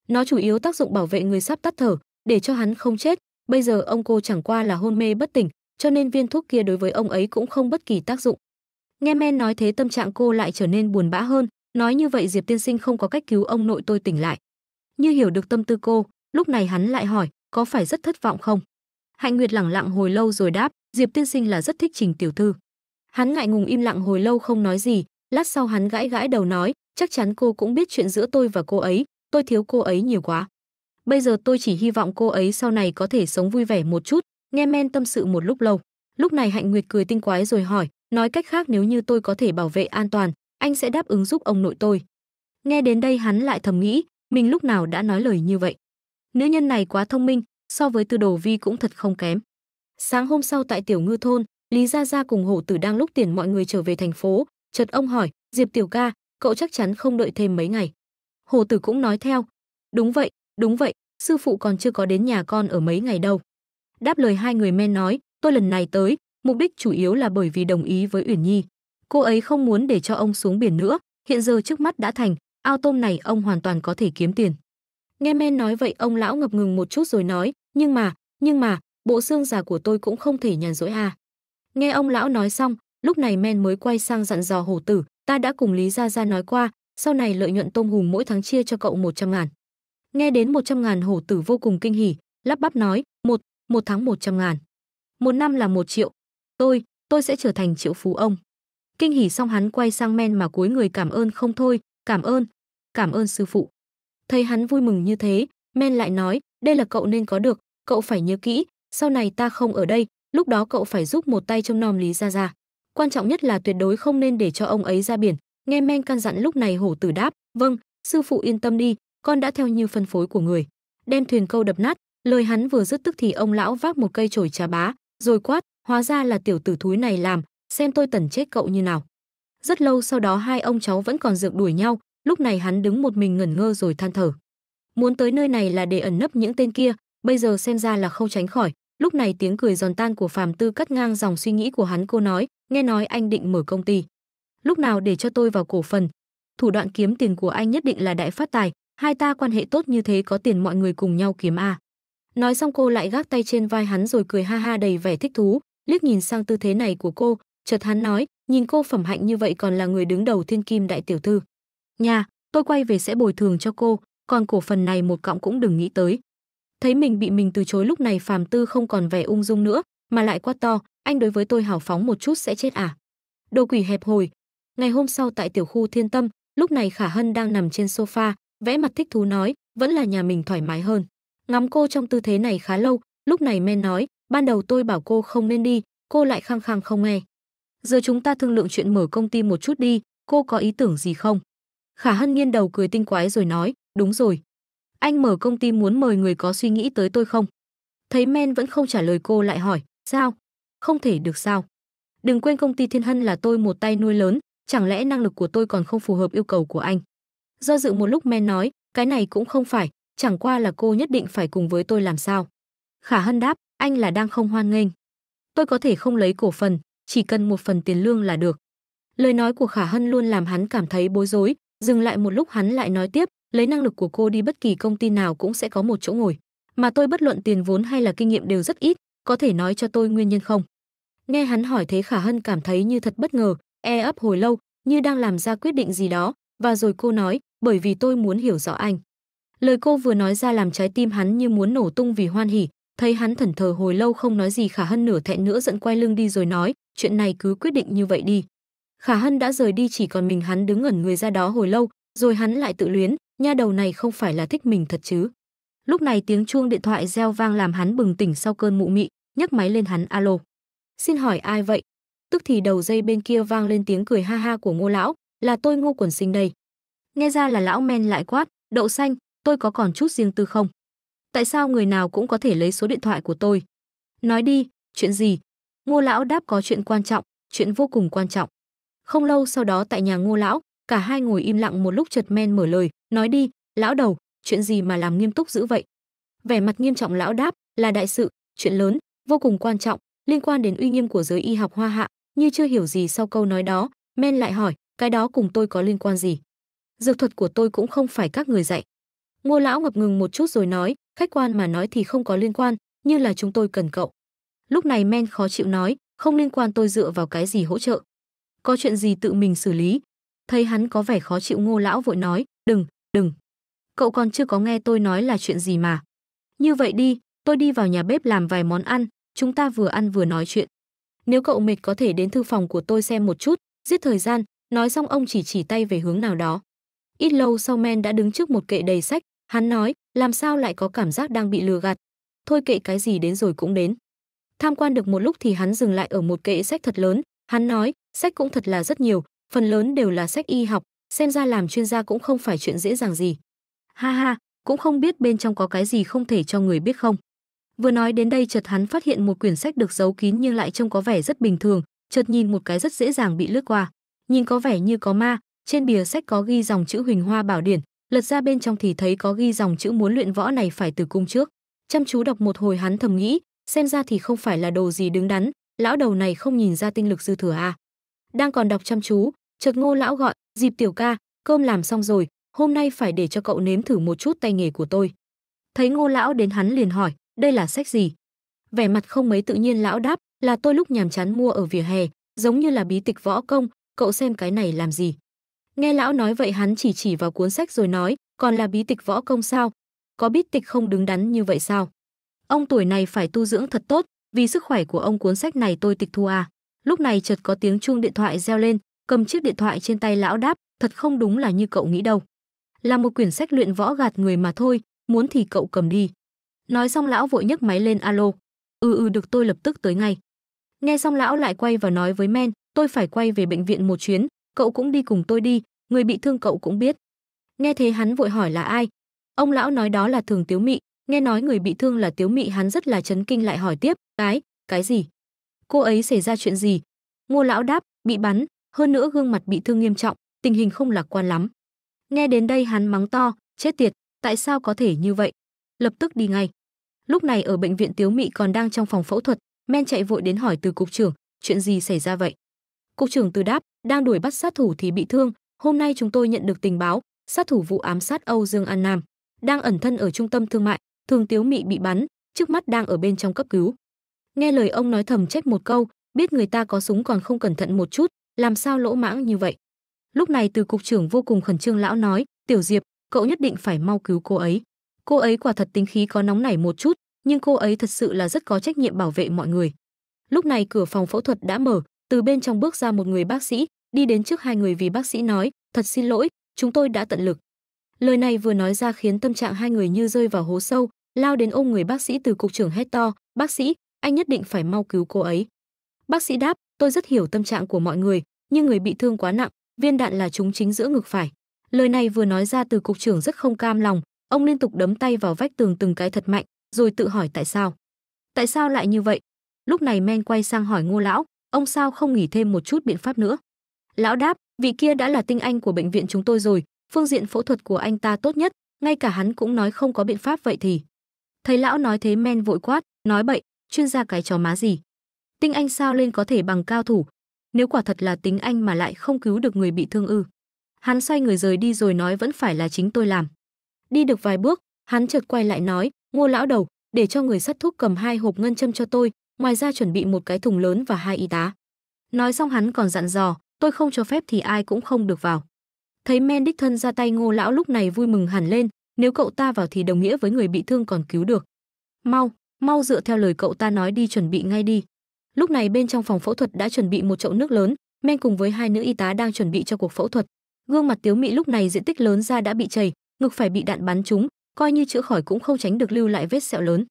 Nó chủ yếu tác dụng bảo vệ người sắp tắt thở, để cho hắn không chết. Bây giờ ông cô chẳng qua là hôn mê bất tỉnh, cho nên viên thuốc kia đối với ông ấy cũng không bất kỳ tác dụng. Nghe men nói thế tâm trạng cô lại trở nên buồn bã hơn, nói như vậy Diệp tiên sinh không có cách cứu ông nội tôi tỉnh lại. Như hiểu được tâm tư cô, lúc này hắn lại hỏi, có phải rất thất vọng không? Hạnh Nguyệt lẳng lặng hồi lâu rồi đáp, Diệp tiên sinh là rất thích Trình tiểu thư. Hắn ngại ngùng im lặng hồi lâu không nói gì, lát sau hắn gãi gãi đầu nói, chắc chắn cô cũng biết chuyện giữa tôi và cô ấy, tôi thiếu cô ấy nhiều quá. Bây giờ tôi chỉ hy vọng cô ấy sau này có thể sống vui vẻ một chút, nghe men tâm sự một lúc lâu. Lúc này Hạnh Nguyệt cười tinh quái rồi hỏi, nói cách khác nếu như tôi có thể bảo vệ an toàn, anh sẽ đáp ứng giúp ông nội tôi. Nghe đến đây hắn lại thầm nghĩ, mình lúc nào đã nói lời như vậy. Nữ nhân này quá thông minh, so với Tư Đồ Vi cũng thật không kém. Sáng hôm sau tại Tiểu Ngư thôn, Lý Gia Gia cùng Hổ Tử đang lúc tiền mọi người trở về thành phố, chợt ông hỏi, "Diệp tiểu ca, cậu chắc chắn không đợi thêm mấy ngày?" Hồ Tử cũng nói theo. Đúng vậy, đúng vậy, sư phụ còn chưa có đến nhà con ở mấy ngày đâu. Đáp lời hai người men nói, tôi lần này tới, mục đích chủ yếu là bởi vì đồng ý với Uyển Nhi. Cô ấy không muốn để cho ông xuống biển nữa, hiện giờ trước mắt đã thành, ao tôm này ông hoàn toàn có thể kiếm tiền. Nghe men nói vậy ông lão ngập ngừng một chút rồi nói, nhưng mà, nhưng mà, bộ xương già của tôi cũng không thể nhàn rỗi à. Nghe ông lão nói xong, lúc này men mới quay sang dặn dò hổ tử, ta đã cùng Lý Gia Gia nói qua, sau này lợi nhuận tôm hùm mỗi tháng chia cho cậu 100 ngàn. Nghe đến 100 ngàn hổ tử vô cùng kinh hỉ, lắp bắp nói, một, một tháng 100 ngàn. Một năm là một triệu. Tôi, tôi sẽ trở thành triệu phú ông. Kinh hỉ xong hắn quay sang men mà cúi người cảm ơn không thôi, cảm ơn, cảm ơn sư phụ. Thấy hắn vui mừng như thế, men lại nói, đây là cậu nên có được, cậu phải nhớ kỹ, sau này ta không ở đây, lúc đó cậu phải giúp một tay trông nom Lý Gia Gia. Quan trọng nhất là tuyệt đối không nên để cho ông ấy ra biển, Nghe men căn dặn lúc này hổ tử đáp, "Vâng, sư phụ yên tâm đi, con đã theo như phân phối của người." Đem thuyền câu đập nát, lời hắn vừa dứt tức thì ông lão vác một cây chổi trà bá, rồi quát, "Hóa ra là tiểu tử thúi này làm, xem tôi tẩn chết cậu như nào." Rất lâu sau đó hai ông cháu vẫn còn rượt đuổi nhau, lúc này hắn đứng một mình ngẩn ngơ rồi than thở. Muốn tới nơi này là để ẩn nấp những tên kia, bây giờ xem ra là không tránh khỏi. Lúc này tiếng cười giòn tan của Phàm Tư cắt ngang dòng suy nghĩ của hắn cô nói, nghe nói anh định mở công ty lúc nào để cho tôi vào cổ phần. Thủ đoạn kiếm tiền của anh nhất định là đại phát tài, hai ta quan hệ tốt như thế có tiền mọi người cùng nhau kiếm à. Nói xong cô lại gác tay trên vai hắn rồi cười ha ha đầy vẻ thích thú, liếc nhìn sang tư thế này của cô, chợt hắn nói, nhìn cô phẩm hạnh như vậy còn là người đứng đầu thiên kim đại tiểu thư. Nha, tôi quay về sẽ bồi thường cho cô, còn cổ phần này một cọng cũng đừng nghĩ tới. Thấy mình bị mình từ chối lúc này phàm tư không còn vẻ ung dung nữa, mà lại quá to, anh đối với tôi hào phóng một chút sẽ chết à. Đồ quỷ hẹp hồi, Ngày hôm sau tại tiểu khu Thiên Tâm, lúc này Khả Hân đang nằm trên sofa, vẽ mặt thích thú nói, vẫn là nhà mình thoải mái hơn. Ngắm cô trong tư thế này khá lâu, lúc này men nói, ban đầu tôi bảo cô không nên đi, cô lại khăng khăng không nghe. Giờ chúng ta thương lượng chuyện mở công ty một chút đi, cô có ý tưởng gì không? Khả Hân nghiêng đầu cười tinh quái rồi nói, đúng rồi. Anh mở công ty muốn mời người có suy nghĩ tới tôi không? Thấy men vẫn không trả lời cô lại hỏi, sao? Không thể được sao? Đừng quên công ty Thiên Hân là tôi một tay nuôi lớn, chẳng lẽ năng lực của tôi còn không phù hợp yêu cầu của anh? Do dự một lúc men nói, cái này cũng không phải, chẳng qua là cô nhất định phải cùng với tôi làm sao. Khả Hân đáp, anh là đang không hoan nghênh. Tôi có thể không lấy cổ phần, chỉ cần một phần tiền lương là được. Lời nói của Khả Hân luôn làm hắn cảm thấy bối rối, dừng lại một lúc hắn lại nói tiếp, lấy năng lực của cô đi bất kỳ công ty nào cũng sẽ có một chỗ ngồi. Mà tôi bất luận tiền vốn hay là kinh nghiệm đều rất ít, có thể nói cho tôi nguyên nhân không? Nghe hắn hỏi thế Khả Hân cảm thấy như thật bất ngờ, e ấp hồi lâu, như đang làm ra quyết định gì đó, và rồi cô nói, bởi vì tôi muốn hiểu rõ anh. Lời cô vừa nói ra làm trái tim hắn như muốn nổ tung vì hoan hỉ, thấy hắn thẩn thờ hồi lâu không nói gì Khả Hân nửa thẹn nữa giận quay lưng đi rồi nói, chuyện này cứ quyết định như vậy đi. Khả Hân đã rời đi chỉ còn mình hắn đứng ẩn người ra đó hồi lâu, rồi hắn lại tự luyến, nha đầu này không phải là thích mình thật chứ. Lúc này tiếng chuông điện thoại reo vang làm hắn bừng tỉnh sau cơn mụ mị, nhấc máy lên hắn alo. Xin hỏi ai vậy? tức thì đầu dây bên kia vang lên tiếng cười ha ha của ngô lão là tôi ngô quần sinh đây nghe ra là lão men lại quát đậu xanh tôi có còn chút riêng tư không tại sao người nào cũng có thể lấy số điện thoại của tôi nói đi chuyện gì ngô lão đáp có chuyện quan trọng chuyện vô cùng quan trọng không lâu sau đó tại nhà ngô lão cả hai ngồi im lặng một lúc chợt men mở lời nói đi lão đầu chuyện gì mà làm nghiêm túc dữ vậy vẻ mặt nghiêm trọng lão đáp là đại sự chuyện lớn vô cùng quan trọng liên quan đến uy nghiêm của giới y học hoa hạ như chưa hiểu gì sau câu nói đó, men lại hỏi, cái đó cùng tôi có liên quan gì? Dược thuật của tôi cũng không phải các người dạy. Ngô lão ngập ngừng một chút rồi nói, khách quan mà nói thì không có liên quan, như là chúng tôi cần cậu. Lúc này men khó chịu nói, không liên quan tôi dựa vào cái gì hỗ trợ. Có chuyện gì tự mình xử lý. Thấy hắn có vẻ khó chịu ngô lão vội nói, đừng, đừng. Cậu còn chưa có nghe tôi nói là chuyện gì mà. Như vậy đi, tôi đi vào nhà bếp làm vài món ăn, chúng ta vừa ăn vừa nói chuyện nếu cậu mệt có thể đến thư phòng của tôi xem một chút, giết thời gian, nói xong ông chỉ chỉ tay về hướng nào đó. Ít lâu sau men đã đứng trước một kệ đầy sách, hắn nói, làm sao lại có cảm giác đang bị lừa gạt. Thôi kệ cái gì đến rồi cũng đến. Tham quan được một lúc thì hắn dừng lại ở một kệ sách thật lớn, hắn nói, sách cũng thật là rất nhiều, phần lớn đều là sách y học, xem ra làm chuyên gia cũng không phải chuyện dễ dàng gì. Ha ha, cũng không biết bên trong có cái gì không thể cho người biết không. Vừa nói đến đây chợt hắn phát hiện một quyển sách được giấu kín nhưng lại trông có vẻ rất bình thường, chợt nhìn một cái rất dễ dàng bị lướt qua. Nhìn có vẻ như có ma, trên bìa sách có ghi dòng chữ Huỳnh Hoa Bảo Điển, lật ra bên trong thì thấy có ghi dòng chữ muốn luyện võ này phải từ cung trước. Chăm chú đọc một hồi hắn thầm nghĩ, xem ra thì không phải là đồ gì đứng đắn, lão đầu này không nhìn ra tinh lực dư thừa à. Đang còn đọc chăm chú, chợt Ngô lão gọi, "Dịp tiểu ca, cơm làm xong rồi, hôm nay phải để cho cậu nếm thử một chút tay nghề của tôi." Thấy Ngô lão đến hắn liền hỏi, đây là sách gì vẻ mặt không mấy tự nhiên lão đáp là tôi lúc nhàm chán mua ở vỉa hè giống như là bí tịch võ công cậu xem cái này làm gì nghe lão nói vậy hắn chỉ chỉ vào cuốn sách rồi nói còn là bí tịch võ công sao có biết tịch không đứng đắn như vậy sao ông tuổi này phải tu dưỡng thật tốt vì sức khỏe của ông cuốn sách này tôi tịch thu à lúc này chợt có tiếng chuông điện thoại reo lên cầm chiếc điện thoại trên tay lão đáp thật không đúng là như cậu nghĩ đâu là một quyển sách luyện võ gạt người mà thôi muốn thì cậu cầm đi Nói xong lão vội nhấc máy lên alo. Ừ ừ được tôi lập tức tới ngay. Nghe xong lão lại quay và nói với men, tôi phải quay về bệnh viện một chuyến, cậu cũng đi cùng tôi đi, người bị thương cậu cũng biết. Nghe thế hắn vội hỏi là ai. Ông lão nói đó là Thường Tiếu Mị, nghe nói người bị thương là Tiếu Mị hắn rất là chấn kinh lại hỏi tiếp, cái, cái gì? Cô ấy xảy ra chuyện gì? Ngô lão đáp, bị bắn, hơn nữa gương mặt bị thương nghiêm trọng, tình hình không lạc quan lắm. Nghe đến đây hắn mắng to, chết tiệt, tại sao có thể như vậy? lập tức đi ngay. Lúc này ở bệnh viện Tiếu Mị còn đang trong phòng phẫu thuật, Men chạy vội đến hỏi từ cục trưởng, chuyện gì xảy ra vậy? Cục trưởng từ đáp, đang đuổi bắt sát thủ thì bị thương, hôm nay chúng tôi nhận được tình báo, sát thủ vụ ám sát Âu Dương An Nam, đang ẩn thân ở trung tâm thương mại, thường Tiếu Mị bị bắn, trước mắt đang ở bên trong cấp cứu. Nghe lời ông nói thầm trách một câu, biết người ta có súng còn không cẩn thận một chút, làm sao lỗ mãng như vậy? Lúc này từ cục trưởng vô cùng khẩn trương lão nói, "Tiểu Diệp, cậu nhất định phải mau cứu cô ấy." cô ấy quả thật tính khí có nóng nảy một chút, nhưng cô ấy thật sự là rất có trách nhiệm bảo vệ mọi người. Lúc này cửa phòng phẫu thuật đã mở, từ bên trong bước ra một người bác sĩ, đi đến trước hai người vì bác sĩ nói, "Thật xin lỗi, chúng tôi đã tận lực." Lời này vừa nói ra khiến tâm trạng hai người như rơi vào hố sâu, lao đến ôm người bác sĩ từ cục trưởng hét to, "Bác sĩ, anh nhất định phải mau cứu cô ấy." Bác sĩ đáp, "Tôi rất hiểu tâm trạng của mọi người, nhưng người bị thương quá nặng, viên đạn là trúng chính giữa ngực phải." Lời này vừa nói ra từ cục trưởng rất không cam lòng, Ông liên tục đấm tay vào vách tường từng cái thật mạnh, rồi tự hỏi tại sao. Tại sao lại như vậy? Lúc này men quay sang hỏi ngô lão, ông sao không nghỉ thêm một chút biện pháp nữa? Lão đáp, vị kia đã là tinh anh của bệnh viện chúng tôi rồi, phương diện phẫu thuật của anh ta tốt nhất, ngay cả hắn cũng nói không có biện pháp vậy thì. Thấy lão nói thế men vội quát, nói bậy, chuyên gia cái chó má gì. Tinh anh sao lên có thể bằng cao thủ, nếu quả thật là tính anh mà lại không cứu được người bị thương ư. Hắn xoay người rời đi rồi nói vẫn phải là chính tôi làm. Đi được vài bước, hắn chợt quay lại nói, "Ngô lão đầu, để cho người sắt thúc cầm hai hộp ngân châm cho tôi, ngoài ra chuẩn bị một cái thùng lớn và hai y tá." Nói xong hắn còn dặn dò, "Tôi không cho phép thì ai cũng không được vào." Thấy men đích thân ra tay Ngô lão lúc này vui mừng hẳn lên, nếu cậu ta vào thì đồng nghĩa với người bị thương còn cứu được. "Mau, mau dựa theo lời cậu ta nói đi chuẩn bị ngay đi." Lúc này bên trong phòng phẫu thuật đã chuẩn bị một chậu nước lớn, men cùng với hai nữ y tá đang chuẩn bị cho cuộc phẫu thuật. Gương mặt Tiếu Mị lúc này diện tích lớn ra đã bị chảy, ngực phải bị đạn bắn trúng, coi như chữa khỏi cũng không tránh được lưu lại vết sẹo lớn.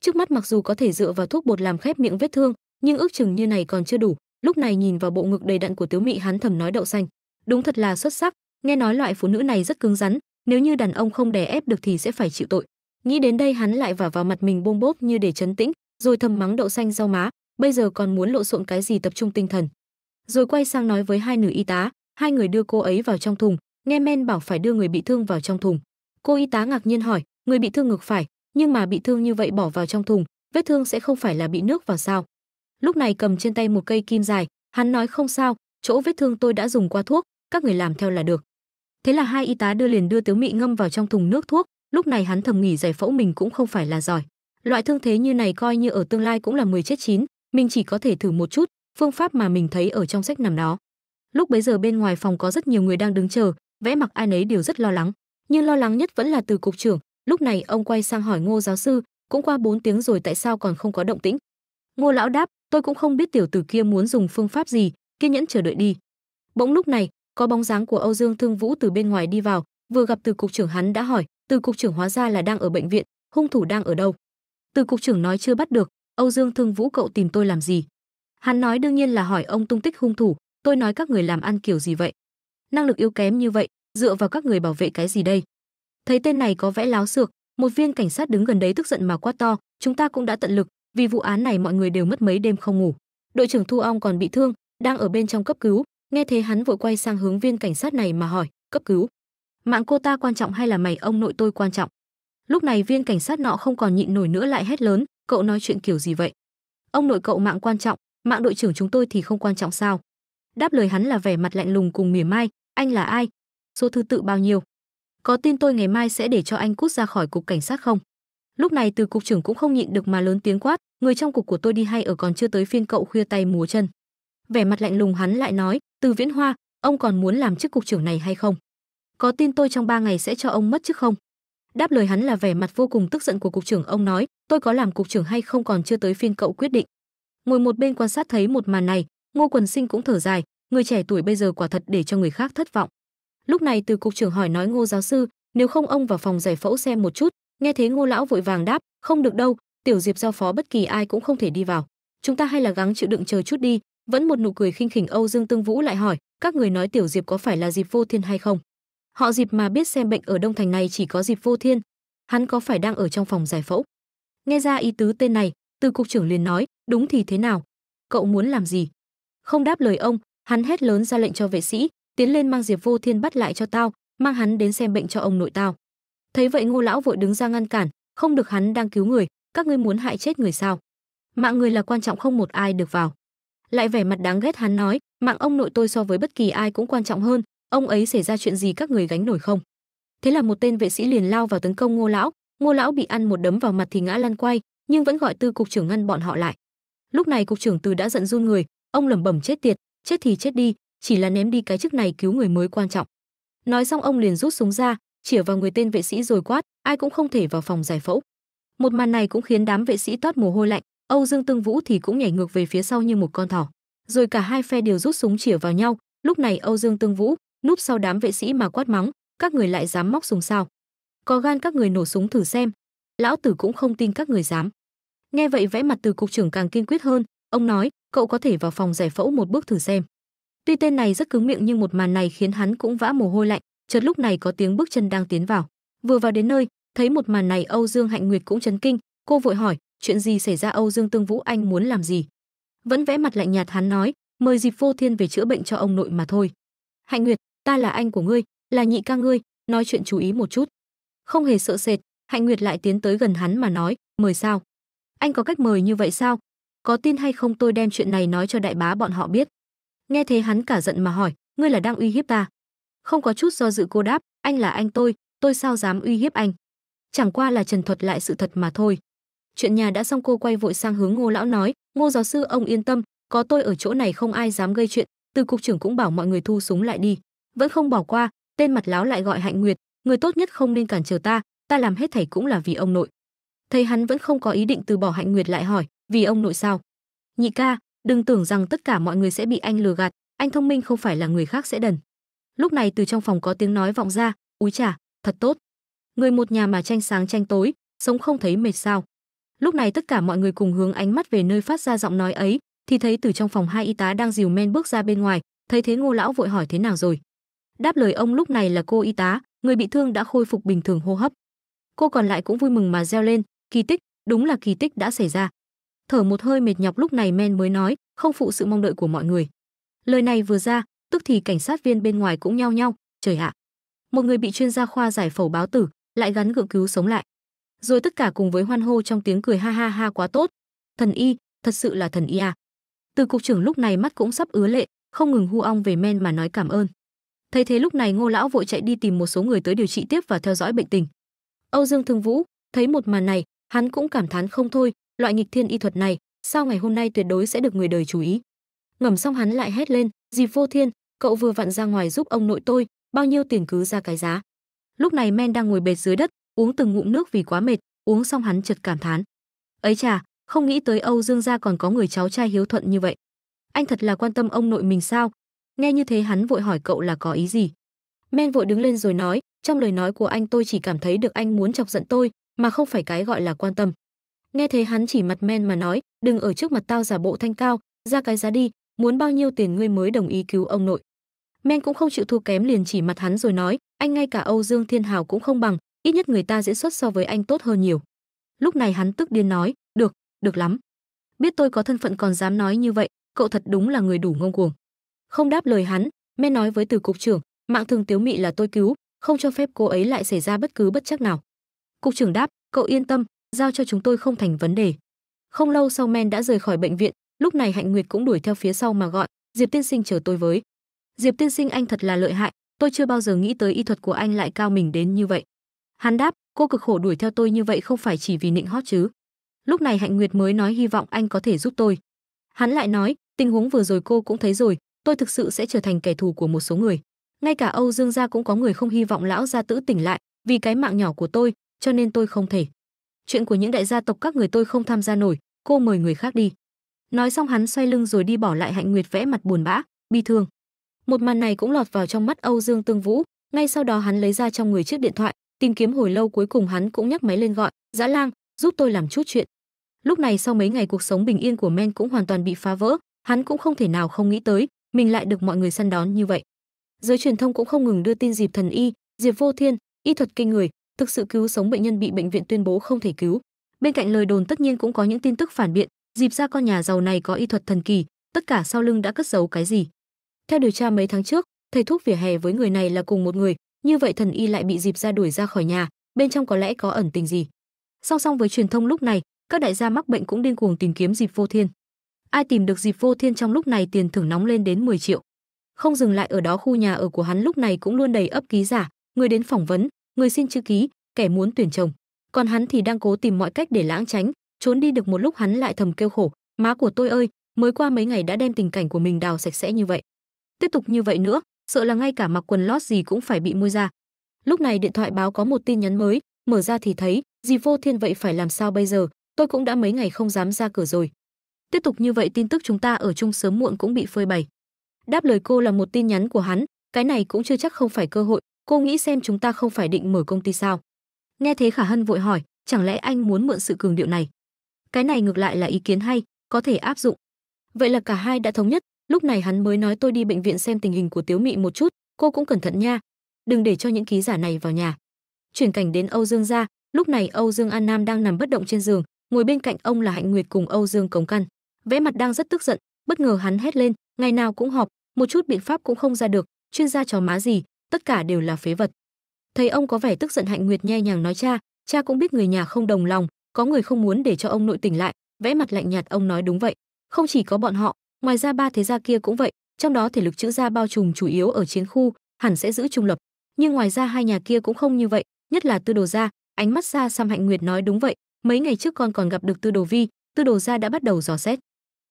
Trước mắt mặc dù có thể dựa vào thuốc bột làm khép miệng vết thương, nhưng ước chừng như này còn chưa đủ, lúc này nhìn vào bộ ngực đầy đặn của Tiếu Mị hắn thầm nói đậu xanh, đúng thật là xuất sắc, nghe nói loại phụ nữ này rất cứng rắn, nếu như đàn ông không đè ép được thì sẽ phải chịu tội. Nghĩ đến đây hắn lại vả vào mặt mình bông bốp như để chấn tĩnh, rồi thầm mắng đậu xanh rau má, bây giờ còn muốn lộn xộn cái gì tập trung tinh thần. Rồi quay sang nói với hai nữ y tá, hai người đưa cô ấy vào trong thùng, Nghe men bảo phải đưa người bị thương vào trong thùng. Cô y tá ngạc nhiên hỏi, người bị thương ngực phải, nhưng mà bị thương như vậy bỏ vào trong thùng, vết thương sẽ không phải là bị nước vào sao? Lúc này cầm trên tay một cây kim dài, hắn nói không sao, chỗ vết thương tôi đã dùng qua thuốc, các người làm theo là được. Thế là hai y tá đưa liền đưa Tiếu Mị ngâm vào trong thùng nước thuốc, lúc này hắn thầm nghĩ giải phẫu mình cũng không phải là giỏi. Loại thương thế như này coi như ở tương lai cũng là 10 chết 9, mình chỉ có thể thử một chút, phương pháp mà mình thấy ở trong sách nằm đó. Lúc bấy giờ bên ngoài phòng có rất nhiều người đang đứng chờ, vẽ mặt ai nấy đều rất lo lắng nhưng lo lắng nhất vẫn là từ cục trưởng lúc này ông quay sang hỏi ngô giáo sư cũng qua 4 tiếng rồi tại sao còn không có động tĩnh ngô lão đáp tôi cũng không biết tiểu tử kia muốn dùng phương pháp gì kiên nhẫn chờ đợi đi bỗng lúc này có bóng dáng của âu dương thương vũ từ bên ngoài đi vào vừa gặp từ cục trưởng hắn đã hỏi từ cục trưởng hóa ra là đang ở bệnh viện hung thủ đang ở đâu từ cục trưởng nói chưa bắt được âu dương thương vũ cậu tìm tôi làm gì hắn nói đương nhiên là hỏi ông tung tích hung thủ tôi nói các người làm ăn kiểu gì vậy năng lực yếu kém như vậy, dựa vào các người bảo vệ cái gì đây? Thấy tên này có vẻ láo xược, một viên cảnh sát đứng gần đấy tức giận mà quát to, chúng ta cũng đã tận lực, vì vụ án này mọi người đều mất mấy đêm không ngủ. Đội trưởng Thu Ong còn bị thương, đang ở bên trong cấp cứu, nghe thế hắn vội quay sang hướng viên cảnh sát này mà hỏi, cấp cứu? Mạng cô ta quan trọng hay là mày ông nội tôi quan trọng? Lúc này viên cảnh sát nọ không còn nhịn nổi nữa lại hét lớn, cậu nói chuyện kiểu gì vậy? Ông nội cậu mạng quan trọng, mạng đội trưởng chúng tôi thì không quan trọng sao? Đáp lời hắn là vẻ mặt lạnh lùng cùng mỉa mai, anh là ai? Số thứ tự bao nhiêu? Có tin tôi ngày mai sẽ để cho anh cút ra khỏi cục cảnh sát không? Lúc này từ cục trưởng cũng không nhịn được mà lớn tiếng quát, người trong cục của tôi đi hay ở còn chưa tới phiên cậu khuya tay múa chân. Vẻ mặt lạnh lùng hắn lại nói, Từ Viễn Hoa, ông còn muốn làm chức cục trưởng này hay không? Có tin tôi trong ba ngày sẽ cho ông mất chức không? Đáp lời hắn là vẻ mặt vô cùng tức giận của cục trưởng ông nói, tôi có làm cục trưởng hay không còn chưa tới phiên cậu quyết định. Ngồi một bên quan sát thấy một màn này, Ngô Quần Sinh cũng thở dài, người trẻ tuổi bây giờ quả thật để cho người khác thất vọng. Lúc này từ cục trưởng hỏi nói Ngô giáo sư, nếu không ông vào phòng giải phẫu xem một chút, nghe thế Ngô lão vội vàng đáp, không được đâu, tiểu Diệp giao phó bất kỳ ai cũng không thể đi vào. Chúng ta hay là gắng chịu đựng chờ chút đi, vẫn một nụ cười khinh khỉnh Âu Dương Tương Vũ lại hỏi, các người nói tiểu Diệp có phải là Diệp Vô Thiên hay không? Họ Diệp mà biết xem bệnh ở Đông Thành này chỉ có Diệp Vô Thiên, hắn có phải đang ở trong phòng giải phẫu? Nghe ra ý tứ tên này, từ cục trưởng liền nói, đúng thì thế nào? Cậu muốn làm gì? Không đáp lời ông, hắn hét lớn ra lệnh cho vệ sĩ tiến lên mang diệp vô thiên bắt lại cho tao mang hắn đến xem bệnh cho ông nội tao thấy vậy ngô lão vội đứng ra ngăn cản không được hắn đang cứu người các ngươi muốn hại chết người sao mạng người là quan trọng không một ai được vào lại vẻ mặt đáng ghét hắn nói mạng ông nội tôi so với bất kỳ ai cũng quan trọng hơn ông ấy xảy ra chuyện gì các người gánh nổi không thế là một tên vệ sĩ liền lao vào tấn công ngô lão ngô lão bị ăn một đấm vào mặt thì ngã lăn quay nhưng vẫn gọi tư cục trưởng ngăn bọn họ lại lúc này cục trưởng từ đã giận run người ông lẩm bẩm chết tiệt chết thì chết đi, chỉ là ném đi cái chức này cứu người mới quan trọng. Nói xong ông liền rút súng ra, chĩa vào người tên vệ sĩ rồi quát, ai cũng không thể vào phòng giải phẫu. Một màn này cũng khiến đám vệ sĩ toát mồ hôi lạnh, Âu Dương Tương Vũ thì cũng nhảy ngược về phía sau như một con thỏ. Rồi cả hai phe đều rút súng chĩa vào nhau, lúc này Âu Dương Tương Vũ núp sau đám vệ sĩ mà quát mắng, các người lại dám móc súng sao? Có gan các người nổ súng thử xem, lão tử cũng không tin các người dám. Nghe vậy vẻ mặt từ cục trưởng càng kiên quyết hơn, ông nói, cậu có thể vào phòng giải phẫu một bước thử xem. Tuy tên này rất cứng miệng nhưng một màn này khiến hắn cũng vã mồ hôi lạnh, chợt lúc này có tiếng bước chân đang tiến vào. Vừa vào đến nơi, thấy một màn này Âu Dương Hạnh Nguyệt cũng chấn kinh, cô vội hỏi, chuyện gì xảy ra Âu Dương Tương Vũ anh muốn làm gì? Vẫn vẽ mặt lạnh nhạt hắn nói, mời Diệp Vô Thiên về chữa bệnh cho ông nội mà thôi. Hạnh Nguyệt, ta là anh của ngươi, là nhị ca ngươi, nói chuyện chú ý một chút. Không hề sợ sệt, Hạnh Nguyệt lại tiến tới gần hắn mà nói, mời sao? Anh có cách mời như vậy sao? có tin hay không tôi đem chuyện này nói cho đại bá bọn họ biết. Nghe thế hắn cả giận mà hỏi, ngươi là đang uy hiếp ta? Không có chút do dự cô đáp, anh là anh tôi, tôi sao dám uy hiếp anh? Chẳng qua là trần thuật lại sự thật mà thôi. Chuyện nhà đã xong cô quay vội sang hướng Ngô lão nói, "Ngô giáo sư ông yên tâm, có tôi ở chỗ này không ai dám gây chuyện, từ cục trưởng cũng bảo mọi người thu súng lại đi." Vẫn không bỏ qua, tên mặt láo lại gọi Hạnh Nguyệt, "Người tốt nhất không nên cản trở ta, ta làm hết thảy cũng là vì ông nội." Thấy hắn vẫn không có ý định từ bỏ Hạnh Nguyệt lại hỏi, vì ông nội sao nhị ca đừng tưởng rằng tất cả mọi người sẽ bị anh lừa gạt anh thông minh không phải là người khác sẽ đần lúc này từ trong phòng có tiếng nói vọng ra úi chả thật tốt người một nhà mà tranh sáng tranh tối sống không thấy mệt sao lúc này tất cả mọi người cùng hướng ánh mắt về nơi phát ra giọng nói ấy thì thấy từ trong phòng hai y tá đang dìu men bước ra bên ngoài thấy thế ngô lão vội hỏi thế nào rồi đáp lời ông lúc này là cô y tá người bị thương đã khôi phục bình thường hô hấp cô còn lại cũng vui mừng mà reo lên kỳ tích đúng là kỳ tích đã xảy ra thở một hơi mệt nhọc lúc này men mới nói, không phụ sự mong đợi của mọi người. Lời này vừa ra, tức thì cảnh sát viên bên ngoài cũng nhao nhao, trời ạ. Một người bị chuyên gia khoa giải phẫu báo tử, lại gắn gượng cứu sống lại. Rồi tất cả cùng với hoan hô trong tiếng cười ha ha ha quá tốt. Thần y, thật sự là thần y à. Từ cục trưởng lúc này mắt cũng sắp ứa lệ, không ngừng hu ong về men mà nói cảm ơn. Thấy thế lúc này Ngô lão vội chạy đi tìm một số người tới điều trị tiếp và theo dõi bệnh tình. Âu Dương Thương Vũ thấy một màn này, hắn cũng cảm thán không thôi, loại nghịch thiên y thuật này sau ngày hôm nay tuyệt đối sẽ được người đời chú ý ngầm xong hắn lại hét lên dì vô thiên cậu vừa vặn ra ngoài giúp ông nội tôi bao nhiêu tiền cứ ra cái giá lúc này men đang ngồi bệt dưới đất uống từng ngụm nước vì quá mệt uống xong hắn chợt cảm thán ấy chà không nghĩ tới âu dương gia còn có người cháu trai hiếu thuận như vậy anh thật là quan tâm ông nội mình sao nghe như thế hắn vội hỏi cậu là có ý gì men vội đứng lên rồi nói trong lời nói của anh tôi chỉ cảm thấy được anh muốn chọc giận tôi mà không phải cái gọi là quan tâm nghe thấy hắn chỉ mặt men mà nói đừng ở trước mặt tao giả bộ thanh cao ra cái giá đi muốn bao nhiêu tiền ngươi mới đồng ý cứu ông nội men cũng không chịu thua kém liền chỉ mặt hắn rồi nói anh ngay cả âu dương thiên hào cũng không bằng ít nhất người ta diễn xuất so với anh tốt hơn nhiều lúc này hắn tức điên nói được được lắm biết tôi có thân phận còn dám nói như vậy cậu thật đúng là người đủ ngông cuồng không đáp lời hắn men nói với từ cục trưởng mạng thường tiếu mị là tôi cứu không cho phép cô ấy lại xảy ra bất cứ bất chắc nào cục trưởng đáp cậu yên tâm giao cho chúng tôi không thành vấn đề. Không lâu sau Men đã rời khỏi bệnh viện, lúc này Hạnh Nguyệt cũng đuổi theo phía sau mà gọi, Diệp tiên sinh chờ tôi với. Diệp tiên sinh anh thật là lợi hại, tôi chưa bao giờ nghĩ tới y thuật của anh lại cao mình đến như vậy. Hắn đáp, cô cực khổ đuổi theo tôi như vậy không phải chỉ vì nịnh hót chứ. Lúc này Hạnh Nguyệt mới nói hy vọng anh có thể giúp tôi. Hắn lại nói, tình huống vừa rồi cô cũng thấy rồi, tôi thực sự sẽ trở thành kẻ thù của một số người. Ngay cả Âu Dương gia cũng có người không hy vọng lão gia tử tỉnh lại, vì cái mạng nhỏ của tôi, cho nên tôi không thể chuyện của những đại gia tộc các người tôi không tham gia nổi cô mời người khác đi nói xong hắn xoay lưng rồi đi bỏ lại hạnh nguyệt vẽ mặt buồn bã bi thương một màn này cũng lọt vào trong mắt âu dương tương vũ ngay sau đó hắn lấy ra trong người chiếc điện thoại tìm kiếm hồi lâu cuối cùng hắn cũng nhấc máy lên gọi dã lang giúp tôi làm chút chuyện lúc này sau mấy ngày cuộc sống bình yên của men cũng hoàn toàn bị phá vỡ hắn cũng không thể nào không nghĩ tới mình lại được mọi người săn đón như vậy giới truyền thông cũng không ngừng đưa tin dịp thần y diệp vô thiên y thuật kinh người thực sự cứu sống bệnh nhân bị bệnh viện tuyên bố không thể cứu. Bên cạnh lời đồn tất nhiên cũng có những tin tức phản biện, dịp ra con nhà giàu này có y thuật thần kỳ, tất cả sau lưng đã cất giấu cái gì. Theo điều tra mấy tháng trước, thầy thuốc vỉa hè với người này là cùng một người, như vậy thần y lại bị dịp ra đuổi ra khỏi nhà, bên trong có lẽ có ẩn tình gì. Song song với truyền thông lúc này, các đại gia mắc bệnh cũng điên cuồng tìm kiếm dịp vô thiên. Ai tìm được dịp vô thiên trong lúc này tiền thưởng nóng lên đến 10 triệu. Không dừng lại ở đó khu nhà ở của hắn lúc này cũng luôn đầy ấp ký giả, người đến phỏng vấn, người xin chữ ký, kẻ muốn tuyển chồng. Còn hắn thì đang cố tìm mọi cách để lãng tránh, trốn đi được một lúc hắn lại thầm kêu khổ, má của tôi ơi, mới qua mấy ngày đã đem tình cảnh của mình đào sạch sẽ như vậy. Tiếp tục như vậy nữa, sợ là ngay cả mặc quần lót gì cũng phải bị môi ra. Lúc này điện thoại báo có một tin nhắn mới, mở ra thì thấy, gì vô thiên vậy phải làm sao bây giờ, tôi cũng đã mấy ngày không dám ra cửa rồi. Tiếp tục như vậy tin tức chúng ta ở chung sớm muộn cũng bị phơi bày. Đáp lời cô là một tin nhắn của hắn, cái này cũng chưa chắc không phải cơ hội, cô nghĩ xem chúng ta không phải định mở công ty sao nghe thế khả hân vội hỏi chẳng lẽ anh muốn mượn sự cường điệu này cái này ngược lại là ý kiến hay có thể áp dụng vậy là cả hai đã thống nhất lúc này hắn mới nói tôi đi bệnh viện xem tình hình của tiếu mị một chút cô cũng cẩn thận nha đừng để cho những ký giả này vào nhà chuyển cảnh đến âu dương Gia, lúc này âu dương an nam đang nằm bất động trên giường ngồi bên cạnh ông là hạnh nguyệt cùng âu dương cống căn vẽ mặt đang rất tức giận bất ngờ hắn hét lên ngày nào cũng họp một chút biện pháp cũng không ra được chuyên gia trò má gì tất cả đều là phế vật. Thấy ông có vẻ tức giận Hạnh Nguyệt nhẹ nhàng nói cha, cha cũng biết người nhà không đồng lòng, có người không muốn để cho ông nội tỉnh lại, vẽ mặt lạnh nhạt ông nói đúng vậy. Không chỉ có bọn họ, ngoài ra ba thế gia kia cũng vậy, trong đó thể lực chữ gia bao trùm chủ yếu ở chiến khu, hẳn sẽ giữ trung lập, nhưng ngoài ra hai nhà kia cũng không như vậy, nhất là Tư Đồ gia, ánh mắt xa xăm Hạnh Nguyệt nói đúng vậy, mấy ngày trước con còn gặp được Tư Đồ Vi, Tư Đồ gia đã bắt đầu dò xét.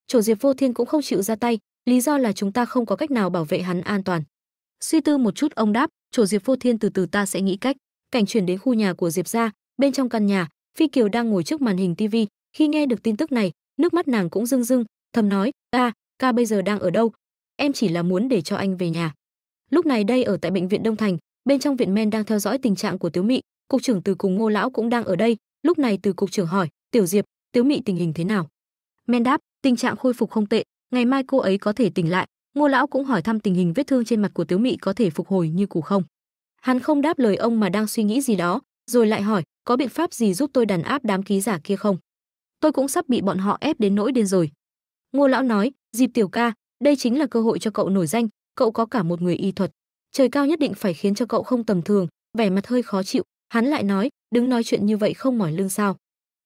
Chỗ Diệp Vô Thiên cũng không chịu ra tay, lý do là chúng ta không có cách nào bảo vệ hắn an toàn. Suy tư một chút ông đáp, "Chỗ Diệp Vô Thiên từ từ ta sẽ nghĩ cách." Cảnh chuyển đến khu nhà của Diệp gia, bên trong căn nhà, Phi Kiều đang ngồi trước màn hình TV. khi nghe được tin tức này, nước mắt nàng cũng rưng rưng, thầm nói, "Ca, ca bây giờ đang ở đâu? Em chỉ là muốn để cho anh về nhà." Lúc này đây ở tại bệnh viện Đông Thành, bên trong viện men đang theo dõi tình trạng của Tiếu Mị, cục trưởng Từ cùng Ngô lão cũng đang ở đây, lúc này Từ cục trưởng hỏi, "Tiểu Diệp, Tiếu Mị tình hình thế nào?" Men đáp, "Tình trạng khôi phục không tệ, ngày mai cô ấy có thể tỉnh lại, Ngô lão cũng hỏi thăm tình hình vết thương trên mặt của Tiếu Mị có thể phục hồi như cũ không. Hắn không đáp lời ông mà đang suy nghĩ gì đó, rồi lại hỏi, có biện pháp gì giúp tôi đàn áp đám ký giả kia không? Tôi cũng sắp bị bọn họ ép đến nỗi điên rồi. Ngô lão nói, dịp tiểu ca, đây chính là cơ hội cho cậu nổi danh, cậu có cả một người y thuật. Trời cao nhất định phải khiến cho cậu không tầm thường, vẻ mặt hơi khó chịu, hắn lại nói, đứng nói chuyện như vậy không mỏi lưng sao?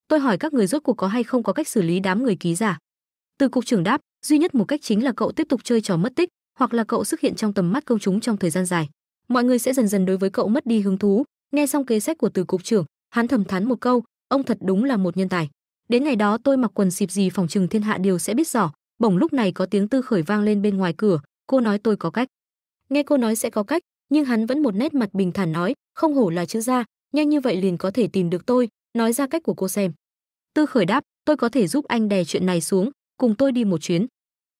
Tôi hỏi các người rốt cuộc có hay không có cách xử lý đám người ký giả. Từ cục trưởng đáp, duy nhất một cách chính là cậu tiếp tục chơi trò mất tích hoặc là cậu xuất hiện trong tầm mắt công chúng trong thời gian dài mọi người sẽ dần dần đối với cậu mất đi hứng thú nghe xong kế sách của từ cục trưởng hắn thầm thán một câu ông thật đúng là một nhân tài đến ngày đó tôi mặc quần xịp gì phòng trừng thiên hạ đều sẽ biết rõ bỗng lúc này có tiếng tư khởi vang lên bên ngoài cửa cô nói tôi có cách nghe cô nói sẽ có cách nhưng hắn vẫn một nét mặt bình thản nói không hổ là chữ gia nhanh như vậy liền có thể tìm được tôi nói ra cách của cô xem tư khởi đáp tôi có thể giúp anh đè chuyện này xuống cùng tôi đi một chuyến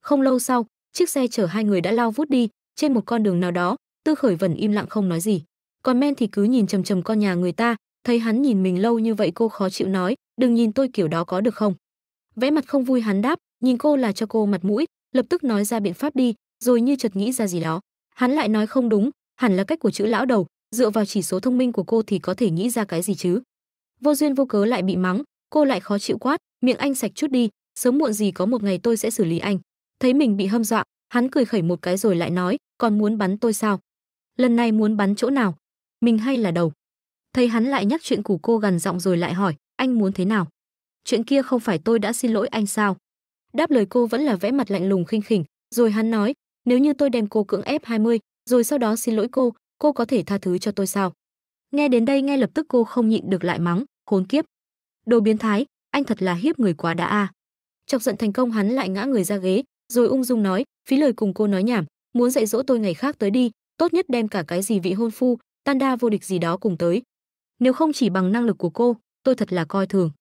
không lâu sau, chiếc xe chở hai người đã lao vút đi, trên một con đường nào đó, Tư Khởi Vân im lặng không nói gì. Còn Men thì cứ nhìn chầm chầm con nhà người ta, thấy hắn nhìn mình lâu như vậy cô khó chịu nói, đừng nhìn tôi kiểu đó có được không? Vẻ mặt không vui hắn đáp, nhìn cô là cho cô mặt mũi, lập tức nói ra biện pháp đi, rồi như chợt nghĩ ra gì đó. Hắn lại nói không đúng, hẳn là cách của chữ lão đầu, dựa vào chỉ số thông minh của cô thì có thể nghĩ ra cái gì chứ? Vô duyên vô cớ lại bị mắng, cô lại khó chịu quát, miệng anh sạch chút đi, sớm muộn gì có một ngày tôi sẽ xử lý anh thấy mình bị hâm dọa hắn cười khẩy một cái rồi lại nói còn muốn bắn tôi sao lần này muốn bắn chỗ nào mình hay là đầu thấy hắn lại nhắc chuyện của cô gần giọng rồi lại hỏi anh muốn thế nào chuyện kia không phải tôi đã xin lỗi anh sao đáp lời cô vẫn là vẽ mặt lạnh lùng khinh khỉnh rồi hắn nói nếu như tôi đem cô cưỡng ép 20, rồi sau đó xin lỗi cô cô có thể tha thứ cho tôi sao nghe đến đây ngay lập tức cô không nhịn được lại mắng khốn kiếp đồ biến thái anh thật là hiếp người quá đã a à. chọc giận thành công hắn lại ngã người ra ghế rồi ung dung nói phí lời cùng cô nói nhảm muốn dạy dỗ tôi ngày khác tới đi tốt nhất đem cả cái gì vị hôn phu tan đa vô địch gì đó cùng tới nếu không chỉ bằng năng lực của cô tôi thật là coi thường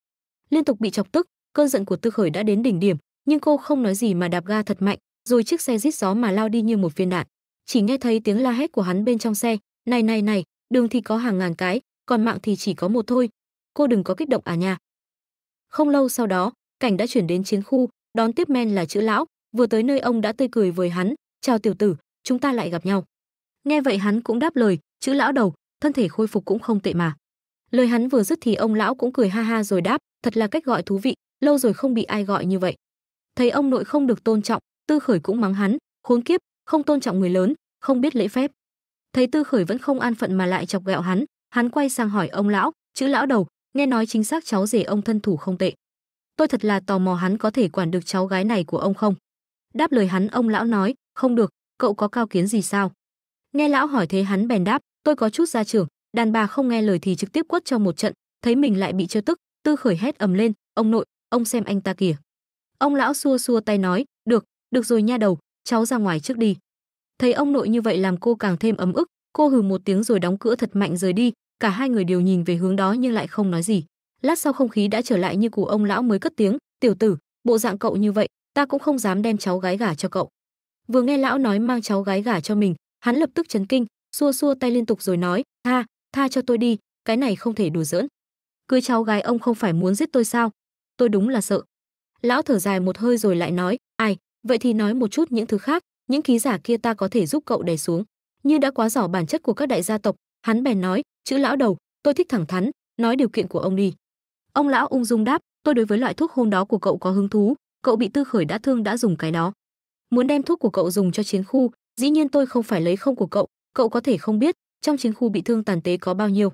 liên tục bị chọc tức cơn giận của tư khởi đã đến đỉnh điểm nhưng cô không nói gì mà đạp ga thật mạnh rồi chiếc xe rít gió mà lao đi như một viên đạn chỉ nghe thấy tiếng la hét của hắn bên trong xe này này này đường thì có hàng ngàn cái còn mạng thì chỉ có một thôi cô đừng có kích động à nha không lâu sau đó cảnh đã chuyển đến chiến khu đón tiếp men là chữ lão vừa tới nơi ông đã tươi cười với hắn, "Chào tiểu tử, chúng ta lại gặp nhau." Nghe vậy hắn cũng đáp lời, "Chữ lão đầu, thân thể khôi phục cũng không tệ mà." Lời hắn vừa dứt thì ông lão cũng cười ha ha rồi đáp, "Thật là cách gọi thú vị, lâu rồi không bị ai gọi như vậy." Thấy ông nội không được tôn trọng, Tư Khởi cũng mắng hắn, "Khốn kiếp, không tôn trọng người lớn, không biết lễ phép." Thấy Tư Khởi vẫn không an phận mà lại chọc ghẹo hắn, hắn quay sang hỏi ông lão, "Chữ lão đầu, nghe nói chính xác cháu rể ông thân thủ không tệ." Tôi thật là tò mò hắn có thể quản được cháu gái này của ông không? Đáp lời hắn ông lão nói, không được, cậu có cao kiến gì sao? Nghe lão hỏi thế hắn bèn đáp, tôi có chút gia trưởng, đàn bà không nghe lời thì trực tiếp quất cho một trận, thấy mình lại bị trêu tức, tư khởi hét ầm lên, ông nội, ông xem anh ta kìa. Ông lão xua xua tay nói, được, được rồi nha đầu, cháu ra ngoài trước đi. Thấy ông nội như vậy làm cô càng thêm ấm ức, cô hừ một tiếng rồi đóng cửa thật mạnh rời đi, cả hai người đều nhìn về hướng đó nhưng lại không nói gì. Lát sau không khí đã trở lại như của ông lão mới cất tiếng, tiểu tử, bộ dạng cậu như vậy, ta cũng không dám đem cháu gái gả cho cậu. Vừa nghe lão nói mang cháu gái gả cho mình, hắn lập tức chấn kinh, xua xua tay liên tục rồi nói, tha, tha cho tôi đi, cái này không thể đùa giỡn. Cưới cháu gái ông không phải muốn giết tôi sao? Tôi đúng là sợ. Lão thở dài một hơi rồi lại nói, ai, vậy thì nói một chút những thứ khác, những ký giả kia ta có thể giúp cậu đè xuống. Như đã quá rõ bản chất của các đại gia tộc, hắn bèn nói, chữ lão đầu, tôi thích thẳng thắn, nói điều kiện của ông đi. Ông lão ung dung đáp, tôi đối với loại thuốc hôn đó của cậu có hứng thú, cậu bị tư khởi đã thương đã dùng cái đó muốn đem thuốc của cậu dùng cho chiến khu dĩ nhiên tôi không phải lấy không của cậu cậu có thể không biết trong chiến khu bị thương tàn tế có bao nhiêu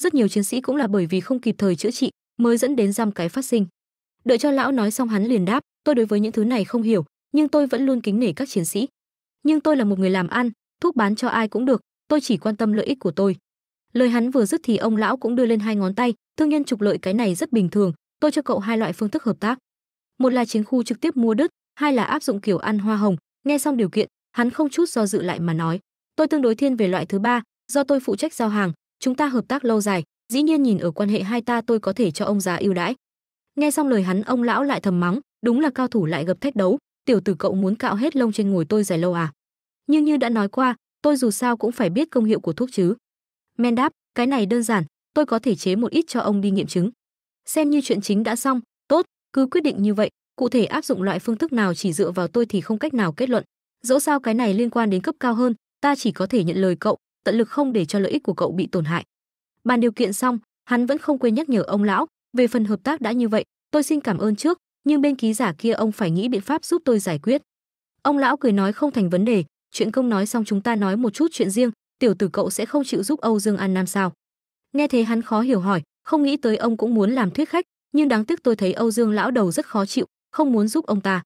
rất nhiều chiến sĩ cũng là bởi vì không kịp thời chữa trị mới dẫn đến giam cái phát sinh đợi cho lão nói xong hắn liền đáp tôi đối với những thứ này không hiểu nhưng tôi vẫn luôn kính nể các chiến sĩ nhưng tôi là một người làm ăn thuốc bán cho ai cũng được tôi chỉ quan tâm lợi ích của tôi lời hắn vừa dứt thì ông lão cũng đưa lên hai ngón tay thương nhân trục lợi cái này rất bình thường tôi cho cậu hai loại phương thức hợp tác một là chiến khu trực tiếp mua đất, hai là áp dụng kiểu ăn hoa hồng nghe xong điều kiện hắn không chút do dự lại mà nói tôi tương đối thiên về loại thứ ba do tôi phụ trách giao hàng chúng ta hợp tác lâu dài dĩ nhiên nhìn ở quan hệ hai ta tôi có thể cho ông già ưu đãi nghe xong lời hắn ông lão lại thầm mắng đúng là cao thủ lại gặp thách đấu tiểu tử cậu muốn cạo hết lông trên ngồi tôi dài lâu à nhưng như đã nói qua tôi dù sao cũng phải biết công hiệu của thuốc chứ men đáp cái này đơn giản tôi có thể chế một ít cho ông đi nghiệm chứng xem như chuyện chính đã xong cứ quyết định như vậy, cụ thể áp dụng loại phương thức nào chỉ dựa vào tôi thì không cách nào kết luận. Dẫu sao cái này liên quan đến cấp cao hơn, ta chỉ có thể nhận lời cậu, tận lực không để cho lợi ích của cậu bị tổn hại. Bàn điều kiện xong, hắn vẫn không quên nhắc nhở ông lão, về phần hợp tác đã như vậy, tôi xin cảm ơn trước, nhưng bên ký giả kia ông phải nghĩ biện pháp giúp tôi giải quyết. Ông lão cười nói không thành vấn đề, chuyện công nói xong chúng ta nói một chút chuyện riêng, tiểu tử cậu sẽ không chịu giúp Âu Dương An Nam sao? Nghe thế hắn khó hiểu hỏi, không nghĩ tới ông cũng muốn làm thuyết khách, nhưng đáng tiếc tôi thấy Âu Dương lão đầu rất khó chịu, không muốn giúp ông ta.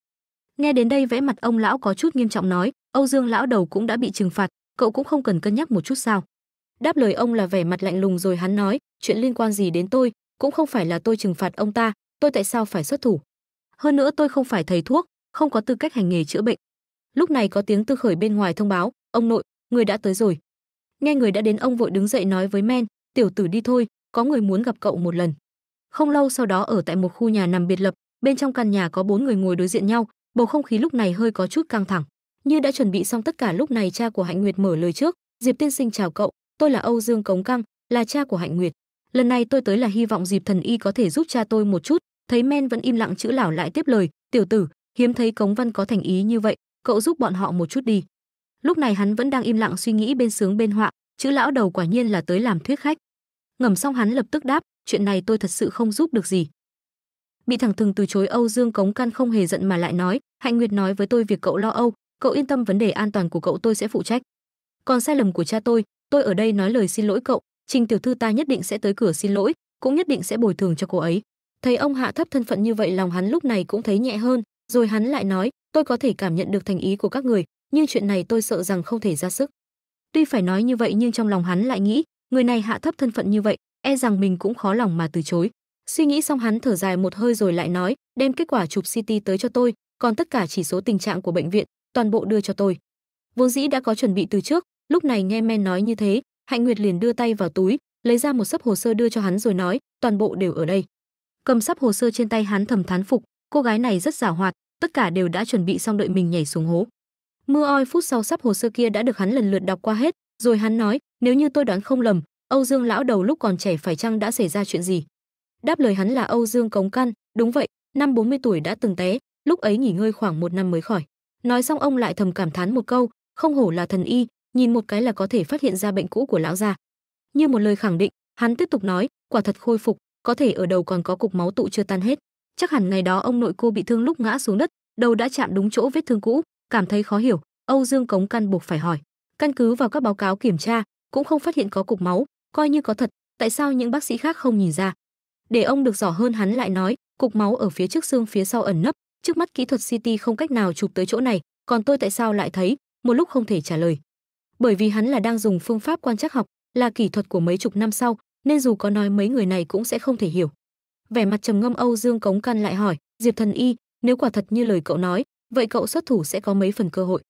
Nghe đến đây vẽ mặt ông lão có chút nghiêm trọng nói, Âu Dương lão đầu cũng đã bị trừng phạt, cậu cũng không cần cân nhắc một chút sao? Đáp lời ông là vẻ mặt lạnh lùng rồi hắn nói, chuyện liên quan gì đến tôi, cũng không phải là tôi trừng phạt ông ta, tôi tại sao phải xuất thủ? Hơn nữa tôi không phải thầy thuốc, không có tư cách hành nghề chữa bệnh. Lúc này có tiếng Tư Khởi bên ngoài thông báo, "Ông nội, người đã tới rồi." Nghe người đã đến ông vội đứng dậy nói với Men, "Tiểu tử đi thôi, có người muốn gặp cậu một lần." Không lâu sau đó ở tại một khu nhà nằm biệt lập, bên trong căn nhà có bốn người ngồi đối diện nhau, bầu không khí lúc này hơi có chút căng thẳng. Như đã chuẩn bị xong tất cả lúc này cha của Hạnh Nguyệt mở lời trước, "Diệp tiên sinh chào cậu, tôi là Âu Dương Cống Căng, là cha của Hạnh Nguyệt. Lần này tôi tới là hy vọng Diệp thần y có thể giúp cha tôi một chút." Thấy Men vẫn im lặng chữ lão lại tiếp lời, "Tiểu tử, hiếm thấy Cống Văn có thành ý như vậy, cậu giúp bọn họ một chút đi." Lúc này hắn vẫn đang im lặng suy nghĩ bên sướng bên họa, chữ lão đầu quả nhiên là tới làm thuyết khách. Ngầm xong hắn lập tức đáp, chuyện này tôi thật sự không giúp được gì. Bị thẳng thừng từ chối Âu Dương Cống Căn không hề giận mà lại nói, Hạnh Nguyệt nói với tôi việc cậu lo âu, cậu yên tâm vấn đề an toàn của cậu tôi sẽ phụ trách. Còn sai lầm của cha tôi, tôi ở đây nói lời xin lỗi cậu, Trình tiểu thư ta nhất định sẽ tới cửa xin lỗi, cũng nhất định sẽ bồi thường cho cô ấy. Thấy ông hạ thấp thân phận như vậy lòng hắn lúc này cũng thấy nhẹ hơn, rồi hắn lại nói, tôi có thể cảm nhận được thành ý của các người, nhưng chuyện này tôi sợ rằng không thể ra sức. Tuy phải nói như vậy nhưng trong lòng hắn lại nghĩ, người này hạ thấp thân phận như vậy, e rằng mình cũng khó lòng mà từ chối. Suy nghĩ xong hắn thở dài một hơi rồi lại nói, đem kết quả chụp CT tới cho tôi, còn tất cả chỉ số tình trạng của bệnh viện, toàn bộ đưa cho tôi. Vốn dĩ đã có chuẩn bị từ trước, lúc này nghe men nói như thế, Hạnh Nguyệt liền đưa tay vào túi, lấy ra một sấp hồ sơ đưa cho hắn rồi nói, toàn bộ đều ở đây. Cầm sắp hồ sơ trên tay hắn thầm thán phục, cô gái này rất giàu hoạt, tất cả đều đã chuẩn bị xong đợi mình nhảy xuống hố. Mưa oi phút sau sắp hồ sơ kia đã được hắn lần lượt đọc qua hết, rồi hắn nói, nếu như tôi đoán không lầm, Âu Dương lão đầu lúc còn trẻ phải chăng đã xảy ra chuyện gì? Đáp lời hắn là Âu Dương Cống Căn, đúng vậy, năm 40 tuổi đã từng té, lúc ấy nghỉ ngơi khoảng một năm mới khỏi. Nói xong ông lại thầm cảm thán một câu, không hổ là thần y, nhìn một cái là có thể phát hiện ra bệnh cũ của lão già. Như một lời khẳng định, hắn tiếp tục nói, quả thật khôi phục, có thể ở đầu còn có cục máu tụ chưa tan hết. Chắc hẳn ngày đó ông nội cô bị thương lúc ngã xuống đất, đầu đã chạm đúng chỗ vết thương cũ, cảm thấy khó hiểu, Âu Dương Cống Căn buộc phải hỏi. Căn cứ vào các báo cáo kiểm tra, cũng không phát hiện có cục máu, coi như có thật, tại sao những bác sĩ khác không nhìn ra? Để ông được rõ hơn hắn lại nói, cục máu ở phía trước xương phía sau ẩn nấp, trước mắt kỹ thuật CT không cách nào chụp tới chỗ này, còn tôi tại sao lại thấy, một lúc không thể trả lời. Bởi vì hắn là đang dùng phương pháp quan trắc học, là kỹ thuật của mấy chục năm sau, nên dù có nói mấy người này cũng sẽ không thể hiểu. Vẻ mặt trầm ngâm Âu Dương Cống Căn lại hỏi, Diệp Thần Y, nếu quả thật như lời cậu nói, vậy cậu xuất thủ sẽ có mấy phần cơ hội.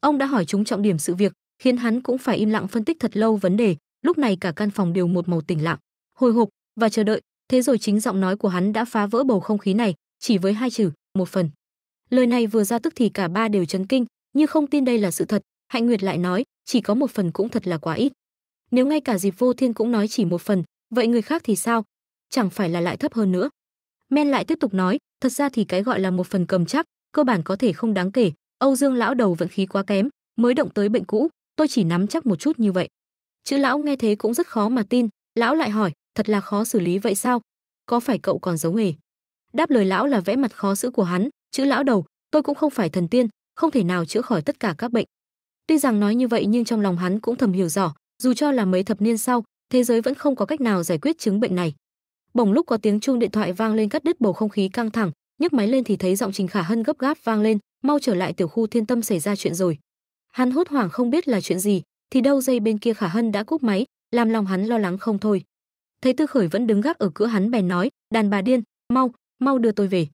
Ông đã hỏi chúng trọng điểm sự việc, khiến hắn cũng phải im lặng phân tích thật lâu vấn đề, lúc này cả căn phòng đều một màu tĩnh lặng hồi hộp và chờ đợi thế rồi chính giọng nói của hắn đã phá vỡ bầu không khí này chỉ với hai chữ một phần lời này vừa ra tức thì cả ba đều chấn kinh như không tin đây là sự thật hạnh nguyệt lại nói chỉ có một phần cũng thật là quá ít nếu ngay cả dịp vô thiên cũng nói chỉ một phần vậy người khác thì sao chẳng phải là lại thấp hơn nữa men lại tiếp tục nói thật ra thì cái gọi là một phần cầm chắc cơ bản có thể không đáng kể âu dương lão đầu vận khí quá kém mới động tới bệnh cũ tôi chỉ nắm chắc một chút như vậy Chữ lão nghe thế cũng rất khó mà tin, lão lại hỏi, thật là khó xử lý vậy sao? Có phải cậu còn giấu nghề? Đáp lời lão là vẽ mặt khó xử của hắn, chữ lão đầu, tôi cũng không phải thần tiên, không thể nào chữa khỏi tất cả các bệnh. Tuy rằng nói như vậy nhưng trong lòng hắn cũng thầm hiểu rõ, dù cho là mấy thập niên sau, thế giới vẫn không có cách nào giải quyết chứng bệnh này. Bỗng lúc có tiếng chuông điện thoại vang lên cắt đứt bầu không khí căng thẳng, nhấc máy lên thì thấy giọng Trình Khả Hân gấp gáp vang lên, mau trở lại tiểu khu Thiên Tâm xảy ra chuyện rồi. Hắn hốt hoảng không biết là chuyện gì, thì đâu dây bên kia Khả Hân đã cúp máy, làm lòng hắn lo lắng không thôi. Thấy Tư Khởi vẫn đứng gác ở cửa hắn bèn nói, "Đàn bà điên, mau, mau đưa tôi về."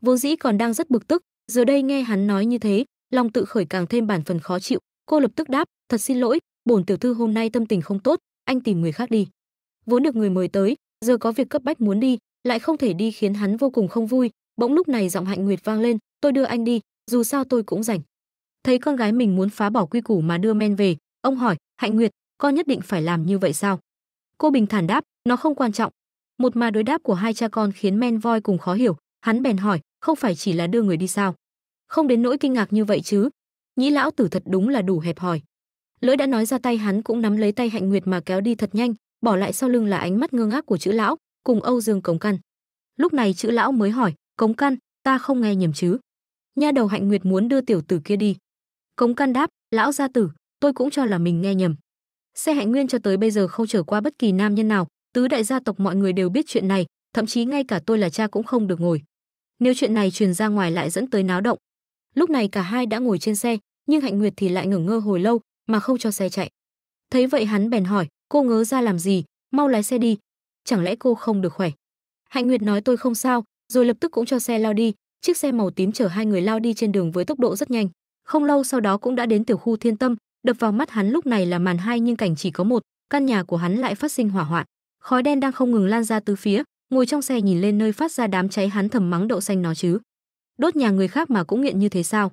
Vốn dĩ còn đang rất bực tức, giờ đây nghe hắn nói như thế, lòng Tự Khởi càng thêm bản phần khó chịu, cô lập tức đáp, "Thật xin lỗi, bổn tiểu thư hôm nay tâm tình không tốt, anh tìm người khác đi." Vốn được người mời tới, giờ có việc cấp bách muốn đi, lại không thể đi khiến hắn vô cùng không vui, bỗng lúc này giọng Hạnh Nguyệt vang lên, "Tôi đưa anh đi, dù sao tôi cũng rảnh." Thấy con gái mình muốn phá bỏ quy củ mà đưa men về, Ông hỏi, Hạnh Nguyệt, con nhất định phải làm như vậy sao? Cô bình thản đáp, nó không quan trọng. Một mà đối đáp của hai cha con khiến men voi cùng khó hiểu, hắn bèn hỏi, không phải chỉ là đưa người đi sao? Không đến nỗi kinh ngạc như vậy chứ. Nhĩ lão tử thật đúng là đủ hẹp hòi. Lưỡi đã nói ra tay hắn cũng nắm lấy tay Hạnh Nguyệt mà kéo đi thật nhanh, bỏ lại sau lưng là ánh mắt ngơ ngác của chữ lão, cùng Âu Dương Cống Căn. Lúc này chữ lão mới hỏi, Cống Căn, ta không nghe nhầm chứ? Nha đầu Hạnh Nguyệt muốn đưa tiểu tử kia đi. Cống Căn đáp, lão gia tử, tôi cũng cho là mình nghe nhầm. Xe Hạnh Nguyên cho tới bây giờ không trở qua bất kỳ nam nhân nào, tứ đại gia tộc mọi người đều biết chuyện này, thậm chí ngay cả tôi là cha cũng không được ngồi. Nếu chuyện này truyền ra ngoài lại dẫn tới náo động. Lúc này cả hai đã ngồi trên xe, nhưng Hạnh Nguyệt thì lại ngẩn ngơ hồi lâu mà không cho xe chạy. Thấy vậy hắn bèn hỏi, cô ngớ ra làm gì, mau lái xe đi, chẳng lẽ cô không được khỏe. Hạnh Nguyệt nói tôi không sao, rồi lập tức cũng cho xe lao đi, chiếc xe màu tím chở hai người lao đi trên đường với tốc độ rất nhanh. Không lâu sau đó cũng đã đến tiểu khu Thiên Tâm, Đập vào mắt hắn lúc này là màn hai nhưng cảnh chỉ có một, căn nhà của hắn lại phát sinh hỏa hoạn. Khói đen đang không ngừng lan ra từ phía, ngồi trong xe nhìn lên nơi phát ra đám cháy hắn thầm mắng đậu xanh nó chứ. Đốt nhà người khác mà cũng nghiện như thế sao?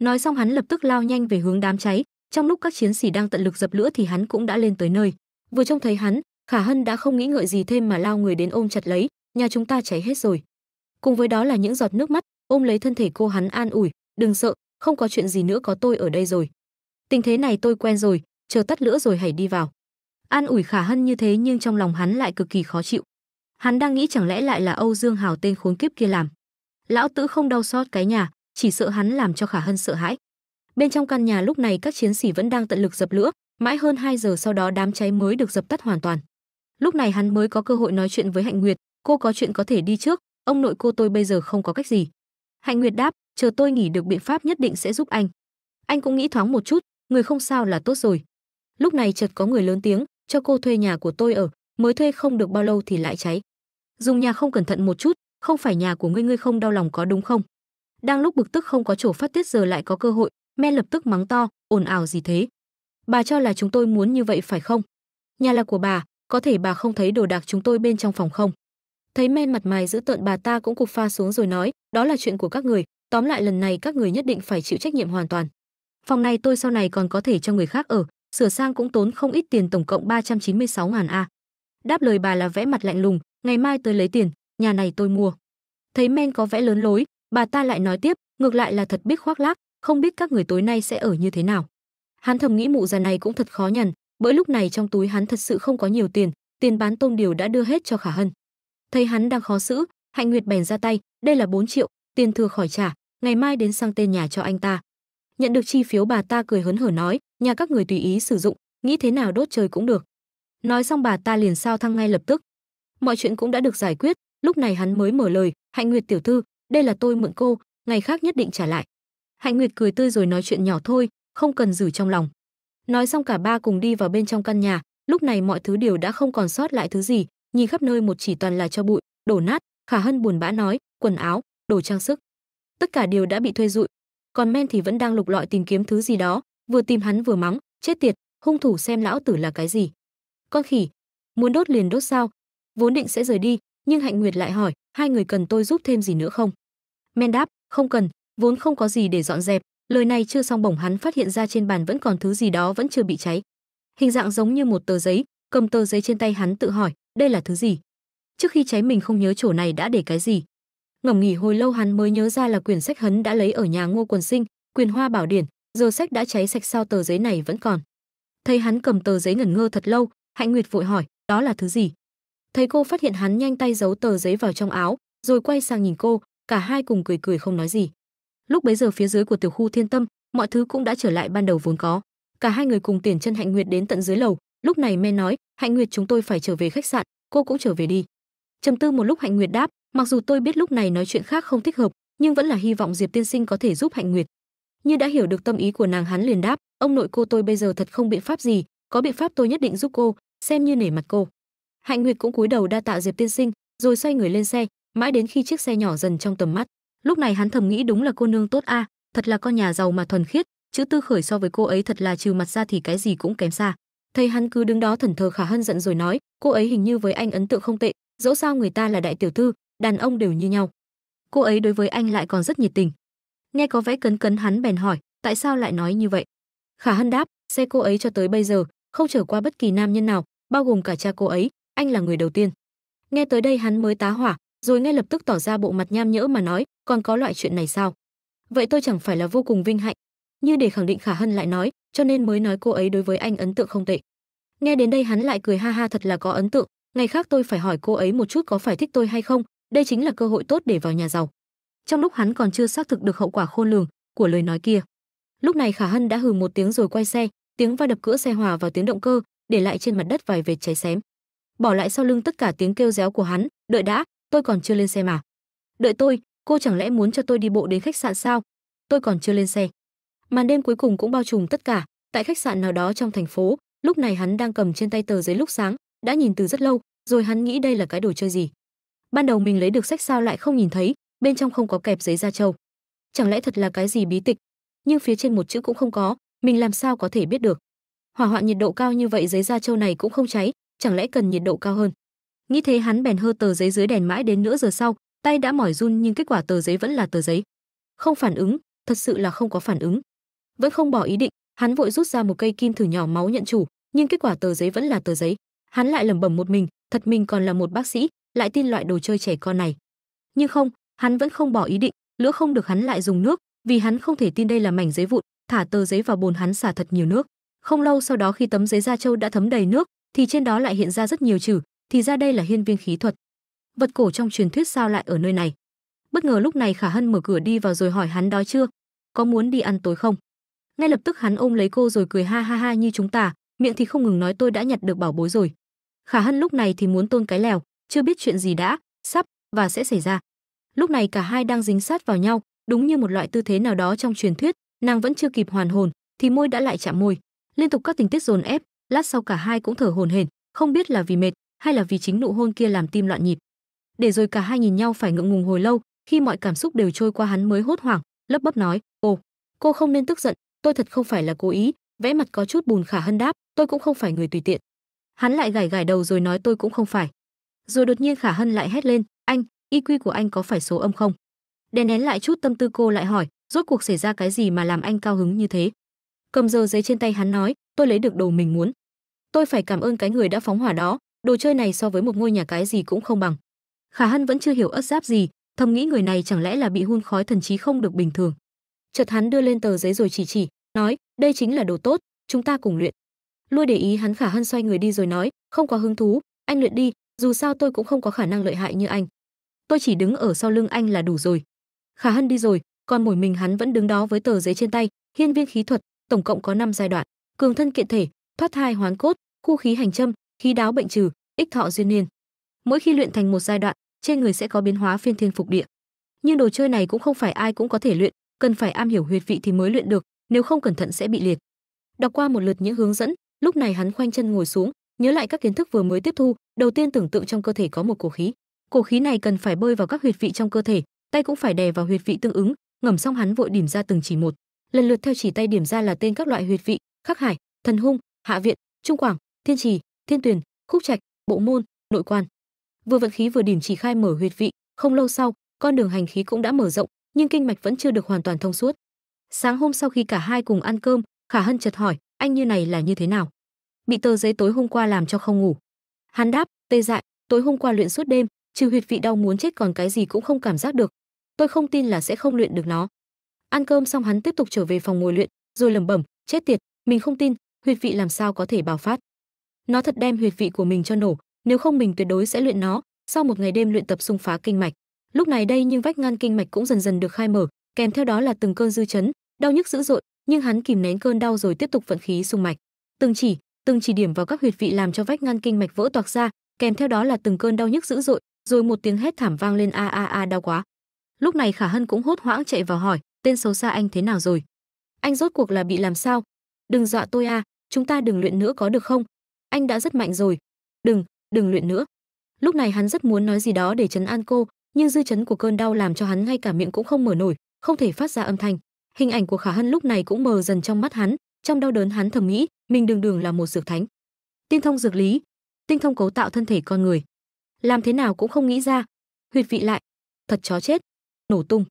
Nói xong hắn lập tức lao nhanh về hướng đám cháy, trong lúc các chiến sĩ đang tận lực dập lửa thì hắn cũng đã lên tới nơi. Vừa trông thấy hắn, Khả Hân đã không nghĩ ngợi gì thêm mà lao người đến ôm chặt lấy, nhà chúng ta cháy hết rồi. Cùng với đó là những giọt nước mắt, ôm lấy thân thể cô hắn an ủi, đừng sợ, không có chuyện gì nữa có tôi ở đây rồi tình thế này tôi quen rồi chờ tắt lửa rồi hãy đi vào an ủi khả hân như thế nhưng trong lòng hắn lại cực kỳ khó chịu hắn đang nghĩ chẳng lẽ lại là âu dương hào tên khốn kiếp kia làm lão tử không đau xót cái nhà chỉ sợ hắn làm cho khả hân sợ hãi bên trong căn nhà lúc này các chiến sĩ vẫn đang tận lực dập lửa mãi hơn 2 giờ sau đó đám cháy mới được dập tắt hoàn toàn lúc này hắn mới có cơ hội nói chuyện với hạnh nguyệt cô có chuyện có thể đi trước ông nội cô tôi bây giờ không có cách gì hạnh nguyệt đáp chờ tôi nghỉ được biện pháp nhất định sẽ giúp anh anh cũng nghĩ thoáng một chút người không sao là tốt rồi. Lúc này chợt có người lớn tiếng, cho cô thuê nhà của tôi ở, mới thuê không được bao lâu thì lại cháy. Dùng nhà không cẩn thận một chút, không phải nhà của ngươi ngươi không đau lòng có đúng không? Đang lúc bực tức không có chỗ phát tiết giờ lại có cơ hội, men lập tức mắng to, ồn ào gì thế? Bà cho là chúng tôi muốn như vậy phải không? Nhà là của bà, có thể bà không thấy đồ đạc chúng tôi bên trong phòng không? Thấy men mặt mày giữ tợn bà ta cũng cục pha xuống rồi nói, đó là chuyện của các người, tóm lại lần này các người nhất định phải chịu trách nhiệm hoàn toàn. Phòng này tôi sau này còn có thể cho người khác ở, sửa sang cũng tốn không ít tiền tổng cộng 396 ngàn a. Đáp lời bà là vẽ mặt lạnh lùng, ngày mai tới lấy tiền, nhà này tôi mua. Thấy men có vẽ lớn lối, bà ta lại nói tiếp, ngược lại là thật biết khoác lác, không biết các người tối nay sẽ ở như thế nào. Hắn thầm nghĩ mụ già này cũng thật khó nhằn, bởi lúc này trong túi hắn thật sự không có nhiều tiền, tiền bán tôm điều đã đưa hết cho Khả Hân. Thấy hắn đang khó xử, Hạnh Nguyệt bèn ra tay, đây là 4 triệu, tiền thừa khỏi trả, ngày mai đến sang tên nhà cho anh ta nhận được chi phiếu bà ta cười hớn hở nói nhà các người tùy ý sử dụng nghĩ thế nào đốt trời cũng được nói xong bà ta liền sao thăng ngay lập tức mọi chuyện cũng đã được giải quyết lúc này hắn mới mở lời hạnh nguyệt tiểu thư đây là tôi mượn cô ngày khác nhất định trả lại hạnh nguyệt cười tươi rồi nói chuyện nhỏ thôi không cần giữ trong lòng nói xong cả ba cùng đi vào bên trong căn nhà lúc này mọi thứ đều đã không còn sót lại thứ gì nhìn khắp nơi một chỉ toàn là cho bụi đổ nát khả hân buồn bã nói quần áo đồ trang sức tất cả đều đã bị thuê rụi còn men thì vẫn đang lục lọi tìm kiếm thứ gì đó vừa tìm hắn vừa mắng chết tiệt hung thủ xem lão tử là cái gì con khỉ muốn đốt liền đốt sao vốn định sẽ rời đi nhưng hạnh nguyệt lại hỏi hai người cần tôi giúp thêm gì nữa không men đáp không cần vốn không có gì để dọn dẹp lời này chưa xong bổng hắn phát hiện ra trên bàn vẫn còn thứ gì đó vẫn chưa bị cháy hình dạng giống như một tờ giấy cầm tờ giấy trên tay hắn tự hỏi đây là thứ gì trước khi cháy mình không nhớ chỗ này đã để cái gì ngẫm nghỉ hồi lâu hắn mới nhớ ra là quyển sách hắn đã lấy ở nhà ngô quần sinh quyền hoa bảo điển giờ sách đã cháy sạch sao tờ giấy này vẫn còn thấy hắn cầm tờ giấy ngẩn ngơ thật lâu hạnh nguyệt vội hỏi đó là thứ gì thấy cô phát hiện hắn nhanh tay giấu tờ giấy vào trong áo rồi quay sang nhìn cô cả hai cùng cười cười không nói gì lúc bấy giờ phía dưới của tiểu khu thiên tâm mọi thứ cũng đã trở lại ban đầu vốn có cả hai người cùng tiền chân hạnh nguyệt đến tận dưới lầu lúc này Me nói hạnh nguyệt chúng tôi phải trở về khách sạn cô cũng trở về đi trầm tư một lúc hạnh nguyệt đáp Mặc dù tôi biết lúc này nói chuyện khác không thích hợp, nhưng vẫn là hy vọng Diệp tiên sinh có thể giúp Hạnh Nguyệt. Như đã hiểu được tâm ý của nàng hắn liền đáp, ông nội cô tôi bây giờ thật không biện pháp gì, có biện pháp tôi nhất định giúp cô, xem như nể mặt cô. Hạnh Nguyệt cũng cúi đầu đa tạ Diệp tiên sinh, rồi xoay người lên xe, mãi đến khi chiếc xe nhỏ dần trong tầm mắt. Lúc này hắn thầm nghĩ đúng là cô nương tốt a, à, thật là con nhà giàu mà thuần khiết, chữ Tư Khởi so với cô ấy thật là trừ mặt ra thì cái gì cũng kém xa. Thấy hắn cứ đứng đó thần thờ khả hân giận rồi nói, cô ấy hình như với anh ấn tượng không tệ, dẫu sao người ta là đại tiểu thư, đàn ông đều như nhau. Cô ấy đối với anh lại còn rất nhiệt tình. Nghe có vẻ cấn cấn hắn bèn hỏi, tại sao lại nói như vậy? Khả Hân đáp, xe cô ấy cho tới bây giờ không trở qua bất kỳ nam nhân nào, bao gồm cả cha cô ấy, anh là người đầu tiên. Nghe tới đây hắn mới tá hỏa, rồi ngay lập tức tỏ ra bộ mặt nham nhỡ mà nói, còn có loại chuyện này sao? Vậy tôi chẳng phải là vô cùng vinh hạnh. Như để khẳng định Khả Hân lại nói, cho nên mới nói cô ấy đối với anh ấn tượng không tệ. Nghe đến đây hắn lại cười ha ha thật là có ấn tượng, ngày khác tôi phải hỏi cô ấy một chút có phải thích tôi hay không, đây chính là cơ hội tốt để vào nhà giàu. Trong lúc hắn còn chưa xác thực được hậu quả khôn lường của lời nói kia, lúc này Khả Hân đã hừ một tiếng rồi quay xe, tiếng va đập cửa xe hòa vào tiếng động cơ, để lại trên mặt đất vài vệt cháy xém. Bỏ lại sau lưng tất cả tiếng kêu réo của hắn, "Đợi đã, tôi còn chưa lên xe mà." "Đợi tôi, cô chẳng lẽ muốn cho tôi đi bộ đến khách sạn sao? Tôi còn chưa lên xe." Màn đêm cuối cùng cũng bao trùm tất cả, tại khách sạn nào đó trong thành phố, lúc này hắn đang cầm trên tay tờ giấy lúc sáng, đã nhìn từ rất lâu, rồi hắn nghĩ đây là cái đồ chơi gì ban đầu mình lấy được sách sao lại không nhìn thấy bên trong không có kẹp giấy da trâu chẳng lẽ thật là cái gì bí tịch nhưng phía trên một chữ cũng không có mình làm sao có thể biết được hỏa hoạn nhiệt độ cao như vậy giấy da trâu này cũng không cháy chẳng lẽ cần nhiệt độ cao hơn nghĩ thế hắn bèn hơ tờ giấy dưới đèn mãi đến nửa giờ sau tay đã mỏi run nhưng kết quả tờ giấy vẫn là tờ giấy không phản ứng thật sự là không có phản ứng vẫn không bỏ ý định hắn vội rút ra một cây kim thử nhỏ máu nhận chủ nhưng kết quả tờ giấy vẫn là tờ giấy hắn lại lẩm bẩm một mình thật mình còn là một bác sĩ lại tin loại đồ chơi trẻ con này. Nhưng không, hắn vẫn không bỏ ý định, lửa không được hắn lại dùng nước, vì hắn không thể tin đây là mảnh giấy vụn, thả tờ giấy vào bồn hắn xả thật nhiều nước. Không lâu sau đó khi tấm giấy da trâu đã thấm đầy nước, thì trên đó lại hiện ra rất nhiều chữ, thì ra đây là hiên viên khí thuật. Vật cổ trong truyền thuyết sao lại ở nơi này? Bất ngờ lúc này Khả Hân mở cửa đi vào rồi hỏi hắn đói chưa, có muốn đi ăn tối không? Ngay lập tức hắn ôm lấy cô rồi cười ha ha ha như chúng ta, miệng thì không ngừng nói tôi đã nhặt được bảo bối rồi. Khả Hân lúc này thì muốn tôn cái lèo, chưa biết chuyện gì đã, sắp và sẽ xảy ra. Lúc này cả hai đang dính sát vào nhau, đúng như một loại tư thế nào đó trong truyền thuyết, nàng vẫn chưa kịp hoàn hồn thì môi đã lại chạm môi. Liên tục các tình tiết dồn ép, lát sau cả hai cũng thở hổn hển, không biết là vì mệt hay là vì chính nụ hôn kia làm tim loạn nhịp. Để rồi cả hai nhìn nhau phải ngượng ngùng hồi lâu, khi mọi cảm xúc đều trôi qua hắn mới hốt hoảng, lấp bấp nói, "Cô, cô không nên tức giận, tôi thật không phải là cố ý." Vẽ mặt có chút buồn khả hân đáp, "Tôi cũng không phải người tùy tiện." Hắn lại gảy gảy đầu rồi nói tôi cũng không phải rồi đột nhiên khả hân lại hét lên anh iq của anh có phải số âm không đè nén lại chút tâm tư cô lại hỏi rốt cuộc xảy ra cái gì mà làm anh cao hứng như thế cầm giờ giấy trên tay hắn nói tôi lấy được đồ mình muốn tôi phải cảm ơn cái người đã phóng hỏa đó đồ chơi này so với một ngôi nhà cái gì cũng không bằng khả hân vẫn chưa hiểu ất giáp gì thầm nghĩ người này chẳng lẽ là bị hun khói thần trí không được bình thường chợt hắn đưa lên tờ giấy rồi chỉ chỉ nói đây chính là đồ tốt chúng ta cùng luyện luôn để ý hắn khả hân xoay người đi rồi nói không có hứng thú anh luyện đi dù sao tôi cũng không có khả năng lợi hại như anh tôi chỉ đứng ở sau lưng anh là đủ rồi khả hân đi rồi còn mỗi mình hắn vẫn đứng đó với tờ giấy trên tay hiên viên khí thuật tổng cộng có 5 giai đoạn cường thân kiện thể thoát thai hoán cốt khu khí hành châm khí đáo bệnh trừ ích thọ duyên niên mỗi khi luyện thành một giai đoạn trên người sẽ có biến hóa phiên thiên phục địa nhưng đồ chơi này cũng không phải ai cũng có thể luyện cần phải am hiểu huyệt vị thì mới luyện được nếu không cẩn thận sẽ bị liệt đọc qua một lượt những hướng dẫn lúc này hắn khoanh chân ngồi xuống nhớ lại các kiến thức vừa mới tiếp thu đầu tiên tưởng tượng trong cơ thể có một cổ khí cổ khí này cần phải bơi vào các huyệt vị trong cơ thể tay cũng phải đè vào huyệt vị tương ứng ngầm xong hắn vội điểm ra từng chỉ một lần lượt theo chỉ tay điểm ra là tên các loại huyệt vị khắc hải thần hung hạ viện trung quảng thiên trì thiên tuyền khúc trạch bộ môn nội quan vừa vận khí vừa điểm chỉ khai mở huyệt vị không lâu sau con đường hành khí cũng đã mở rộng nhưng kinh mạch vẫn chưa được hoàn toàn thông suốt sáng hôm sau khi cả hai cùng ăn cơm khả hân chợt hỏi anh như này là như thế nào bị tờ giấy tối hôm qua làm cho không ngủ. Hắn đáp, tê dại, tối hôm qua luyện suốt đêm, trừ huyệt vị đau muốn chết còn cái gì cũng không cảm giác được. Tôi không tin là sẽ không luyện được nó. Ăn cơm xong hắn tiếp tục trở về phòng ngồi luyện, rồi lẩm bẩm, chết tiệt, mình không tin, huyệt vị làm sao có thể bào phát. Nó thật đem huyệt vị của mình cho nổ, nếu không mình tuyệt đối sẽ luyện nó, sau một ngày đêm luyện tập xung phá kinh mạch. Lúc này đây nhưng vách ngăn kinh mạch cũng dần dần được khai mở, kèm theo đó là từng cơn dư chấn, đau nhức dữ dội, nhưng hắn kìm nén cơn đau rồi tiếp tục vận khí xung mạch. Từng chỉ, từng chỉ điểm vào các huyệt vị làm cho vách ngăn kinh mạch vỡ toạc ra, kèm theo đó là từng cơn đau nhức dữ dội, rồi một tiếng hét thảm vang lên a a a đau quá. Lúc này Khả Hân cũng hốt hoảng chạy vào hỏi, tên xấu xa anh thế nào rồi? Anh rốt cuộc là bị làm sao? Đừng dọa tôi a, à, chúng ta đừng luyện nữa có được không? Anh đã rất mạnh rồi. Đừng, đừng luyện nữa. Lúc này hắn rất muốn nói gì đó để trấn an cô, nhưng dư chấn của cơn đau làm cho hắn ngay cả miệng cũng không mở nổi, không thể phát ra âm thanh. Hình ảnh của Khả Hân lúc này cũng mờ dần trong mắt hắn, trong đau đớn hắn thầm nghĩ, mình đường đường là một dược thánh tinh thông dược lý tinh thông cấu tạo thân thể con người làm thế nào cũng không nghĩ ra huyệt vị lại thật chó chết nổ tung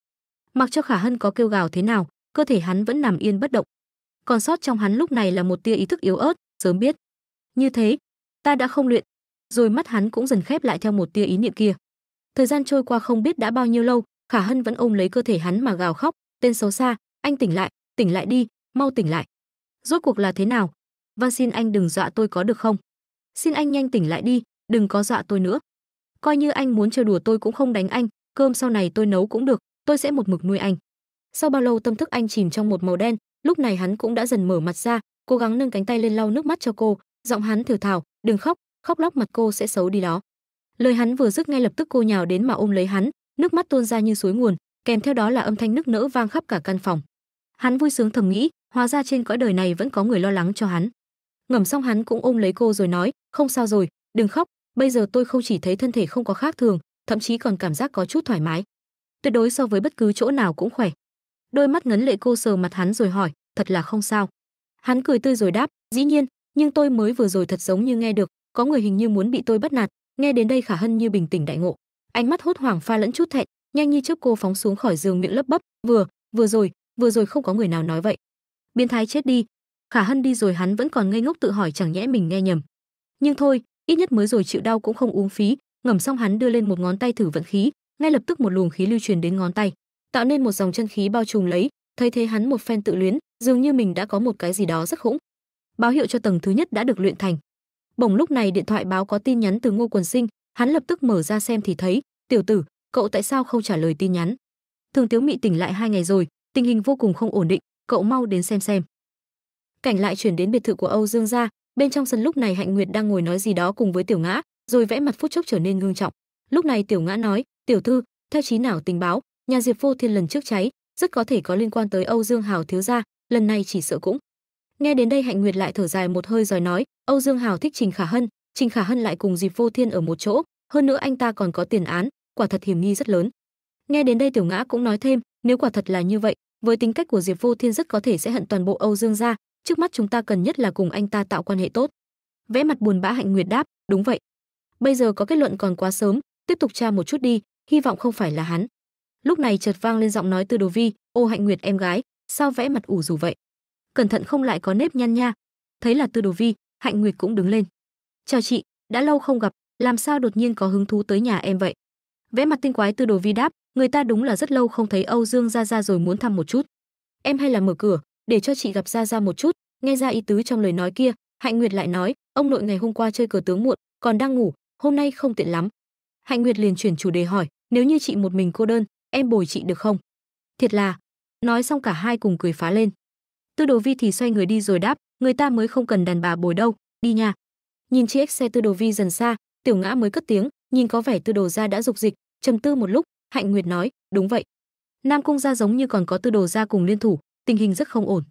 mặc cho khả hân có kêu gào thế nào cơ thể hắn vẫn nằm yên bất động còn sót trong hắn lúc này là một tia ý thức yếu ớt sớm biết như thế ta đã không luyện rồi mắt hắn cũng dần khép lại theo một tia ý niệm kia thời gian trôi qua không biết đã bao nhiêu lâu khả hân vẫn ôm lấy cơ thể hắn mà gào khóc tên xấu xa anh tỉnh lại tỉnh lại đi mau tỉnh lại rốt cuộc là thế nào van vâng, xin anh đừng dọa tôi có được không? Xin anh nhanh tỉnh lại đi, đừng có dọa tôi nữa. Coi như anh muốn chơi đùa tôi cũng không đánh anh, cơm sau này tôi nấu cũng được, tôi sẽ một mực nuôi anh. Sau bao lâu tâm thức anh chìm trong một màu đen, lúc này hắn cũng đã dần mở mặt ra, cố gắng nâng cánh tay lên lau nước mắt cho cô, giọng hắn thều thào, "Đừng khóc, khóc lóc mặt cô sẽ xấu đi đó." Lời hắn vừa dứt ngay lập tức cô nhào đến mà ôm lấy hắn, nước mắt tuôn ra như suối nguồn, kèm theo đó là âm thanh nức nở vang khắp cả căn phòng. Hắn vui sướng thầm nghĩ, hóa ra trên cõi đời này vẫn có người lo lắng cho hắn ngẩm xong hắn cũng ôm lấy cô rồi nói không sao rồi đừng khóc bây giờ tôi không chỉ thấy thân thể không có khác thường thậm chí còn cảm giác có chút thoải mái tuyệt đối so với bất cứ chỗ nào cũng khỏe đôi mắt ngấn lệ cô sờ mặt hắn rồi hỏi thật là không sao hắn cười tươi rồi đáp dĩ nhiên nhưng tôi mới vừa rồi thật giống như nghe được có người hình như muốn bị tôi bắt nạt nghe đến đây khả hân như bình tĩnh đại ngộ ánh mắt hốt hoảng pha lẫn chút thẹn nhanh như chớp cô phóng xuống khỏi giường miệng lấp bấp vừa vừa rồi vừa rồi không có người nào nói vậy biến thái chết đi khả hân đi rồi hắn vẫn còn ngây ngốc tự hỏi chẳng nhẽ mình nghe nhầm nhưng thôi ít nhất mới rồi chịu đau cũng không uống phí ngầm xong hắn đưa lên một ngón tay thử vận khí ngay lập tức một luồng khí lưu truyền đến ngón tay tạo nên một dòng chân khí bao trùm lấy thấy thế hắn một phen tự luyến dường như mình đã có một cái gì đó rất khủng báo hiệu cho tầng thứ nhất đã được luyện thành bỗng lúc này điện thoại báo có tin nhắn từ ngô quần sinh hắn lập tức mở ra xem thì thấy tiểu tử cậu tại sao không trả lời tin nhắn thường tiếu mị tỉnh lại hai ngày rồi tình hình vô cùng không ổn định cậu mau đến xem xem cảnh lại chuyển đến biệt thự của Âu Dương gia, bên trong sân lúc này Hạnh Nguyệt đang ngồi nói gì đó cùng với Tiểu Ngã, rồi vẽ mặt phút chốc trở nên ngưng trọng. Lúc này Tiểu Ngã nói, "Tiểu thư, theo trí nào tình báo, nhà Diệp Vô Thiên lần trước cháy, rất có thể có liên quan tới Âu Dương Hào thiếu gia, lần này chỉ sợ cũng." Nghe đến đây Hạnh Nguyệt lại thở dài một hơi rồi nói, "Âu Dương Hào thích Trình Khả Hân, Trình Khả Hân lại cùng Diệp Vô Thiên ở một chỗ, hơn nữa anh ta còn có tiền án, quả thật hiểm nghi rất lớn." Nghe đến đây Tiểu Ngã cũng nói thêm, nếu quả thật là như vậy, với tính cách của Diệp Vô Thiên rất có thể sẽ hận toàn bộ Âu Dương gia, trước mắt chúng ta cần nhất là cùng anh ta tạo quan hệ tốt. Vẽ mặt buồn bã Hạnh Nguyệt đáp, đúng vậy. Bây giờ có kết luận còn quá sớm, tiếp tục tra một chút đi, hy vọng không phải là hắn. Lúc này chợt vang lên giọng nói từ Đồ Vi, "Ô Hạnh Nguyệt em gái, sao vẽ mặt ủ rũ vậy? Cẩn thận không lại có nếp nhăn nha." Thấy là Tư Đồ Vi, Hạnh Nguyệt cũng đứng lên. "Chào chị, đã lâu không gặp, làm sao đột nhiên có hứng thú tới nhà em vậy?" Vẽ mặt tinh quái Tư Đồ Vi đáp, "Người ta đúng là rất lâu không thấy Âu Dương ra ra rồi muốn thăm một chút. Em hay là mở cửa, để cho chị gặp ra ra một chút nghe ra ý tứ trong lời nói kia hạnh nguyệt lại nói ông nội ngày hôm qua chơi cờ tướng muộn còn đang ngủ hôm nay không tiện lắm hạnh nguyệt liền chuyển chủ đề hỏi nếu như chị một mình cô đơn em bồi chị được không thiệt là nói xong cả hai cùng cười phá lên tư đồ vi thì xoay người đi rồi đáp người ta mới không cần đàn bà bồi đâu đi nha nhìn chiếc xe tư đồ vi dần xa tiểu ngã mới cất tiếng nhìn có vẻ tư đồ ra đã dục dịch trầm tư một lúc hạnh nguyệt nói đúng vậy nam cung gia giống như còn có tư đồ ra cùng liên thủ tình hình rất không ổn.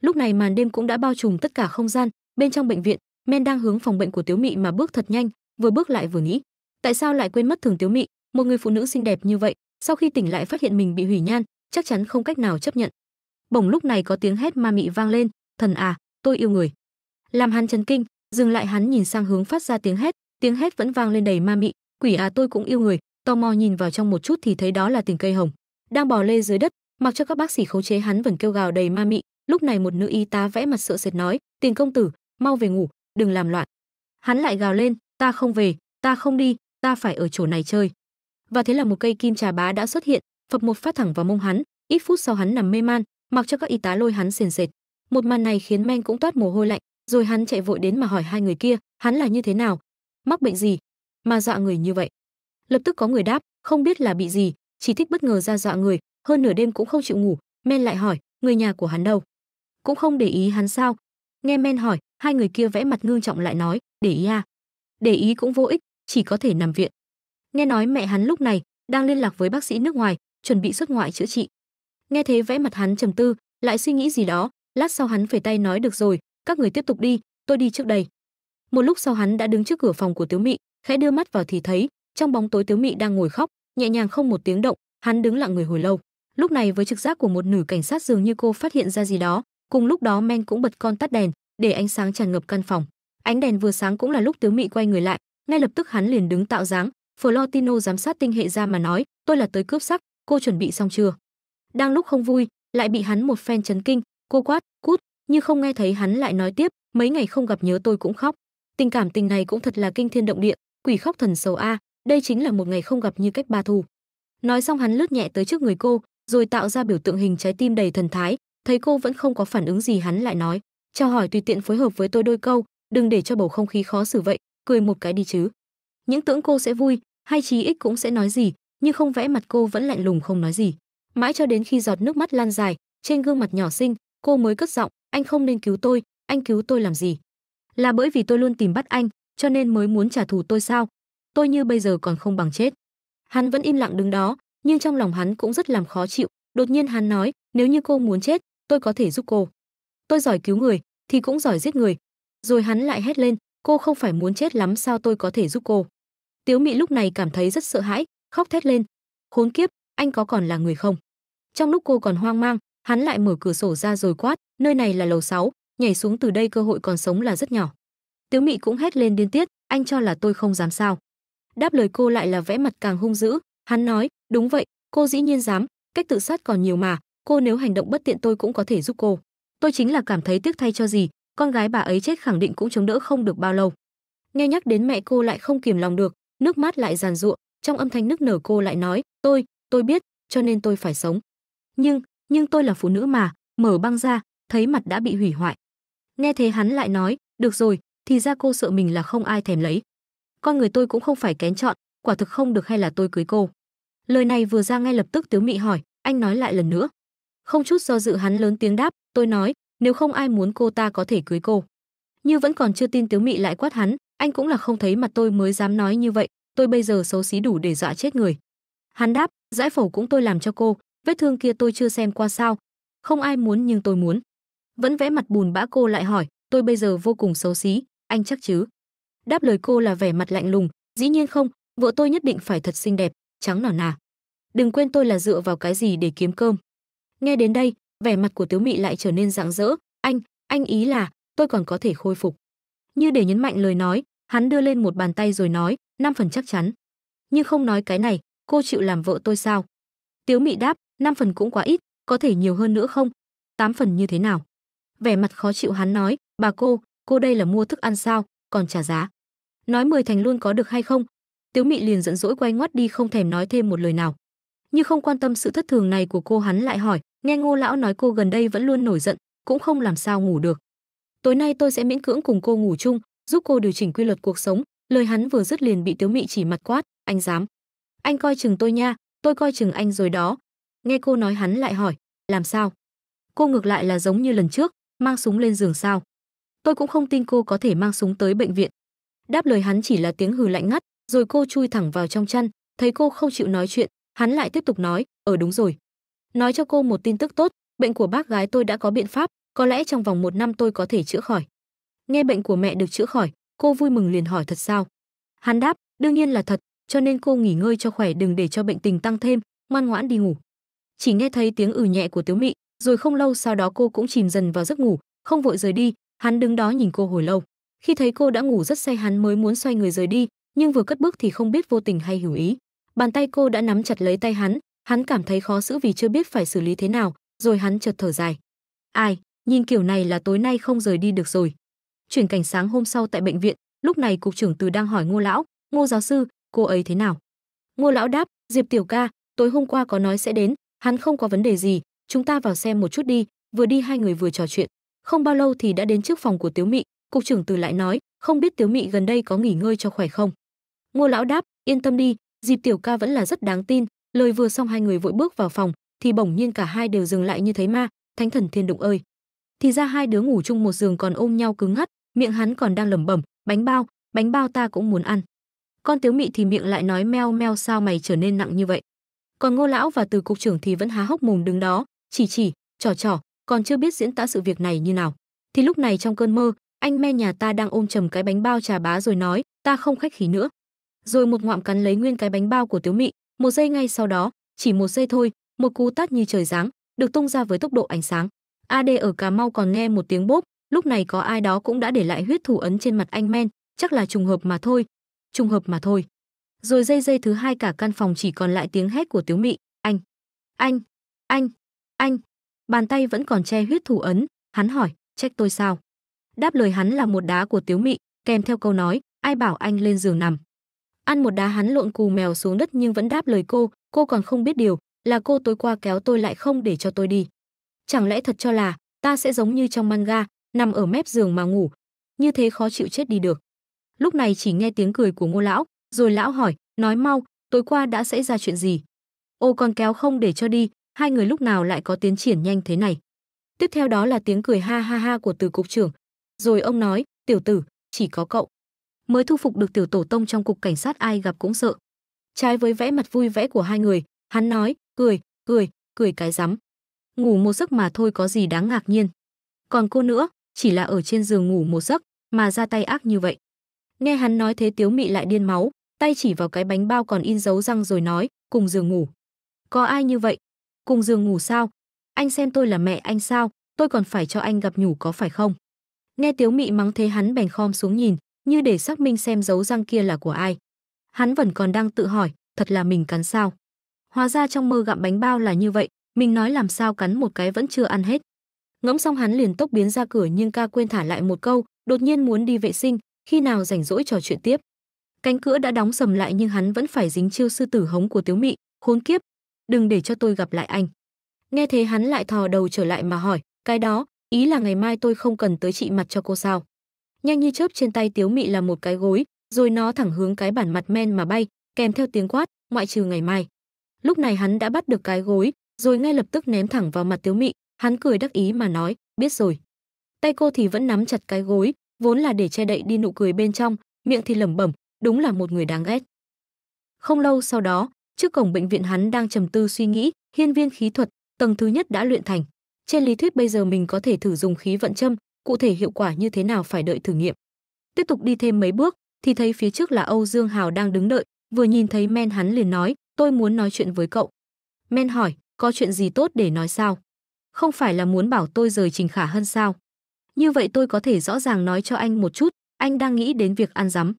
Lúc này màn đêm cũng đã bao trùm tất cả không gian, bên trong bệnh viện, Men đang hướng phòng bệnh của Tiếu Mị mà bước thật nhanh, vừa bước lại vừa nghĩ, tại sao lại quên mất Thường Tiếu Mị, một người phụ nữ xinh đẹp như vậy, sau khi tỉnh lại phát hiện mình bị hủy nhan, chắc chắn không cách nào chấp nhận. Bỗng lúc này có tiếng hét ma mị vang lên, "Thần à, tôi yêu người." Làm hắn chấn kinh, dừng lại hắn nhìn sang hướng phát ra tiếng hét, tiếng hét vẫn vang lên đầy ma mị, "Quỷ à, tôi cũng yêu người." Tò mò nhìn vào trong một chút thì thấy đó là tình cây hồng, đang bò lê dưới đất, mặc cho các bác sĩ khống chế hắn vẫn kêu gào đầy ma mị lúc này một nữ y tá vẽ mặt sợ sệt nói tiền công tử mau về ngủ đừng làm loạn hắn lại gào lên ta không về ta không đi ta phải ở chỗ này chơi và thế là một cây kim trà bá đã xuất hiện phập một phát thẳng vào mông hắn ít phút sau hắn nằm mê man mặc cho các y tá lôi hắn sền sệt một màn này khiến men cũng toát mồ hôi lạnh rồi hắn chạy vội đến mà hỏi hai người kia hắn là như thế nào mắc bệnh gì mà dọa người như vậy lập tức có người đáp không biết là bị gì chỉ thích bất ngờ ra dọa người hơn nửa đêm cũng không chịu ngủ, Men lại hỏi, người nhà của hắn đâu? Cũng không để ý hắn sao? Nghe Men hỏi, hai người kia vẽ mặt ngương trọng lại nói, để ý à? Để ý cũng vô ích, chỉ có thể nằm viện. Nghe nói mẹ hắn lúc này đang liên lạc với bác sĩ nước ngoài, chuẩn bị xuất ngoại chữa trị. Nghe thế vẽ mặt hắn trầm tư, lại suy nghĩ gì đó, lát sau hắn về tay nói được rồi, các người tiếp tục đi, tôi đi trước đây. Một lúc sau hắn đã đứng trước cửa phòng của Tiếu Mị, khẽ đưa mắt vào thì thấy, trong bóng tối Tiếu Mị đang ngồi khóc, nhẹ nhàng không một tiếng động, hắn đứng lặng người hồi lâu. Lúc này với trực giác của một nữ cảnh sát dường như cô phát hiện ra gì đó, cùng lúc đó Men cũng bật con tắt đèn, để ánh sáng tràn ngập căn phòng. Ánh đèn vừa sáng cũng là lúc Tiếu Mị quay người lại, ngay lập tức hắn liền đứng tạo dáng, Florentino giám sát tinh hệ ra mà nói, "Tôi là tới cướp sắc, cô chuẩn bị xong chưa?" Đang lúc không vui, lại bị hắn một phen chấn kinh, cô quát, "Cút!" Như không nghe thấy hắn lại nói tiếp, "Mấy ngày không gặp nhớ tôi cũng khóc." Tình cảm tình này cũng thật là kinh thiên động địa, quỷ khóc thần sầu a, đây chính là một ngày không gặp như cách ba thù Nói xong hắn lướt nhẹ tới trước người cô, rồi tạo ra biểu tượng hình trái tim đầy thần thái, thấy cô vẫn không có phản ứng gì hắn lại nói, "Chào hỏi tùy tiện phối hợp với tôi đôi câu, đừng để cho bầu không khí khó xử vậy, cười một cái đi chứ." Những tưởng cô sẽ vui, hay chí ít cũng sẽ nói gì, nhưng không vẽ mặt cô vẫn lạnh lùng không nói gì. Mãi cho đến khi giọt nước mắt lan dài trên gương mặt nhỏ xinh, cô mới cất giọng, "Anh không nên cứu tôi, anh cứu tôi làm gì?" "Là bởi vì tôi luôn tìm bắt anh, cho nên mới muốn trả thù tôi sao? Tôi như bây giờ còn không bằng chết." Hắn vẫn im lặng đứng đó, nhưng trong lòng hắn cũng rất làm khó chịu, đột nhiên hắn nói, nếu như cô muốn chết, tôi có thể giúp cô. Tôi giỏi cứu người, thì cũng giỏi giết người. Rồi hắn lại hét lên, cô không phải muốn chết lắm sao tôi có thể giúp cô. Tiếu Mị lúc này cảm thấy rất sợ hãi, khóc thét lên. Khốn kiếp, anh có còn là người không? Trong lúc cô còn hoang mang, hắn lại mở cửa sổ ra rồi quát, nơi này là lầu 6, nhảy xuống từ đây cơ hội còn sống là rất nhỏ. Tiếu Mị cũng hét lên điên tiết, anh cho là tôi không dám sao? Đáp lời cô lại là vẽ mặt càng hung dữ, hắn nói, Đúng vậy, cô dĩ nhiên dám, cách tự sát còn nhiều mà, cô nếu hành động bất tiện tôi cũng có thể giúp cô. Tôi chính là cảm thấy tiếc thay cho gì, con gái bà ấy chết khẳng định cũng chống đỡ không được bao lâu. Nghe nhắc đến mẹ cô lại không kiềm lòng được, nước mắt lại giàn ruộng trong âm thanh nức nở cô lại nói, "Tôi, tôi biết, cho nên tôi phải sống. Nhưng, nhưng tôi là phụ nữ mà, mở băng ra, thấy mặt đã bị hủy hoại." Nghe thế hắn lại nói, "Được rồi, thì ra cô sợ mình là không ai thèm lấy. Con người tôi cũng không phải kén chọn, quả thực không được hay là tôi cưới cô." Lời này vừa ra ngay lập tức Tiếu Mị hỏi, anh nói lại lần nữa. Không chút do dự hắn lớn tiếng đáp, tôi nói, nếu không ai muốn cô ta có thể cưới cô. Như vẫn còn chưa tin Tiếu Mị lại quát hắn, anh cũng là không thấy mặt tôi mới dám nói như vậy, tôi bây giờ xấu xí đủ để dọa chết người. Hắn đáp, giải phẫu cũng tôi làm cho cô, vết thương kia tôi chưa xem qua sao. Không ai muốn nhưng tôi muốn. Vẫn vẽ mặt bùn bã cô lại hỏi, tôi bây giờ vô cùng xấu xí, anh chắc chứ? Đáp lời cô là vẻ mặt lạnh lùng, dĩ nhiên không, vợ tôi nhất định phải thật xinh đẹp, trắng nỏ nà. Đừng quên tôi là dựa vào cái gì để kiếm cơm. Nghe đến đây, vẻ mặt của Tiếu Mị lại trở nên rạng rỡ, anh, anh ý là tôi còn có thể khôi phục. Như để nhấn mạnh lời nói, hắn đưa lên một bàn tay rồi nói, năm phần chắc chắn. Nhưng không nói cái này, cô chịu làm vợ tôi sao? Tiếu Mị đáp, năm phần cũng quá ít, có thể nhiều hơn nữa không? Tám phần như thế nào? Vẻ mặt khó chịu hắn nói, bà cô, cô đây là mua thức ăn sao, còn trả giá. Nói mười thành luôn có được hay không, Tiếu Mị liền giận dỗi quay ngoắt đi không thèm nói thêm một lời nào. Như không quan tâm sự thất thường này của cô hắn lại hỏi, nghe Ngô lão nói cô gần đây vẫn luôn nổi giận, cũng không làm sao ngủ được. Tối nay tôi sẽ miễn cưỡng cùng cô ngủ chung, giúp cô điều chỉnh quy luật cuộc sống, lời hắn vừa dứt liền bị Tiếu Mị chỉ mặt quát, anh dám. Anh coi chừng tôi nha, tôi coi chừng anh rồi đó. Nghe cô nói hắn lại hỏi, làm sao? Cô ngược lại là giống như lần trước, mang súng lên giường sao? Tôi cũng không tin cô có thể mang súng tới bệnh viện. Đáp lời hắn chỉ là tiếng hừ lạnh ngắt, rồi cô chui thẳng vào trong chăn, thấy cô không chịu nói chuyện, hắn lại tiếp tục nói, "Ở ờ, đúng rồi. Nói cho cô một tin tức tốt, bệnh của bác gái tôi đã có biện pháp, có lẽ trong vòng một năm tôi có thể chữa khỏi." Nghe bệnh của mẹ được chữa khỏi, cô vui mừng liền hỏi thật sao? Hắn đáp, "Đương nhiên là thật, cho nên cô nghỉ ngơi cho khỏe đừng để cho bệnh tình tăng thêm, ngoan ngoãn đi ngủ." Chỉ nghe thấy tiếng ử ừ nhẹ của Tiếu Mị, rồi không lâu sau đó cô cũng chìm dần vào giấc ngủ, không vội rời đi, hắn đứng đó nhìn cô hồi lâu. Khi thấy cô đã ngủ rất say hắn mới muốn xoay người rời đi, nhưng vừa cất bước thì không biết vô tình hay hữu ý bàn tay cô đã nắm chặt lấy tay hắn hắn cảm thấy khó xử vì chưa biết phải xử lý thế nào rồi hắn chợt thở dài ai nhìn kiểu này là tối nay không rời đi được rồi chuyển cảnh sáng hôm sau tại bệnh viện lúc này cục trưởng từ đang hỏi ngô lão ngô giáo sư cô ấy thế nào ngô lão đáp diệp tiểu ca tối hôm qua có nói sẽ đến hắn không có vấn đề gì chúng ta vào xem một chút đi vừa đi hai người vừa trò chuyện không bao lâu thì đã đến trước phòng của tiếu mị cục trưởng từ lại nói không biết tiếu mị gần đây có nghỉ ngơi cho khỏe không Ngô lão đáp, yên tâm đi, dịp tiểu ca vẫn là rất đáng tin. Lời vừa xong hai người vội bước vào phòng, thì bỗng nhiên cả hai đều dừng lại như thấy ma, thánh thần thiên động ơi. Thì ra hai đứa ngủ chung một giường còn ôm nhau cứng ngắt, miệng hắn còn đang lẩm bẩm, bánh bao, bánh bao ta cũng muốn ăn. Con Tiếu Mị thì miệng lại nói meo meo sao mày trở nên nặng như vậy. Còn Ngô lão và Từ cục trưởng thì vẫn há hốc mồm đứng đó, chỉ chỉ, trò trò, còn chưa biết diễn tả sự việc này như nào. Thì lúc này trong cơn mơ, anh me nhà ta đang ôm chầm cái bánh bao trà bá rồi nói, ta không khách khí nữa rồi một ngoạm cắn lấy nguyên cái bánh bao của Tiếu Mị, một giây ngay sau đó, chỉ một giây thôi, một cú tát như trời giáng, được tung ra với tốc độ ánh sáng. AD ở Cà Mau còn nghe một tiếng bốp, lúc này có ai đó cũng đã để lại huyết thủ ấn trên mặt anh men, chắc là trùng hợp mà thôi, trùng hợp mà thôi. Rồi dây dây thứ hai cả căn phòng chỉ còn lại tiếng hét của Tiếu Mị, anh, anh, anh, anh. Bàn tay vẫn còn che huyết thủ ấn, hắn hỏi, trách tôi sao? Đáp lời hắn là một đá của Tiếu Mị, kèm theo câu nói, ai bảo anh lên giường nằm. Ăn một đá hắn lộn cù mèo xuống đất nhưng vẫn đáp lời cô, cô còn không biết điều, là cô tối qua kéo tôi lại không để cho tôi đi. Chẳng lẽ thật cho là ta sẽ giống như trong manga, nằm ở mép giường mà ngủ, như thế khó chịu chết đi được. Lúc này chỉ nghe tiếng cười của Ngô lão, rồi lão hỏi, nói mau, tối qua đã xảy ra chuyện gì? Ô còn kéo không để cho đi, hai người lúc nào lại có tiến triển nhanh thế này? Tiếp theo đó là tiếng cười ha ha ha của từ cục trưởng. Rồi ông nói, tiểu tử, chỉ có cậu mới thu phục được tiểu tổ tông trong cục cảnh sát ai gặp cũng sợ. Trái với vẻ mặt vui vẻ của hai người, hắn nói, cười, cười, cười cái rắm. Ngủ một giấc mà thôi có gì đáng ngạc nhiên. Còn cô nữa, chỉ là ở trên giường ngủ một giấc mà ra tay ác như vậy. Nghe hắn nói thế Tiếu Mị lại điên máu, tay chỉ vào cái bánh bao còn in dấu răng rồi nói, cùng giường ngủ. Có ai như vậy? Cùng giường ngủ sao? Anh xem tôi là mẹ anh sao? Tôi còn phải cho anh gặp nhủ có phải không? Nghe Tiếu Mị mắng thế hắn bèn khom xuống nhìn, như để xác minh xem dấu răng kia là của ai. Hắn vẫn còn đang tự hỏi, thật là mình cắn sao? Hóa ra trong mơ gặm bánh bao là như vậy, mình nói làm sao cắn một cái vẫn chưa ăn hết. Ngẫm xong hắn liền tốc biến ra cửa nhưng ca quên thả lại một câu, đột nhiên muốn đi vệ sinh, khi nào rảnh rỗi trò chuyện tiếp. Cánh cửa đã đóng sầm lại nhưng hắn vẫn phải dính chiêu sư tử hống của Tiếu Mị, khốn kiếp, đừng để cho tôi gặp lại anh. Nghe thế hắn lại thò đầu trở lại mà hỏi, cái đó, ý là ngày mai tôi không cần tới trị mặt cho cô sao? nhanh như chớp trên tay tiếu mị là một cái gối rồi nó thẳng hướng cái bản mặt men mà bay kèm theo tiếng quát ngoại trừ ngày mai lúc này hắn đã bắt được cái gối rồi ngay lập tức ném thẳng vào mặt tiếu mị hắn cười đắc ý mà nói biết rồi tay cô thì vẫn nắm chặt cái gối vốn là để che đậy đi nụ cười bên trong miệng thì lẩm bẩm đúng là một người đáng ghét không lâu sau đó trước cổng bệnh viện hắn đang trầm tư suy nghĩ hiên viên khí thuật tầng thứ nhất đã luyện thành trên lý thuyết bây giờ mình có thể thử dùng khí vận châm cụ thể hiệu quả như thế nào phải đợi thử nghiệm. Tiếp tục đi thêm mấy bước thì thấy phía trước là Âu Dương Hào đang đứng đợi, vừa nhìn thấy Men hắn liền nói, tôi muốn nói chuyện với cậu. Men hỏi, có chuyện gì tốt để nói sao? Không phải là muốn bảo tôi rời Trình Khả hơn sao? Như vậy tôi có thể rõ ràng nói cho anh một chút, anh đang nghĩ đến việc ăn rắm.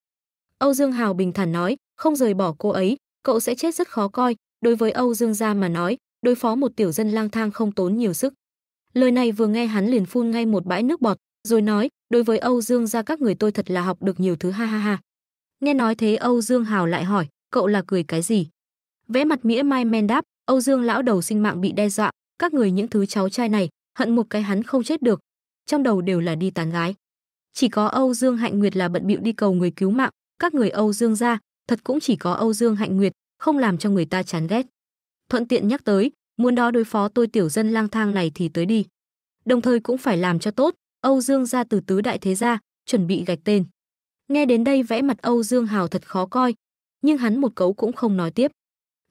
Âu Dương Hào bình thản nói, không rời bỏ cô ấy, cậu sẽ chết rất khó coi, đối với Âu Dương gia mà nói, đối phó một tiểu dân lang thang không tốn nhiều sức. Lời này vừa nghe hắn liền phun ngay một bãi nước bọt, rồi nói, đối với Âu Dương gia các người tôi thật là học được nhiều thứ ha ha ha. Nghe nói thế Âu Dương Hào lại hỏi, cậu là cười cái gì? Vẽ mặt mỉa mai men đáp, Âu Dương lão đầu sinh mạng bị đe dọa, các người những thứ cháu trai này, hận một cái hắn không chết được. Trong đầu đều là đi tán gái. Chỉ có Âu Dương Hạnh Nguyệt là bận bịu đi cầu người cứu mạng, các người Âu Dương gia, thật cũng chỉ có Âu Dương Hạnh Nguyệt, không làm cho người ta chán ghét. Thuận tiện nhắc tới, Muốn đó đối phó tôi tiểu dân lang thang này thì tới đi. Đồng thời cũng phải làm cho tốt, Âu Dương ra từ tứ đại thế gia, chuẩn bị gạch tên. Nghe đến đây vẽ mặt Âu Dương Hào thật khó coi, nhưng hắn một cấu cũng không nói tiếp.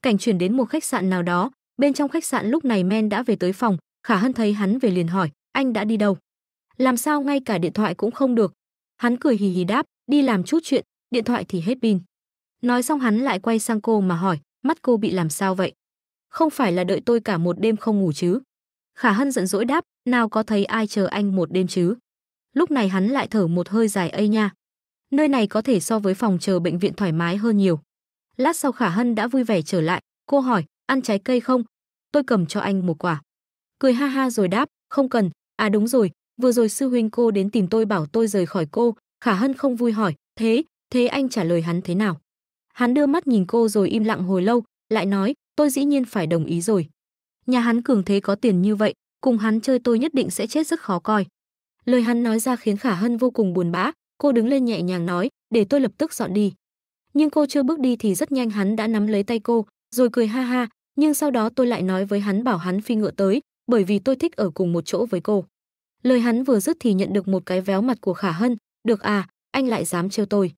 Cảnh chuyển đến một khách sạn nào đó, bên trong khách sạn lúc này Men đã về tới phòng, Khả Hân thấy hắn về liền hỏi, anh đã đi đâu? Làm sao ngay cả điện thoại cũng không được? Hắn cười hì hì đáp, đi làm chút chuyện, điện thoại thì hết pin. Nói xong hắn lại quay sang cô mà hỏi, mắt cô bị làm sao vậy? không phải là đợi tôi cả một đêm không ngủ chứ? Khả Hân giận dỗi đáp, nào có thấy ai chờ anh một đêm chứ? Lúc này hắn lại thở một hơi dài ây nha. Nơi này có thể so với phòng chờ bệnh viện thoải mái hơn nhiều. Lát sau Khả Hân đã vui vẻ trở lại, cô hỏi, ăn trái cây không? Tôi cầm cho anh một quả. Cười ha ha rồi đáp, không cần, à đúng rồi, vừa rồi sư huynh cô đến tìm tôi bảo tôi rời khỏi cô, Khả Hân không vui hỏi, thế, thế anh trả lời hắn thế nào? Hắn đưa mắt nhìn cô rồi im lặng hồi lâu, lại nói, tôi dĩ nhiên phải đồng ý rồi. Nhà hắn cường thế có tiền như vậy, cùng hắn chơi tôi nhất định sẽ chết rất khó coi. Lời hắn nói ra khiến Khả Hân vô cùng buồn bã, cô đứng lên nhẹ nhàng nói, để tôi lập tức dọn đi. Nhưng cô chưa bước đi thì rất nhanh hắn đã nắm lấy tay cô, rồi cười ha ha, nhưng sau đó tôi lại nói với hắn bảo hắn phi ngựa tới, bởi vì tôi thích ở cùng một chỗ với cô. Lời hắn vừa dứt thì nhận được một cái véo mặt của Khả Hân, được à, anh lại dám trêu tôi.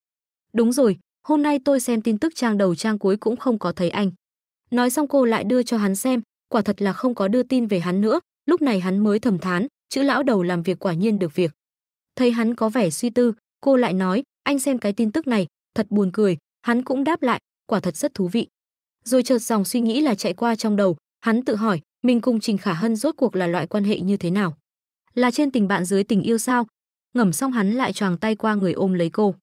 Đúng rồi, hôm nay tôi xem tin tức trang đầu trang cuối cũng không có thấy anh. Nói xong cô lại đưa cho hắn xem, quả thật là không có đưa tin về hắn nữa, lúc này hắn mới thầm thán, chữ lão đầu làm việc quả nhiên được việc. Thấy hắn có vẻ suy tư, cô lại nói, anh xem cái tin tức này, thật buồn cười, hắn cũng đáp lại, quả thật rất thú vị. Rồi chợt dòng suy nghĩ là chạy qua trong đầu, hắn tự hỏi, mình cùng Trình Khả Hân rốt cuộc là loại quan hệ như thế nào? Là trên tình bạn dưới tình yêu sao? Ngẩm xong hắn lại choàng tay qua người ôm lấy cô.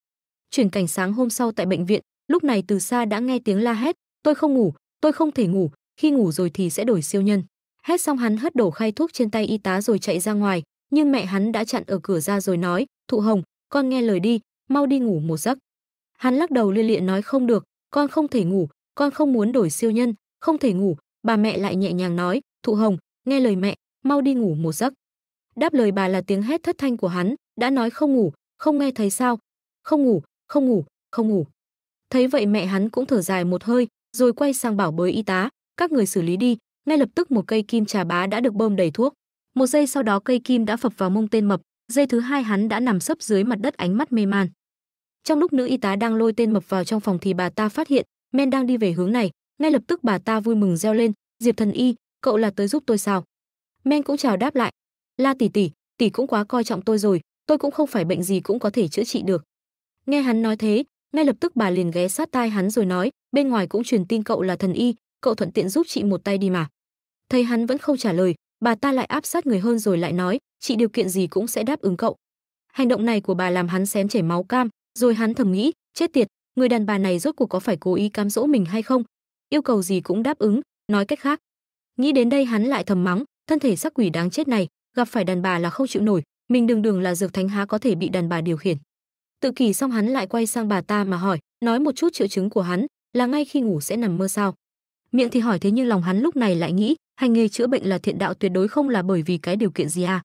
Chuyển cảnh sáng hôm sau tại bệnh viện, lúc này từ xa đã nghe tiếng la hét, tôi không ngủ, tôi không thể ngủ khi ngủ rồi thì sẽ đổi siêu nhân hết xong hắn hất đổ khay thuốc trên tay y tá rồi chạy ra ngoài nhưng mẹ hắn đã chặn ở cửa ra rồi nói thụ hồng con nghe lời đi mau đi ngủ một giấc hắn lắc đầu liên lịa nói không được con không thể ngủ con không muốn đổi siêu nhân không thể ngủ bà mẹ lại nhẹ nhàng nói thụ hồng nghe lời mẹ mau đi ngủ một giấc đáp lời bà là tiếng hét thất thanh của hắn đã nói không ngủ không nghe thấy sao không ngủ không ngủ không ngủ thấy vậy mẹ hắn cũng thở dài một hơi rồi quay sang bảo bới y tá, các người xử lý đi, ngay lập tức một cây kim trà bá đã được bơm đầy thuốc. Một giây sau đó cây kim đã phập vào mông tên mập, giây thứ hai hắn đã nằm sấp dưới mặt đất ánh mắt mê man. Trong lúc nữ y tá đang lôi tên mập vào trong phòng thì bà ta phát hiện Men đang đi về hướng này, ngay lập tức bà ta vui mừng reo lên, "Diệp thần y, cậu là tới giúp tôi sao?" Men cũng chào đáp lại, "La tỷ tỷ, tỷ cũng quá coi trọng tôi rồi, tôi cũng không phải bệnh gì cũng có thể chữa trị được." Nghe hắn nói thế, ngay lập tức bà liền ghé sát tai hắn rồi nói bên ngoài cũng truyền tin cậu là thần y cậu thuận tiện giúp chị một tay đi mà thấy hắn vẫn không trả lời bà ta lại áp sát người hơn rồi lại nói chị điều kiện gì cũng sẽ đáp ứng cậu hành động này của bà làm hắn xém chảy máu cam rồi hắn thầm nghĩ chết tiệt người đàn bà này rốt cuộc có phải cố ý cám dỗ mình hay không yêu cầu gì cũng đáp ứng nói cách khác nghĩ đến đây hắn lại thầm mắng thân thể sắc quỷ đáng chết này gặp phải đàn bà là không chịu nổi mình đường đường là dược thánh há có thể bị đàn bà điều khiển Tự kỷ xong hắn lại quay sang bà ta mà hỏi, nói một chút triệu chứng của hắn, là ngay khi ngủ sẽ nằm mơ sao? Miệng thì hỏi thế nhưng lòng hắn lúc này lại nghĩ, hành nghề chữa bệnh là thiện đạo tuyệt đối không là bởi vì cái điều kiện gì à?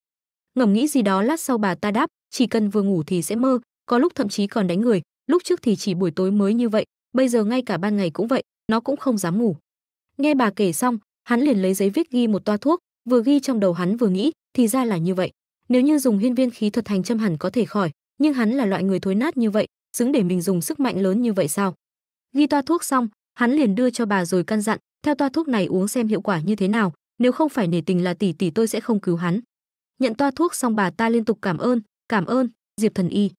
Ngầm nghĩ gì đó lát sau bà ta đáp, chỉ cần vừa ngủ thì sẽ mơ, có lúc thậm chí còn đánh người, lúc trước thì chỉ buổi tối mới như vậy, bây giờ ngay cả ban ngày cũng vậy, nó cũng không dám ngủ. Nghe bà kể xong, hắn liền lấy giấy viết ghi một toa thuốc, vừa ghi trong đầu hắn vừa nghĩ, thì ra là như vậy. Nếu như dùng hiên viên khí thuật hành châm hẳn có thể khỏi, nhưng hắn là loại người thối nát như vậy, xứng để mình dùng sức mạnh lớn như vậy sao? Ghi toa thuốc xong, hắn liền đưa cho bà rồi căn dặn, theo toa thuốc này uống xem hiệu quả như thế nào, nếu không phải nể tình là tỷ tỷ tôi sẽ không cứu hắn. Nhận toa thuốc xong bà ta liên tục cảm ơn, cảm ơn, Diệp thần y.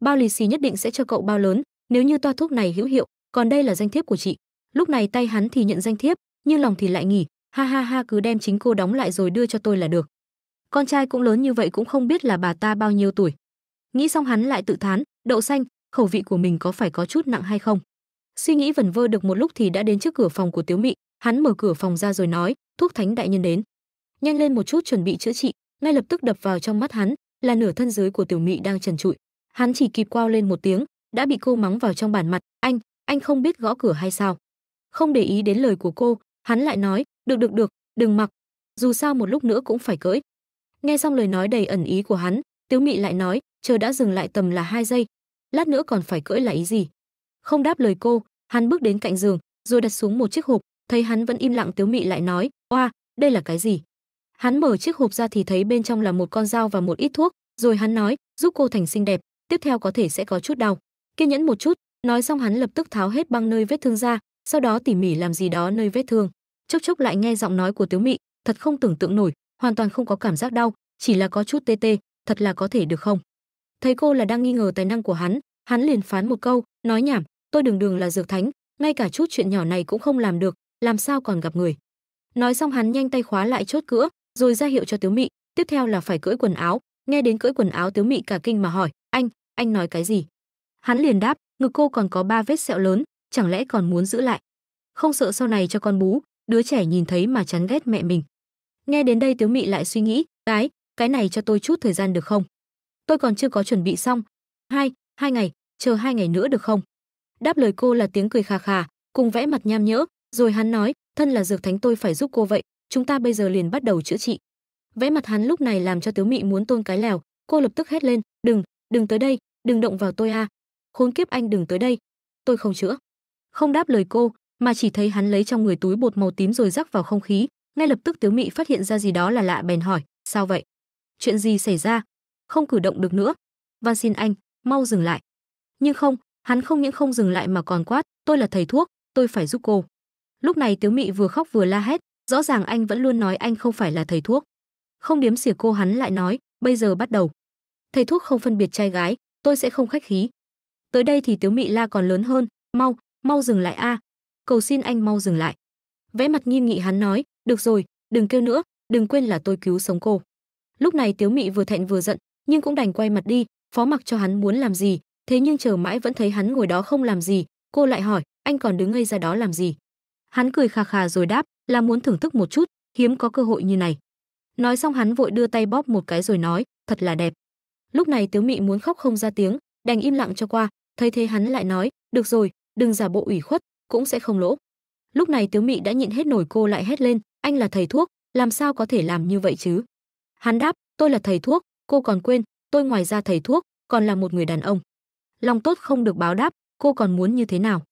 Bao lì xì nhất định sẽ cho cậu bao lớn, nếu như toa thuốc này hữu hiệu, còn đây là danh thiếp của chị. Lúc này tay hắn thì nhận danh thiếp, nhưng lòng thì lại nghỉ, ha ha ha cứ đem chính cô đóng lại rồi đưa cho tôi là được. Con trai cũng lớn như vậy cũng không biết là bà ta bao nhiêu tuổi nghĩ xong hắn lại tự thán đậu xanh khẩu vị của mình có phải có chút nặng hay không suy nghĩ vẩn vơ được một lúc thì đã đến trước cửa phòng của tiếu mị hắn mở cửa phòng ra rồi nói thuốc thánh đại nhân đến nhanh lên một chút chuẩn bị chữa trị ngay lập tức đập vào trong mắt hắn là nửa thân dưới của tiểu mị đang trần trụi hắn chỉ kịp quao lên một tiếng đã bị cô mắng vào trong bản mặt anh anh không biết gõ cửa hay sao không để ý đến lời của cô hắn lại nói được được được đừng mặc dù sao một lúc nữa cũng phải cưỡi nghe xong lời nói đầy ẩn ý của hắn tiếu mị lại nói chờ đã dừng lại tầm là hai giây lát nữa còn phải cưỡi là ý gì không đáp lời cô hắn bước đến cạnh giường rồi đặt xuống một chiếc hộp thấy hắn vẫn im lặng tiếu mị lại nói oa đây là cái gì hắn mở chiếc hộp ra thì thấy bên trong là một con dao và một ít thuốc rồi hắn nói giúp cô thành xinh đẹp tiếp theo có thể sẽ có chút đau kiên nhẫn một chút nói xong hắn lập tức tháo hết băng nơi vết thương ra sau đó tỉ mỉ làm gì đó nơi vết thương chốc chốc lại nghe giọng nói của tiếu mị thật không tưởng tượng nổi hoàn toàn không có cảm giác đau chỉ là có chút tê tê thật là có thể được không thấy cô là đang nghi ngờ tài năng của hắn hắn liền phán một câu nói nhảm tôi đường đường là dược thánh ngay cả chút chuyện nhỏ này cũng không làm được làm sao còn gặp người nói xong hắn nhanh tay khóa lại chốt cửa, rồi ra hiệu cho tiếu mị tiếp theo là phải cưỡi quần áo nghe đến cưỡi quần áo tiếu mị cả kinh mà hỏi anh anh nói cái gì hắn liền đáp ngực cô còn có ba vết sẹo lớn chẳng lẽ còn muốn giữ lại không sợ sau này cho con bú đứa trẻ nhìn thấy mà chán ghét mẹ mình nghe đến đây tiếu mị lại suy nghĩ cái cái này cho tôi chút thời gian được không tôi còn chưa có chuẩn bị xong hai hai ngày chờ hai ngày nữa được không đáp lời cô là tiếng cười khà khà cùng vẽ mặt nham nhỡ rồi hắn nói thân là dược thánh tôi phải giúp cô vậy chúng ta bây giờ liền bắt đầu chữa trị vẽ mặt hắn lúc này làm cho tiếu mị muốn tôn cái lèo cô lập tức hét lên đừng đừng tới đây đừng động vào tôi a khốn kiếp anh đừng tới đây tôi không chữa không đáp lời cô mà chỉ thấy hắn lấy trong người túi bột màu tím rồi rắc vào không khí ngay lập tức tiếu mị phát hiện ra gì đó là lạ bèn hỏi sao vậy chuyện gì xảy ra không cử động được nữa. Van xin anh, mau dừng lại. Nhưng không, hắn không những không dừng lại mà còn quát, tôi là thầy thuốc, tôi phải giúp cô. Lúc này Tiếu Mị vừa khóc vừa la hét, rõ ràng anh vẫn luôn nói anh không phải là thầy thuốc. Không điếm xỉa cô hắn lại nói, bây giờ bắt đầu. Thầy thuốc không phân biệt trai gái, tôi sẽ không khách khí. Tới đây thì Tiếu Mị la còn lớn hơn, mau, mau dừng lại a, cầu xin anh mau dừng lại. Vẽ mặt nghiêm nghị hắn nói, được rồi, đừng kêu nữa, đừng quên là tôi cứu sống cô. Lúc này Tiếu Mị vừa thẹn vừa giận, nhưng cũng đành quay mặt đi, phó mặc cho hắn muốn làm gì, thế nhưng chờ mãi vẫn thấy hắn ngồi đó không làm gì, cô lại hỏi, anh còn đứng ngây ra đó làm gì? Hắn cười khà khà rồi đáp, là muốn thưởng thức một chút, hiếm có cơ hội như này. Nói xong hắn vội đưa tay bóp một cái rồi nói, thật là đẹp. Lúc này Tiếu Mị muốn khóc không ra tiếng, đành im lặng cho qua, thấy thế hắn lại nói, được rồi, đừng giả bộ ủy khuất, cũng sẽ không lỗ. Lúc này Tiếu Mị đã nhịn hết nổi cô lại hét lên, anh là thầy thuốc, làm sao có thể làm như vậy chứ? Hắn đáp, tôi là thầy thuốc, cô còn quên, tôi ngoài ra thầy thuốc, còn là một người đàn ông. Lòng tốt không được báo đáp, cô còn muốn như thế nào?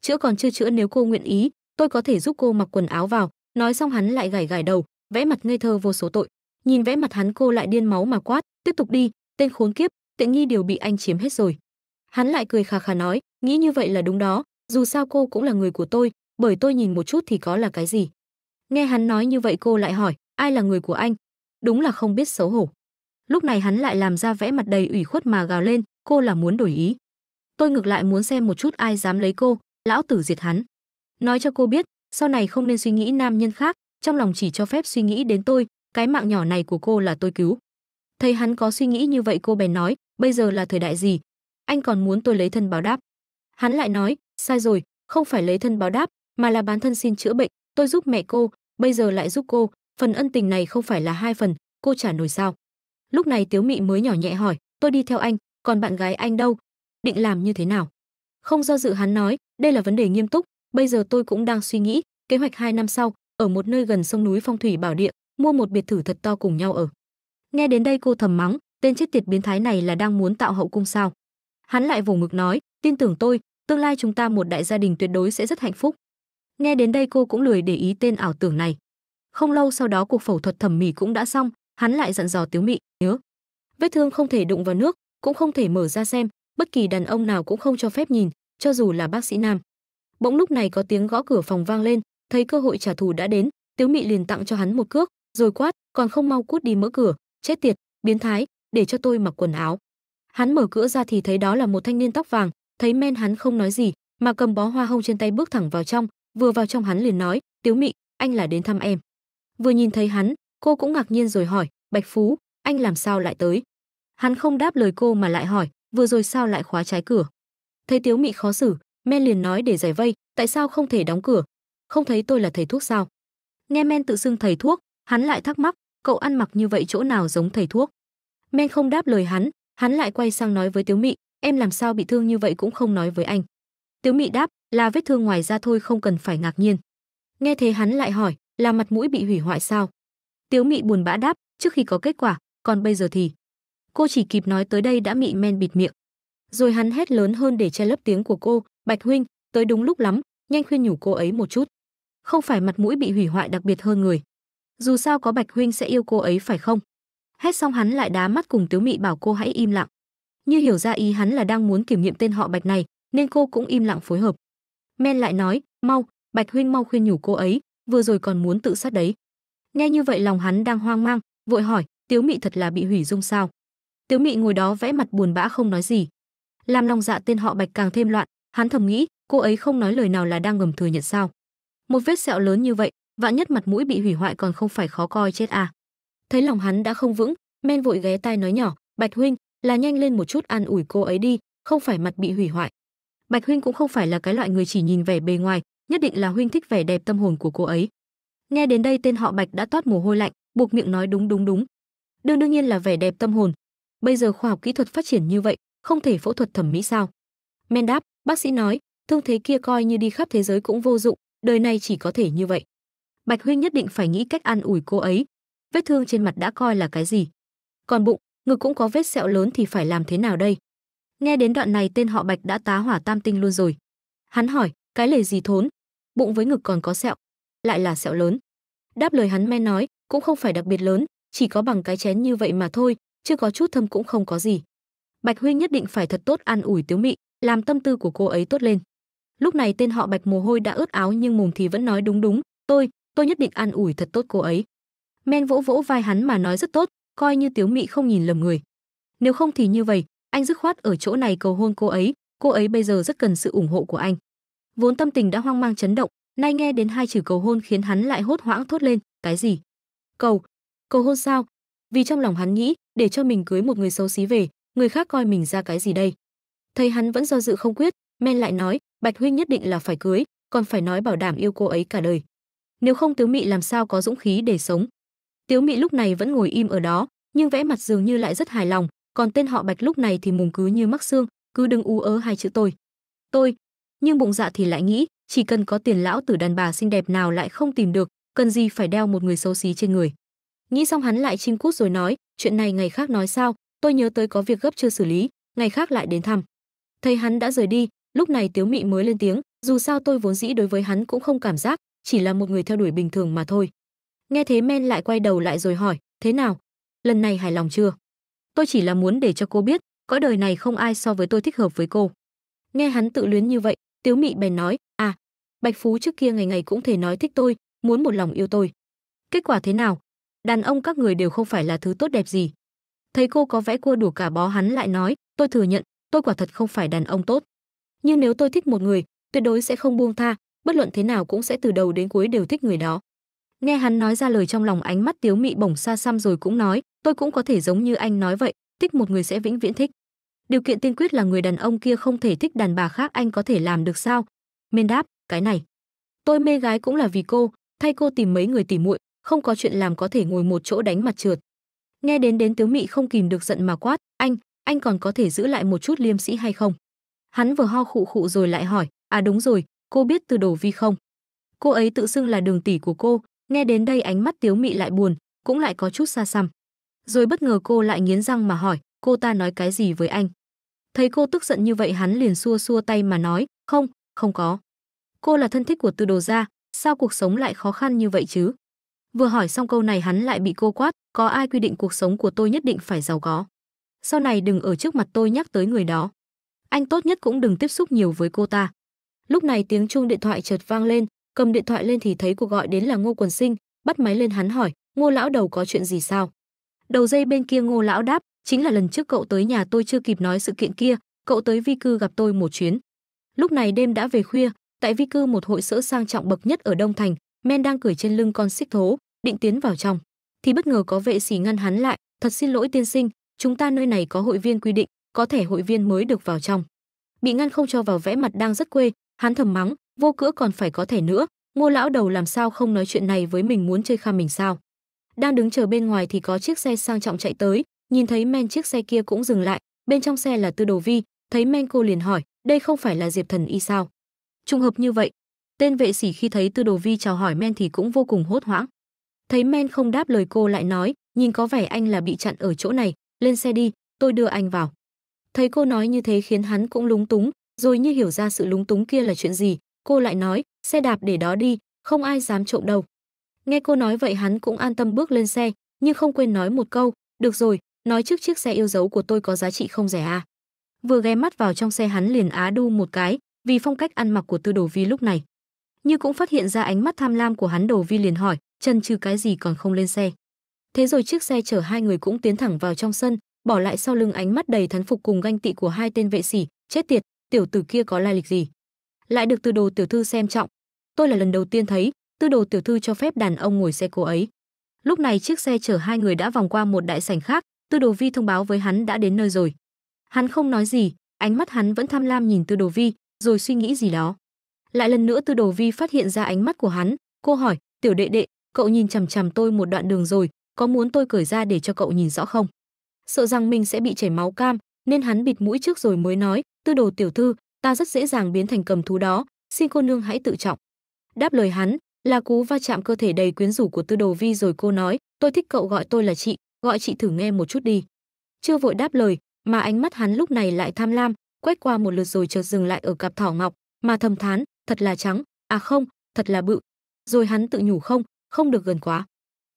Chữa còn chưa chữa nếu cô nguyện ý, tôi có thể giúp cô mặc quần áo vào, nói xong hắn lại gảy gảy đầu, vẽ mặt ngây thơ vô số tội. Nhìn vẽ mặt hắn cô lại điên máu mà quát, tiếp tục đi, tên khốn kiếp, tiện nghi đều bị anh chiếm hết rồi. Hắn lại cười khà khà nói, nghĩ như vậy là đúng đó, dù sao cô cũng là người của tôi, bởi tôi nhìn một chút thì có là cái gì. Nghe hắn nói như vậy cô lại hỏi, ai là người của anh? Đúng là không biết xấu hổ lúc này hắn lại làm ra vẽ mặt đầy ủy khuất mà gào lên cô là muốn đổi ý tôi ngược lại muốn xem một chút ai dám lấy cô lão tử diệt hắn nói cho cô biết sau này không nên suy nghĩ nam nhân khác trong lòng chỉ cho phép suy nghĩ đến tôi cái mạng nhỏ này của cô là tôi cứu thấy hắn có suy nghĩ như vậy cô bèn nói bây giờ là thời đại gì anh còn muốn tôi lấy thân báo đáp hắn lại nói sai rồi không phải lấy thân báo đáp mà là bán thân xin chữa bệnh tôi giúp mẹ cô bây giờ lại giúp cô phần ân tình này không phải là hai phần cô trả nổi sao lúc này tiếu mị mới nhỏ nhẹ hỏi tôi đi theo anh còn bạn gái anh đâu định làm như thế nào không do dự hắn nói đây là vấn đề nghiêm túc bây giờ tôi cũng đang suy nghĩ kế hoạch hai năm sau ở một nơi gần sông núi phong thủy bảo địa mua một biệt thự thật to cùng nhau ở nghe đến đây cô thầm mắng tên chết tiệt biến thái này là đang muốn tạo hậu cung sao hắn lại vồ ngực nói tin tưởng tôi tương lai chúng ta một đại gia đình tuyệt đối sẽ rất hạnh phúc nghe đến đây cô cũng lười để ý tên ảo tưởng này không lâu sau đó cuộc phẫu thuật thẩm mỹ cũng đã xong hắn lại dặn dò Tiếu Mị, "Nhớ, vết thương không thể đụng vào nước, cũng không thể mở ra xem, bất kỳ đàn ông nào cũng không cho phép nhìn, cho dù là bác sĩ nam." Bỗng lúc này có tiếng gõ cửa phòng vang lên, thấy cơ hội trả thù đã đến, Tiếu Mị liền tặng cho hắn một cước, rồi quát, "Còn không mau cút đi mở cửa, chết tiệt, biến thái, để cho tôi mặc quần áo." Hắn mở cửa ra thì thấy đó là một thanh niên tóc vàng, thấy men hắn không nói gì, mà cầm bó hoa hông trên tay bước thẳng vào trong, vừa vào trong hắn liền nói, "Tiếu Mị, anh là đến thăm em." Vừa nhìn thấy hắn, Cô cũng ngạc nhiên rồi hỏi, Bạch Phú, anh làm sao lại tới? Hắn không đáp lời cô mà lại hỏi, vừa rồi sao lại khóa trái cửa? Thấy Tiếu Mị khó xử, Men liền nói để giải vây, tại sao không thể đóng cửa? Không thấy tôi là thầy thuốc sao? Nghe Men tự xưng thầy thuốc, hắn lại thắc mắc, cậu ăn mặc như vậy chỗ nào giống thầy thuốc? Men không đáp lời hắn, hắn lại quay sang nói với Tiếu Mị, em làm sao bị thương như vậy cũng không nói với anh. Tiếu Mị đáp, là vết thương ngoài da thôi không cần phải ngạc nhiên. Nghe thế hắn lại hỏi, là mặt mũi bị hủy hoại sao? Tiếu Mị buồn bã đáp, trước khi có kết quả, còn bây giờ thì. Cô chỉ kịp nói tới đây đã mị men bịt miệng. Rồi hắn hét lớn hơn để che lấp tiếng của cô, "Bạch huynh, tới đúng lúc lắm, nhanh khuyên nhủ cô ấy một chút. Không phải mặt mũi bị hủy hoại đặc biệt hơn người. Dù sao có Bạch huynh sẽ yêu cô ấy phải không?" Hét xong hắn lại đá mắt cùng Tiếu Mị bảo cô hãy im lặng. Như hiểu ra ý hắn là đang muốn kiểm nghiệm tên họ Bạch này, nên cô cũng im lặng phối hợp. Men lại nói, "Mau, Bạch huynh mau khuyên nhủ cô ấy, vừa rồi còn muốn tự sát đấy." Nghe như vậy lòng hắn đang hoang mang, vội hỏi, Tiếu Mị thật là bị hủy dung sao? Tiếu Mị ngồi đó vẽ mặt buồn bã không nói gì. Làm lòng dạ tên họ Bạch càng thêm loạn, hắn thầm nghĩ, cô ấy không nói lời nào là đang ngầm thừa nhận sao? Một vết sẹo lớn như vậy, vạn nhất mặt mũi bị hủy hoại còn không phải khó coi chết à? Thấy lòng hắn đã không vững, men vội ghé tai nói nhỏ, "Bạch huynh, là nhanh lên một chút an ủi cô ấy đi, không phải mặt bị hủy hoại." Bạch huynh cũng không phải là cái loại người chỉ nhìn vẻ bề ngoài, nhất định là huynh thích vẻ đẹp tâm hồn của cô ấy. Nghe đến đây tên họ Bạch đã toát mồ hôi lạnh, buộc miệng nói đúng đúng đúng. Đương đương nhiên là vẻ đẹp tâm hồn. Bây giờ khoa học kỹ thuật phát triển như vậy, không thể phẫu thuật thẩm mỹ sao? Men đáp, bác sĩ nói, thương thế kia coi như đi khắp thế giới cũng vô dụng, đời này chỉ có thể như vậy. Bạch huynh nhất định phải nghĩ cách an ủi cô ấy. Vết thương trên mặt đã coi là cái gì? Còn bụng, ngực cũng có vết sẹo lớn thì phải làm thế nào đây? Nghe đến đoạn này tên họ Bạch đã tá hỏa tam tinh luôn rồi. Hắn hỏi, cái lề gì thốn? Bụng với ngực còn có sẹo, lại là sẹo lớn đáp lời hắn men nói cũng không phải đặc biệt lớn chỉ có bằng cái chén như vậy mà thôi chưa có chút thâm cũng không có gì bạch huynh nhất định phải thật tốt an ủi tiếu mị làm tâm tư của cô ấy tốt lên lúc này tên họ bạch mồ hôi đã ướt áo nhưng mồm thì vẫn nói đúng đúng tôi tôi nhất định an ủi thật tốt cô ấy men vỗ vỗ vai hắn mà nói rất tốt coi như tiếu mị không nhìn lầm người nếu không thì như vậy anh dứt khoát ở chỗ này cầu hôn cô ấy cô ấy bây giờ rất cần sự ủng hộ của anh vốn tâm tình đã hoang mang chấn động Nay nghe đến hai chữ cầu hôn khiến hắn lại hốt hoảng thốt lên, cái gì? Cầu, cầu hôn sao? Vì trong lòng hắn nghĩ, để cho mình cưới một người xấu xí về, người khác coi mình ra cái gì đây? Thấy hắn vẫn do dự không quyết, men lại nói, Bạch huynh nhất định là phải cưới, còn phải nói bảo đảm yêu cô ấy cả đời. Nếu không Tiếu Mị làm sao có dũng khí để sống? Tiếu Mị lúc này vẫn ngồi im ở đó, nhưng vẽ mặt dường như lại rất hài lòng, còn tên họ Bạch lúc này thì mùng cứ như mắc xương, cứ đừng u ớ hai chữ tôi. Tôi, nhưng bụng dạ thì lại nghĩ, chỉ cần có tiền lão tử đàn bà xinh đẹp nào lại không tìm được, cần gì phải đeo một người xấu xí trên người. Nghĩ xong hắn lại chim cút rồi nói, chuyện này ngày khác nói sao, tôi nhớ tới có việc gấp chưa xử lý, ngày khác lại đến thăm. Thấy hắn đã rời đi, lúc này Tiếu Mị mới lên tiếng, dù sao tôi vốn dĩ đối với hắn cũng không cảm giác, chỉ là một người theo đuổi bình thường mà thôi. Nghe thế men lại quay đầu lại rồi hỏi, thế nào? Lần này hài lòng chưa? Tôi chỉ là muốn để cho cô biết, cõi đời này không ai so với tôi thích hợp với cô. Nghe hắn tự luyến như vậy, Tiếu Mị bèn nói, Bạch Phú trước kia ngày ngày cũng thể nói thích tôi, muốn một lòng yêu tôi. Kết quả thế nào? Đàn ông các người đều không phải là thứ tốt đẹp gì. Thấy cô có vẽ cua đủ cả bó hắn lại nói, tôi thừa nhận, tôi quả thật không phải đàn ông tốt. Nhưng nếu tôi thích một người, tuyệt đối sẽ không buông tha, bất luận thế nào cũng sẽ từ đầu đến cuối đều thích người đó. Nghe hắn nói ra lời trong lòng ánh mắt tiếu mị bổng xa xăm rồi cũng nói, tôi cũng có thể giống như anh nói vậy, thích một người sẽ vĩnh viễn thích. Điều kiện tiên quyết là người đàn ông kia không thể thích đàn bà khác anh có thể làm được sao? Mên đáp, cái này. Tôi mê gái cũng là vì cô, thay cô tìm mấy người tỉ muội, không có chuyện làm có thể ngồi một chỗ đánh mặt trượt. Nghe đến đến Tiếu Mị không kìm được giận mà quát, "Anh, anh còn có thể giữ lại một chút liêm sĩ hay không?" Hắn vừa ho khụ khụ rồi lại hỏi, "À đúng rồi, cô biết Từ Đồ Vi không?" Cô ấy tự xưng là đường tỷ của cô, nghe đến đây ánh mắt Tiếu Mị lại buồn, cũng lại có chút xa xăm. Rồi bất ngờ cô lại nghiến răng mà hỏi, "Cô ta nói cái gì với anh?" Thấy cô tức giận như vậy hắn liền xua xua tay mà nói, "Không, không có." cô là thân thích của từ đồ gia sao cuộc sống lại khó khăn như vậy chứ vừa hỏi xong câu này hắn lại bị cô quát có ai quy định cuộc sống của tôi nhất định phải giàu có sau này đừng ở trước mặt tôi nhắc tới người đó anh tốt nhất cũng đừng tiếp xúc nhiều với cô ta lúc này tiếng chuông điện thoại chợt vang lên cầm điện thoại lên thì thấy cuộc gọi đến là ngô quần sinh bắt máy lên hắn hỏi ngô lão đầu có chuyện gì sao đầu dây bên kia ngô lão đáp chính là lần trước cậu tới nhà tôi chưa kịp nói sự kiện kia cậu tới vi cư gặp tôi một chuyến lúc này đêm đã về khuya Tại vi cư một hội sỡ sang trọng bậc nhất ở Đông Thành, Men đang cười trên lưng con xích thố, định tiến vào trong. Thì bất ngờ có vệ sĩ ngăn hắn lại, "Thật xin lỗi tiên sinh, chúng ta nơi này có hội viên quy định, có thể hội viên mới được vào trong." Bị ngăn không cho vào vẽ mặt đang rất quê, hắn thầm mắng, vô cữa còn phải có thể nữa, Ngô lão đầu làm sao không nói chuyện này với mình muốn chơi kha mình sao? Đang đứng chờ bên ngoài thì có chiếc xe sang trọng chạy tới, nhìn thấy men chiếc xe kia cũng dừng lại, bên trong xe là Tư Đồ Vi, thấy men cô liền hỏi, đây không phải là Diệp Thần Y sao? Trùng hợp như vậy, tên vệ sĩ khi thấy Tư Đồ Vi chào hỏi men thì cũng vô cùng hốt hoảng. Thấy men không đáp lời cô lại nói, nhìn có vẻ anh là bị chặn ở chỗ này, lên xe đi, tôi đưa anh vào. Thấy cô nói như thế khiến hắn cũng lúng túng, rồi như hiểu ra sự lúng túng kia là chuyện gì, cô lại nói, xe đạp để đó đi, không ai dám trộm đâu. Nghe cô nói vậy hắn cũng an tâm bước lên xe, nhưng không quên nói một câu, được rồi, nói trước chiếc xe yêu dấu của tôi có giá trị không rẻ à. Vừa ghé mắt vào trong xe hắn liền á đu một cái, vì phong cách ăn mặc của Tư Đồ Vi lúc này. Như cũng phát hiện ra ánh mắt tham lam của hắn Đồ Vi liền hỏi, chân chứ cái gì còn không lên xe. Thế rồi chiếc xe chở hai người cũng tiến thẳng vào trong sân, bỏ lại sau lưng ánh mắt đầy thán phục cùng ganh tị của hai tên vệ sĩ, chết tiệt, tiểu tử kia có lai lịch gì? Lại được Tư Đồ tiểu thư xem trọng. Tôi là lần đầu tiên thấy, Tư Đồ tiểu thư cho phép đàn ông ngồi xe cô ấy. Lúc này chiếc xe chở hai người đã vòng qua một đại sảnh khác, Tư Đồ Vi thông báo với hắn đã đến nơi rồi. Hắn không nói gì, ánh mắt hắn vẫn tham lam nhìn Tư Đồ Vi, rồi suy nghĩ gì đó. Lại lần nữa Tư Đồ Vi phát hiện ra ánh mắt của hắn, cô hỏi, "Tiểu đệ đệ, cậu nhìn chằm chằm tôi một đoạn đường rồi, có muốn tôi cởi ra để cho cậu nhìn rõ không?" Sợ rằng mình sẽ bị chảy máu cam, nên hắn bịt mũi trước rồi mới nói, "Tư Đồ tiểu thư, ta rất dễ dàng biến thành cầm thú đó, xin cô nương hãy tự trọng." Đáp lời hắn, là cú va chạm cơ thể đầy quyến rũ của Tư Đồ Vi rồi cô nói, "Tôi thích cậu gọi tôi là chị, gọi chị thử nghe một chút đi." Chưa vội đáp lời, mà ánh mắt hắn lúc này lại tham lam, quét qua một lượt rồi chợt dừng lại ở cặp thỏ ngọc, mà thầm thán, thật là trắng, à không, thật là bự. Rồi hắn tự nhủ không, không được gần quá.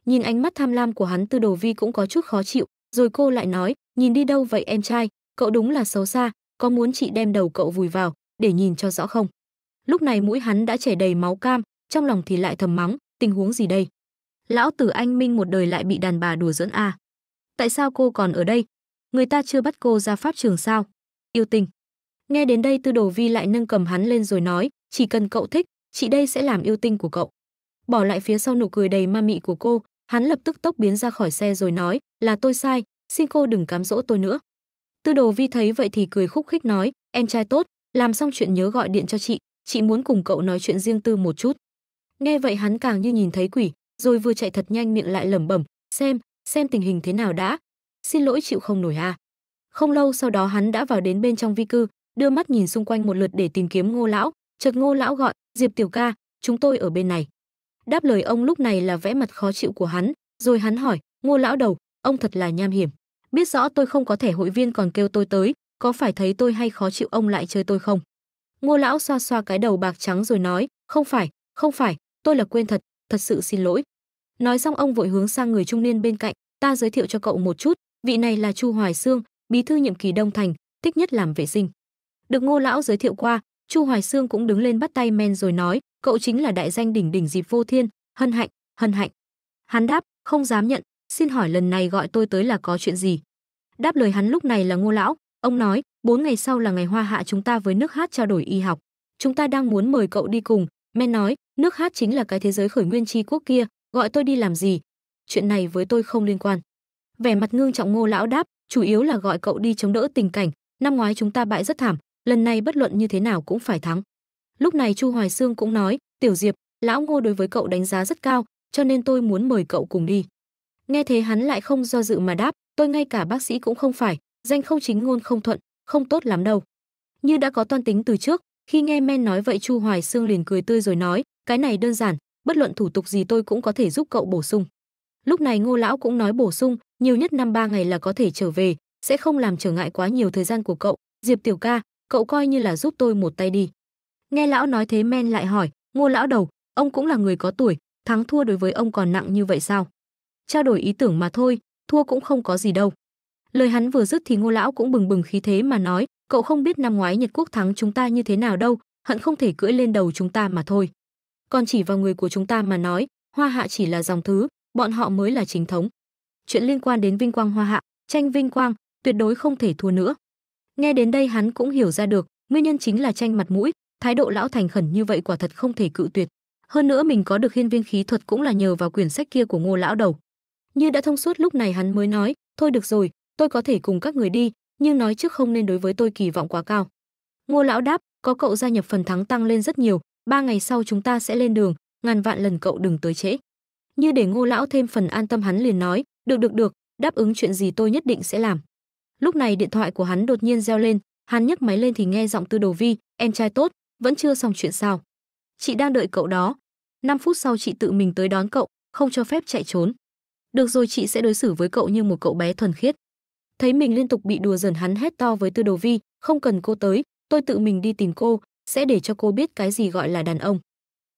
Nhìn ánh mắt tham lam của hắn Tư Đồ Vi cũng có chút khó chịu, rồi cô lại nói, nhìn đi đâu vậy em trai, cậu đúng là xấu xa, có muốn chị đem đầu cậu vùi vào để nhìn cho rõ không? Lúc này mũi hắn đã chảy đầy máu cam, trong lòng thì lại thầm mắng, tình huống gì đây? Lão tử anh minh một đời lại bị đàn bà đùa giỡn à? Tại sao cô còn ở đây? Người ta chưa bắt cô ra pháp trường sao? yêu tình nghe đến đây tư đồ vi lại nâng cầm hắn lên rồi nói chỉ cần cậu thích chị đây sẽ làm yêu tinh của cậu bỏ lại phía sau nụ cười đầy ma mị của cô hắn lập tức tốc biến ra khỏi xe rồi nói là tôi sai xin cô đừng cám dỗ tôi nữa tư đồ vi thấy vậy thì cười khúc khích nói em trai tốt làm xong chuyện nhớ gọi điện cho chị chị muốn cùng cậu nói chuyện riêng tư một chút nghe vậy hắn càng như nhìn thấy quỷ rồi vừa chạy thật nhanh miệng lại lẩm bẩm xem xem tình hình thế nào đã xin lỗi chịu không nổi à không lâu sau đó hắn đã vào đến bên trong vi cư, đưa mắt nhìn xung quanh một lượt để tìm kiếm Ngô lão, chợt Ngô lão gọi, "Diệp tiểu ca, chúng tôi ở bên này." Đáp lời ông lúc này là vẽ mặt khó chịu của hắn, rồi hắn hỏi, "Ngô lão đầu, ông thật là nham hiểm. Biết rõ tôi không có thẻ hội viên còn kêu tôi tới, có phải thấy tôi hay khó chịu ông lại chơi tôi không?" Ngô lão xoa xoa cái đầu bạc trắng rồi nói, "Không phải, không phải, tôi là quên thật, thật sự xin lỗi." Nói xong ông vội hướng sang người trung niên bên cạnh, "Ta giới thiệu cho cậu một chút, vị này là Chu Hoài Sương, bí thư nhiệm kỳ Đông Thành, thích nhất làm vệ sinh. Được Ngô lão giới thiệu qua, Chu Hoài Sương cũng đứng lên bắt tay men rồi nói, cậu chính là đại danh đỉnh đỉnh dịp vô thiên, hân hạnh, hân hạnh. Hắn đáp, không dám nhận, xin hỏi lần này gọi tôi tới là có chuyện gì? Đáp lời hắn lúc này là Ngô lão, ông nói, bốn ngày sau là ngày hoa hạ chúng ta với nước hát trao đổi y học, chúng ta đang muốn mời cậu đi cùng, men nói, nước hát chính là cái thế giới khởi nguyên tri quốc kia, gọi tôi đi làm gì? Chuyện này với tôi không liên quan. Vẻ mặt ngương trọng Ngô lão đáp, chủ yếu là gọi cậu đi chống đỡ tình cảnh, năm ngoái chúng ta bại rất thảm, lần này bất luận như thế nào cũng phải thắng. Lúc này Chu Hoài Sương cũng nói, "Tiểu Diệp, lão Ngô đối với cậu đánh giá rất cao, cho nên tôi muốn mời cậu cùng đi." Nghe thế hắn lại không do dự mà đáp, "Tôi ngay cả bác sĩ cũng không phải, danh không chính ngôn không thuận, không tốt lắm đâu." Như đã có toan tính từ trước, khi nghe Men nói vậy Chu Hoài Sương liền cười tươi rồi nói, "Cái này đơn giản, bất luận thủ tục gì tôi cũng có thể giúp cậu bổ sung." Lúc này Ngô lão cũng nói bổ sung, nhiều nhất năm ba ngày là có thể trở về, sẽ không làm trở ngại quá nhiều thời gian của cậu. Diệp tiểu ca, cậu coi như là giúp tôi một tay đi. Nghe lão nói thế men lại hỏi, ngô lão đầu, ông cũng là người có tuổi, thắng thua đối với ông còn nặng như vậy sao? Trao đổi ý tưởng mà thôi, thua cũng không có gì đâu. Lời hắn vừa dứt thì ngô lão cũng bừng bừng khí thế mà nói, cậu không biết năm ngoái Nhật Quốc thắng chúng ta như thế nào đâu, hận không thể cưỡi lên đầu chúng ta mà thôi. Còn chỉ vào người của chúng ta mà nói, hoa hạ chỉ là dòng thứ, bọn họ mới là chính thống chuyện liên quan đến vinh quang hoa hạ, tranh vinh quang, tuyệt đối không thể thua nữa. Nghe đến đây hắn cũng hiểu ra được, nguyên nhân chính là tranh mặt mũi, thái độ lão thành khẩn như vậy quả thật không thể cự tuyệt. Hơn nữa mình có được hiên viên khí thuật cũng là nhờ vào quyển sách kia của Ngô lão đầu. Như đã thông suốt lúc này hắn mới nói, thôi được rồi, tôi có thể cùng các người đi, nhưng nói trước không nên đối với tôi kỳ vọng quá cao. Ngô lão đáp, có cậu gia nhập phần thắng tăng lên rất nhiều, ba ngày sau chúng ta sẽ lên đường, ngàn vạn lần cậu đừng tới trễ như để ngô lão thêm phần an tâm hắn liền nói được được được đáp ứng chuyện gì tôi nhất định sẽ làm lúc này điện thoại của hắn đột nhiên reo lên hắn nhấc máy lên thì nghe giọng tư đồ vi em trai tốt vẫn chưa xong chuyện sao chị đang đợi cậu đó 5 phút sau chị tự mình tới đón cậu không cho phép chạy trốn được rồi chị sẽ đối xử với cậu như một cậu bé thuần khiết thấy mình liên tục bị đùa dần hắn hét to với tư đồ vi không cần cô tới tôi tự mình đi tìm cô sẽ để cho cô biết cái gì gọi là đàn ông